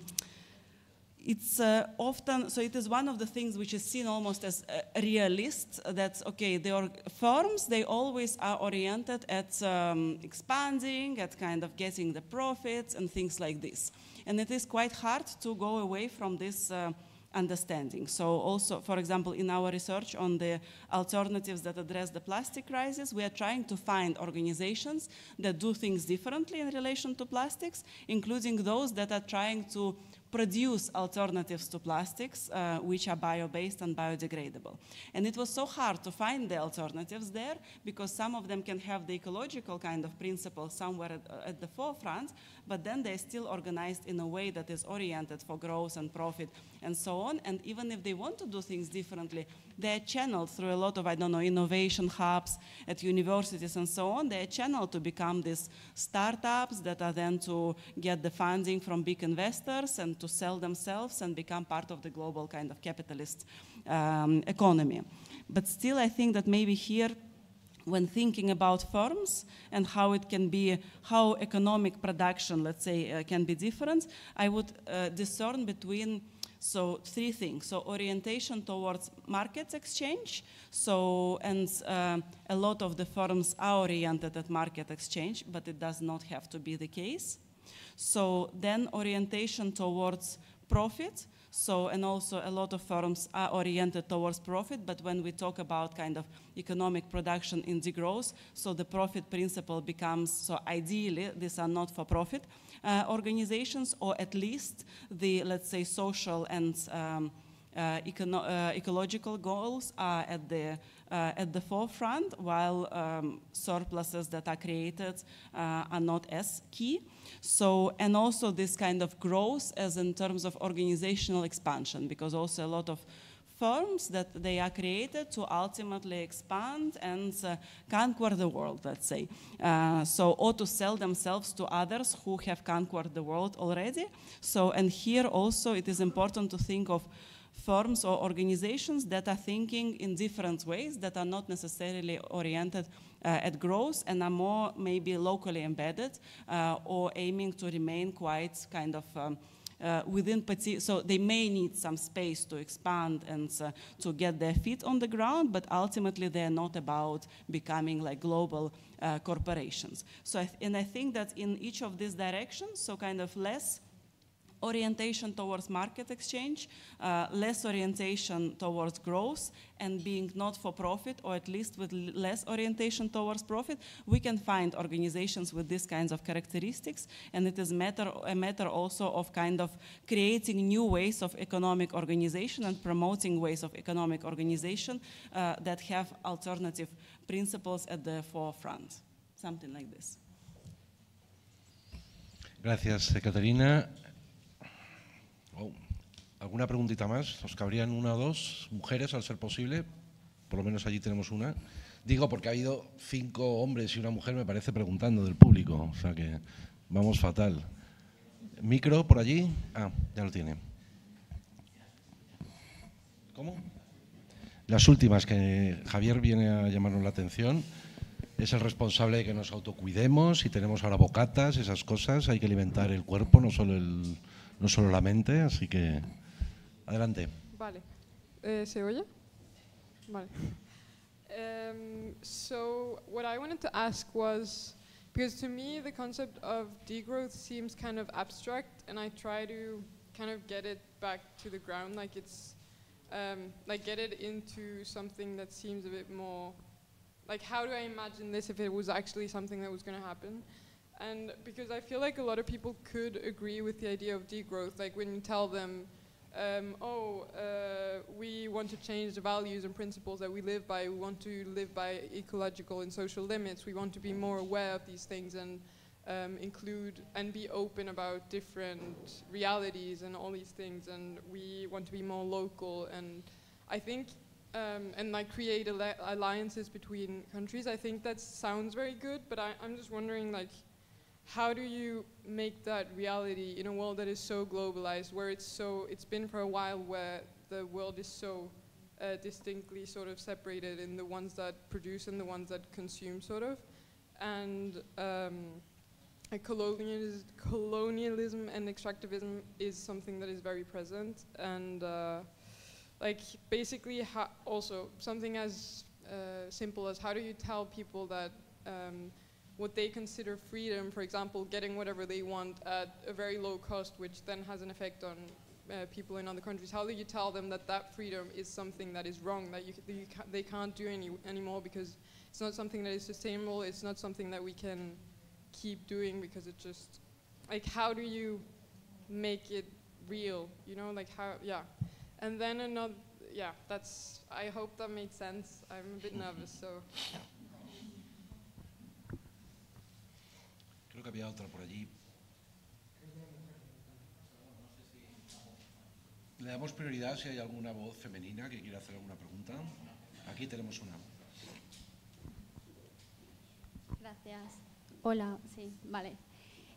it's uh, often so it is one of the things which is seen almost as uh, realist uh, that okay the firms they always are oriented at um, expanding at kind of getting the profits and things like this and it is quite hard to go away from this uh, understanding so also for example in our research on the alternatives that address the plastic crisis we are trying to find organizations that do things differently in relation to plastics including those that are trying to produce alternatives to plastics, uh, which are bio-based and biodegradable. And it was so hard to find the alternatives there because some of them can have the ecological kind of principle somewhere at, at the forefront, but then they're still organized in a way that is oriented for growth and profit and so on. And even if they want to do things differently, they're channeled through a lot of, I don't know, innovation hubs at universities and so on. They're channeled to become these startups that are then to get the funding from big investors and to sell themselves and become part of the global kind of capitalist um, economy. But still, I think that maybe here, when thinking about firms and how it can be, how economic production, let's say, uh, can be different, I would uh, discern between so three things. So orientation towards market exchange. So and uh, a lot of the firms are oriented at market exchange, but it does not have to be the case. So then orientation towards profit. So, and also a lot of firms are oriented towards profit, but when we talk about kind of economic production in the growth, so the profit principle becomes, so ideally, these are not for profit uh, organizations, or at least the, let's say, social and um, uh, econo uh, ecological goals are at the uh, at the forefront, while um, surpluses that are created uh, are not as key. So, and also this kind of growth as in terms of organizational expansion, because also a lot of firms that they are created to ultimately expand and uh, conquer the world, let's say. Uh, so, or to sell themselves to others who have conquered the world already. So, and here also it is important to think of firms or organizations that are thinking in different ways that are not necessarily oriented uh, at growth and are more maybe locally embedded uh, or aiming to remain quite kind of um, uh, within so they may need some space to expand and uh, to get their feet on the ground but ultimately they're not about becoming like global uh, corporations so I and i think that in each of these directions so kind of less orientation towards market exchange, uh, less orientation towards growth, and being not for profit, or at least with less orientation towards profit, we can find organizations with these kinds of characteristics. And it is matter, a matter also of kind of creating new ways of economic organization and promoting ways of economic organization uh, that have alternative principles at the forefront, something like this. Gracias, Caterina. ¿Alguna preguntita más? ¿Os cabrían una o dos mujeres al ser posible? Por lo menos allí tenemos una. Digo porque ha habido cinco hombres y una mujer, me parece, preguntando del público. O sea que vamos fatal. ¿Micro por allí? Ah, ya lo tiene. ¿Cómo? Las últimas que Javier viene a llamarnos la atención. Es el responsable de que nos autocuidemos y tenemos ahora bocatas, esas cosas. Hay que alimentar el cuerpo, no solo, el, no solo la mente. Así que Adelante. Vale. Eh, ¿Se oye? Vale. Um, so what I wanted to ask was, because to me the concept of degrowth seems kind of abstract, and I try to kind of get it back to the ground, like it's, um, like get it into something that seems a bit more, like how do I imagine this if it was actually something that was going to happen? And because I feel like a lot of people could agree with the idea of degrowth, like when you tell them um, oh, uh, we want to change the values and principles that we live by. We want to live by ecological and social limits. We want to be more aware of these things and um, include and be open about different realities and all these things. And we want to be more local. And I think, um, and like create alliances between countries. I think that sounds very good, but I, I'm just wondering, like, how do you make that reality in a world that is so globalized, where it's so it's been for a while where the world is so uh, distinctly sort of separated in the ones that produce and the ones that consume, sort of, and um, colonialism, colonialism and extractivism is something that is very present and. Uh, like basically also something as uh, simple as how do you tell people that um, what they consider freedom, for example, getting whatever they want at a very low cost, which then has an effect on uh, people in other countries? How do you tell them that that freedom is something that is wrong, that, you, that you ca they can't do any anymore because it's not something that is sustainable, it's not something that we can keep doing because it just, like, how do you make it real, you know, like how, yeah. And then another, yeah, that's, I hope that made sense. I'm a bit nervous, so. Yeah. que había otra por allí. Le damos prioridad si hay alguna voz femenina que quiera hacer alguna pregunta. Aquí tenemos una. Gracias. Hola, sí, vale.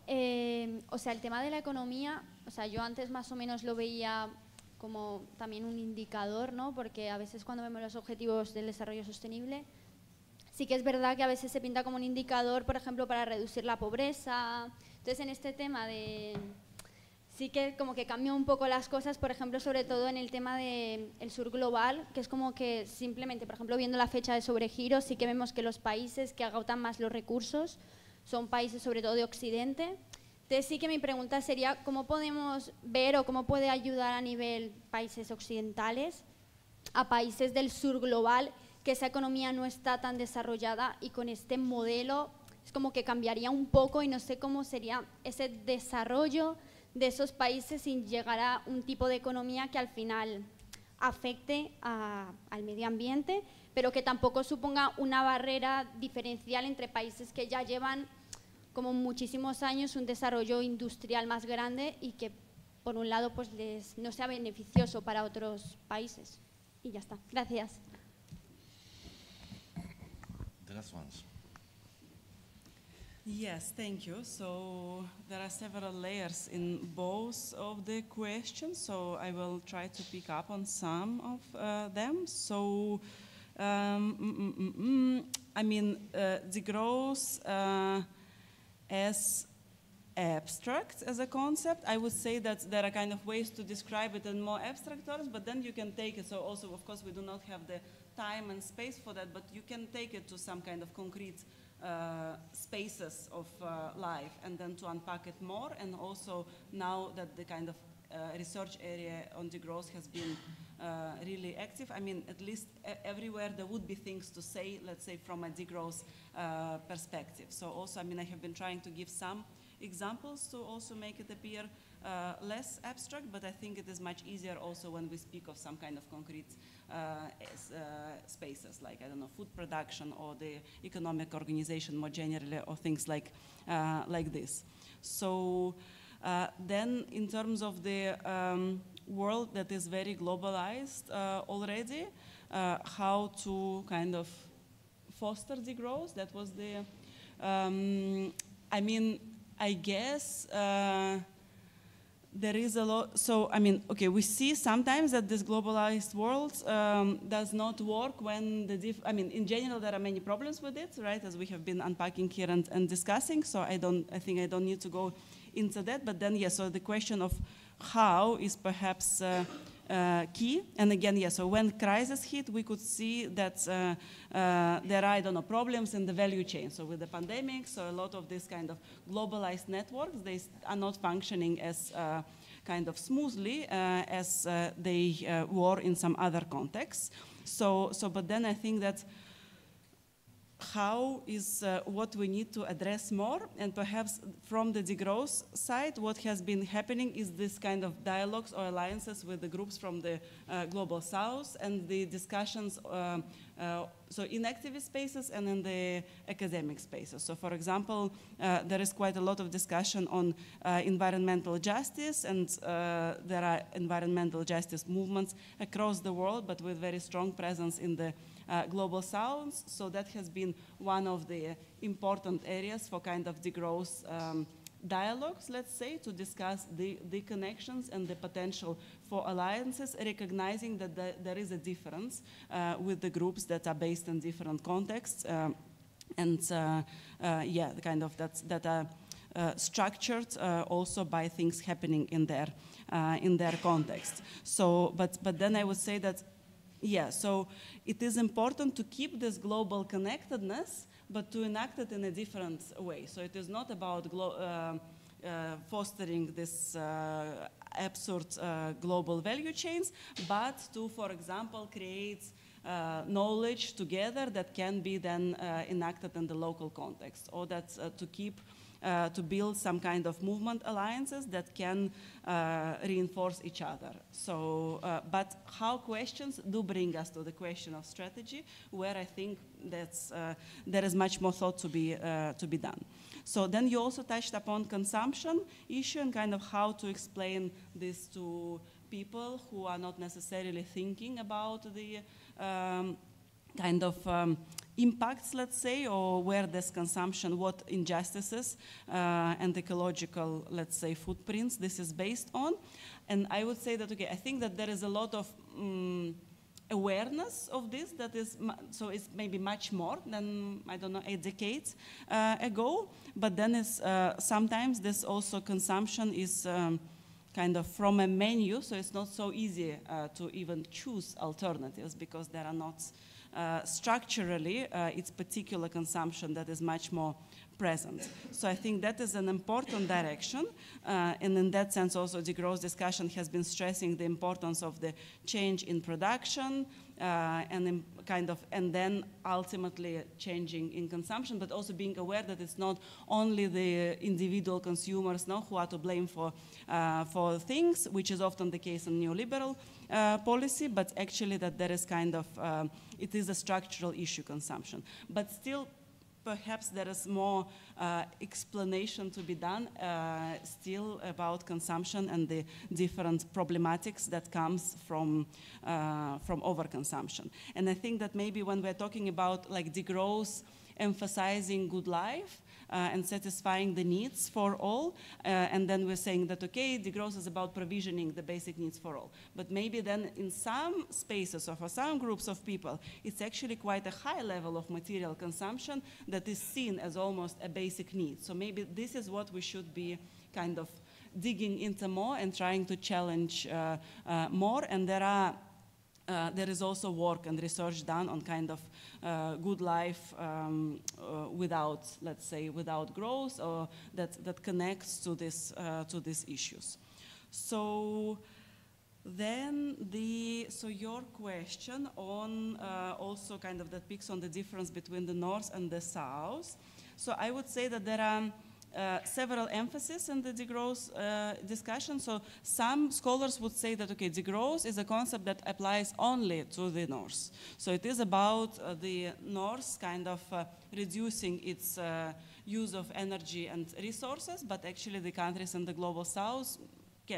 Eh, o sea, el tema de la economía, o sea, yo antes más o menos lo veía como también un indicador, ¿no? Porque a veces cuando vemos los objetivos del desarrollo sostenible, Sí que es verdad que a veces se pinta como un indicador, por ejemplo, para reducir la pobreza. Entonces, en este tema de... Sí que como que cambia un poco las cosas, por ejemplo, sobre todo en el tema del sur global, que es como que simplemente, por ejemplo, viendo la fecha de sobregiro, sí que vemos que los países que agotan más los recursos son países sobre todo de Occidente, entonces sí que mi pregunta sería, ¿cómo podemos ver o cómo puede ayudar a nivel países occidentales a países del sur global que esa economía no está tan desarrollada y con este modelo es como que cambiaría un poco y no sé cómo sería ese desarrollo de esos países sin llegar a un tipo de economía que al final afecte al medio ambiente, pero que tampoco suponga una barrera diferencial entre países que ya llevan como muchísimos años un desarrollo industrial más grande y que por un lado pues les no sea beneficioso para otros países. Y ya está. Gracias. the last ones. Yes, thank you. So there are several layers in both of the questions, so I will try to pick up on some of uh, them. So, um, mm, mm, mm, mm. I mean, uh, the growth uh, as abstract as a concept. I would say that there are kind of ways to describe it in more abstract terms, but then you can take it. So also, of course, we do not have the time and space for that, but you can take it to some kind of concrete uh, spaces of uh, life and then to unpack it more. And also now that the kind of uh, research area on degrowth has been uh, really active. I mean, at least everywhere there would be things to say, let's say, from a degrowth uh, perspective. So also, I mean, I have been trying to give some examples to also make it appear uh, less abstract, but I think it is much easier also when we speak of some kind of concrete uh, uh, spaces, like, I don't know, food production or the economic organization more generally, or things like, uh, like this. So uh, then in terms of the um, world that is very globalized uh, already, how to kind of foster the growth, that was the, um, I mean, I guess uh, there is a lot. So, I mean, okay, we see sometimes that this globalized world um, does not work when the diff. I mean, in general, there are many problems with it, right? As we have been unpacking here and, and discussing. So, I don't. I think I don't need to go into that. But then, yes. Yeah, so the question of how is perhaps. Uh, uh, key. And again, yes, yeah, so when crisis hit, we could see that uh, uh, there are, I don't know, problems in the value chain. So with the pandemic, so a lot of these kind of globalized networks, they are not functioning as kind of smoothly as they were in some other contexts. So, so, but then I think that how is uh, what we need to address more and perhaps from the degrowth side what has been happening is this kind of dialogues or alliances with the groups from the uh, global south and the discussions uh, uh so in activist spaces and in the academic spaces so for example uh, there is quite a lot of discussion on uh, environmental justice and there are environmental justice movements across the world but with very strong presence in the uh, global sounds. So that has been one of the important areas for kind of the growth um, dialogues, let's say, to discuss the, the connections and the potential for alliances, recognizing that the, there is a difference uh, with the groups that are based in different contexts. Uh, and uh, uh, yeah, the kind of that's, that are uh, structured uh, also by things happening in their in their context. So, but but then I would say that yeah, so it is important to keep this global connectedness, but to enact it in a different way. So it is not about uh, uh, fostering this uh, absurd uh, global value chains, but to, for example, create uh, knowledge together that can be then uh, enacted in the local context, or that to keep uh, to build some kind of movement alliances that can uh, reinforce each other. So, uh, but how questions do bring us to the question of strategy, where I think that's, uh, there is much more thought to be, uh, to be done. So then you also touched upon consumption issue and kind of how to explain this to people who are not necessarily thinking about the um, kind of um, impacts, let's say, or where this consumption, what injustices uh, and ecological, let's say, footprints this is based on. And I would say that, okay, I think that there is a lot of um, awareness of this that is, so it's maybe much more than, I don't know, eight decades uh, ago, but then it's, uh, sometimes this also consumption is um, kind of from a menu, so it's not so easy uh, to even choose alternatives because there are not uh, structurally uh, it's particular consumption that is much more present. So I think that is an important direction, uh, and in that sense also the growth discussion has been stressing the importance of the change in production uh, and in kind of, and then ultimately changing in consumption, but also being aware that it's not only the individual consumers now who are to blame for, uh, for things, which is often the case in neoliberal uh, policy, but actually that there is kind of, uh, it is a structural issue consumption. But still, perhaps there is more uh, explanation to be done uh, still about consumption and the different problematics that comes from uh, from overconsumption. And I think that maybe when we're talking about like the growth emphasizing good life, uh, and satisfying the needs for all. Uh, and then we're saying that, okay, degrowth is about provisioning the basic needs for all. But maybe then in some spaces or for some groups of people, it's actually quite a high level of material consumption that is seen as almost a basic need. So maybe this is what we should be kind of digging into more and trying to challenge uh, uh, more. And there are uh, there is also work and research done on kind of uh, good life um, uh, without, let's say, without growth, or that that connects to this uh, to these issues. So then the so your question on uh, also kind of that picks on the difference between the north and the south. So I would say that there are uh, several emphasis in the degrowth uh, discussion. So some scholars would say that, okay, degrowth is a concept that applies only to the North. So it is about uh, the North kind of uh, reducing its uh, use of energy and resources, but actually the countries in the global South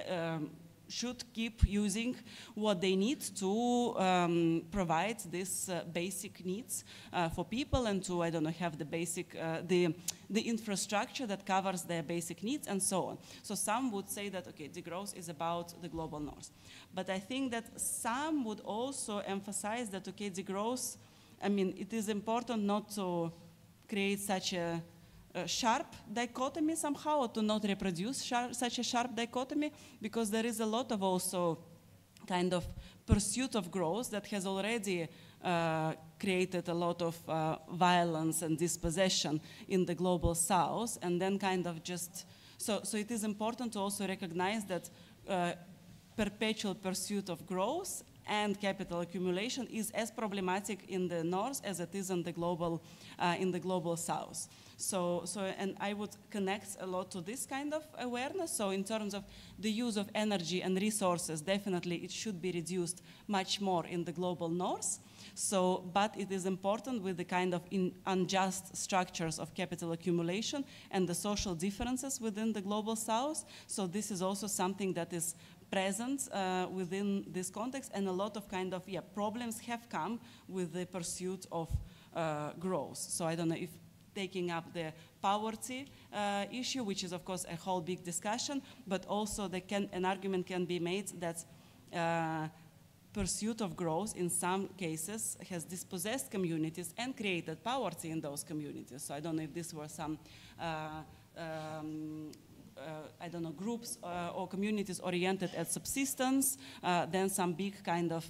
um, should keep using what they need to um, provide these uh, basic needs uh, for people and to, I don't know, have the basic, uh, the, the infrastructure that covers their basic needs and so on. So some would say that, okay, the growth is about the global north. But I think that some would also emphasize that, okay, the growth. I mean, it is important not to create such a Э, sharp dichotomy somehow to not reproduce sharp, such a sharp dichotomy because there is a lot of also kind of pursuit of growth that has already uh, created a lot of uh, violence and dispossession in the global south and then kind of just so so it is important to also recognize that uh, perpetual pursuit of growth and capital accumulation is as problematic in the north as it is in the global uh, in the global south so, so, and I would connect a lot to this kind of awareness. So in terms of the use of energy and resources, definitely it should be reduced much more in the global north. So, but it is important with the kind of unjust structures of capital accumulation and the social differences within the global south. So this is also something that is present uh, within this context and a lot of kind of yeah, problems have come with the pursuit of uh, growth. So I don't know if taking up the poverty uh, issue, which is of course a whole big discussion, but also can, an argument can be made that uh, pursuit of growth in some cases has dispossessed communities and created poverty in those communities. So I don't know if this were some uh, um, uh, I don't know, groups uh, or communities oriented at subsistence, uh, then some big kind of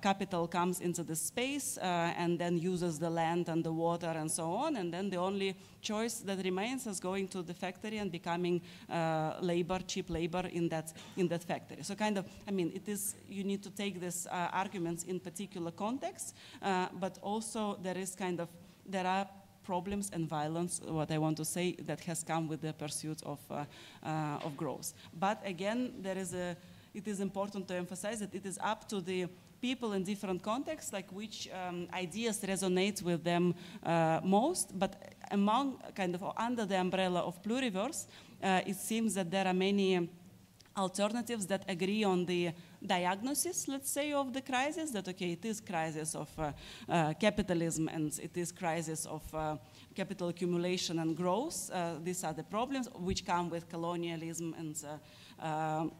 capital comes into the space and then uses the land and the water and so on, and then the only choice that remains is going to the factory and becoming uh, labor, cheap labor in that in that factory. So kind of, I mean, it is you need to take these uh, arguments in particular context, uh, but also there is kind of there are problems and violence, uh, what I want to say, that has come with the pursuit of, uh, uh, of growth. But again, there is a, it is important to emphasize that it is up to the people in different contexts, like which um, ideas resonate with them uh, most, but among, kind of, under the umbrella of pluriverse, uh, it seems that there are many alternatives that agree on the diagnosis, let's say, of the crisis, that, okay, it is crisis of uh, uh, capitalism and it is crisis of uh, capital accumulation and growth. Uh, these are the problems which come with colonialism and uh, um,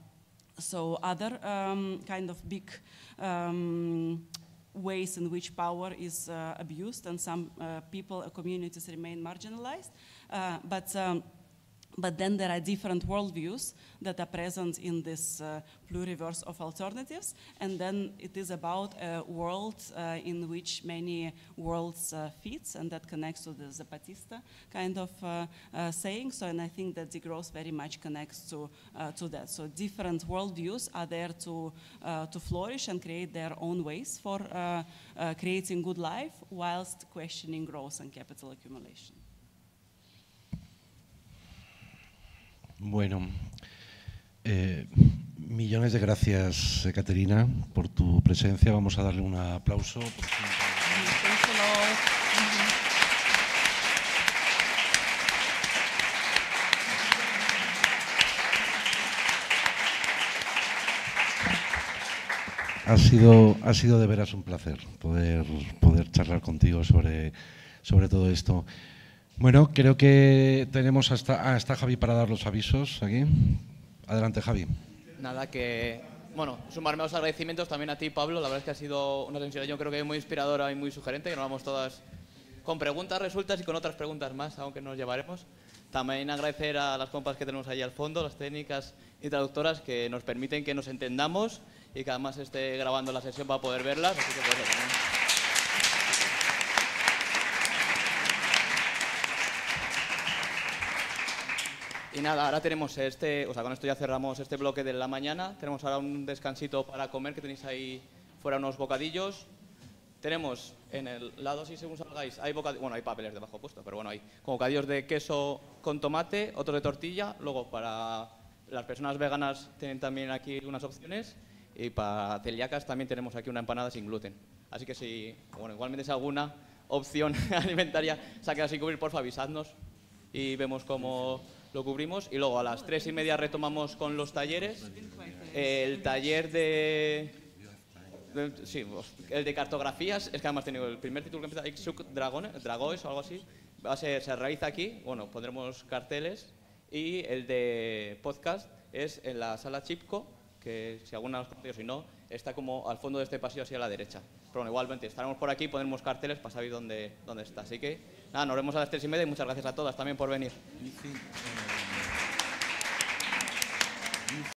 so other um, kind of big um, ways in which power is uh, abused and some people, communities remain marginalized. but um, but then there are different worldviews that are present in this uh, pluriverse of alternatives, and then it is about a world uh, in which many worlds uh, fits, and that connects to the Zapatista kind of uh, uh, saying. So, and I think that the growth very much connects to uh, to that. So, different worldviews are there to to flourish and create their own ways for creating good life, whilst questioning growth and capital accumulation. Bueno, eh, millones de gracias, Caterina, por tu presencia. Vamos a darle un aplauso. Ha sido, ha sido de veras un placer poder, poder charlar contigo sobre, sobre todo esto. Bueno, creo que tenemos hasta, hasta ah, Javi para dar los avisos aquí. Adelante, Javi. Nada, que bueno, sumarme a los agradecimientos también a ti, Pablo. La verdad es que ha sido una sesión yo creo que muy inspiradora y muy sugerente, que nos vamos todas con preguntas resultas y con otras preguntas más, aunque nos llevaremos. También agradecer a las compas que tenemos ahí al fondo, las técnicas y traductoras que nos permiten que nos entendamos y que además esté grabando la sesión para poder verlas. Así que pues Y nada, ahora tenemos este, o sea, con esto ya cerramos este bloque de la mañana. Tenemos ahora un descansito para comer, que tenéis ahí fuera unos bocadillos. Tenemos en el lado, si según salgáis, hay bocadillos, bueno, hay papeles debajo puesto, pero bueno, hay bocadillos de queso con tomate, otro de tortilla. Luego, para las personas veganas tienen también aquí unas opciones. Y para celíacas también tenemos aquí una empanada sin gluten. Así que si, bueno, igualmente es alguna opción alimentaria, quedado así cubrir, favor, avisadnos y vemos cómo lo cubrimos y luego a las tres y media retomamos con los talleres. El taller de... sí, el de cartografías, es que además tengo el primer título que empieza, Ixuk Dragones, o algo así, va a ser, se realiza aquí, bueno, pondremos carteles y el de podcast es en la sala Chipco, que si alguna nos conoce o si no, está como al fondo de este pasillo así a la derecha. Pero bueno, igualmente estaremos por aquí, pondremos carteles para saber dónde, dónde está. Así que nos vemos a las tres y media y muchas gracias a todas también por venir.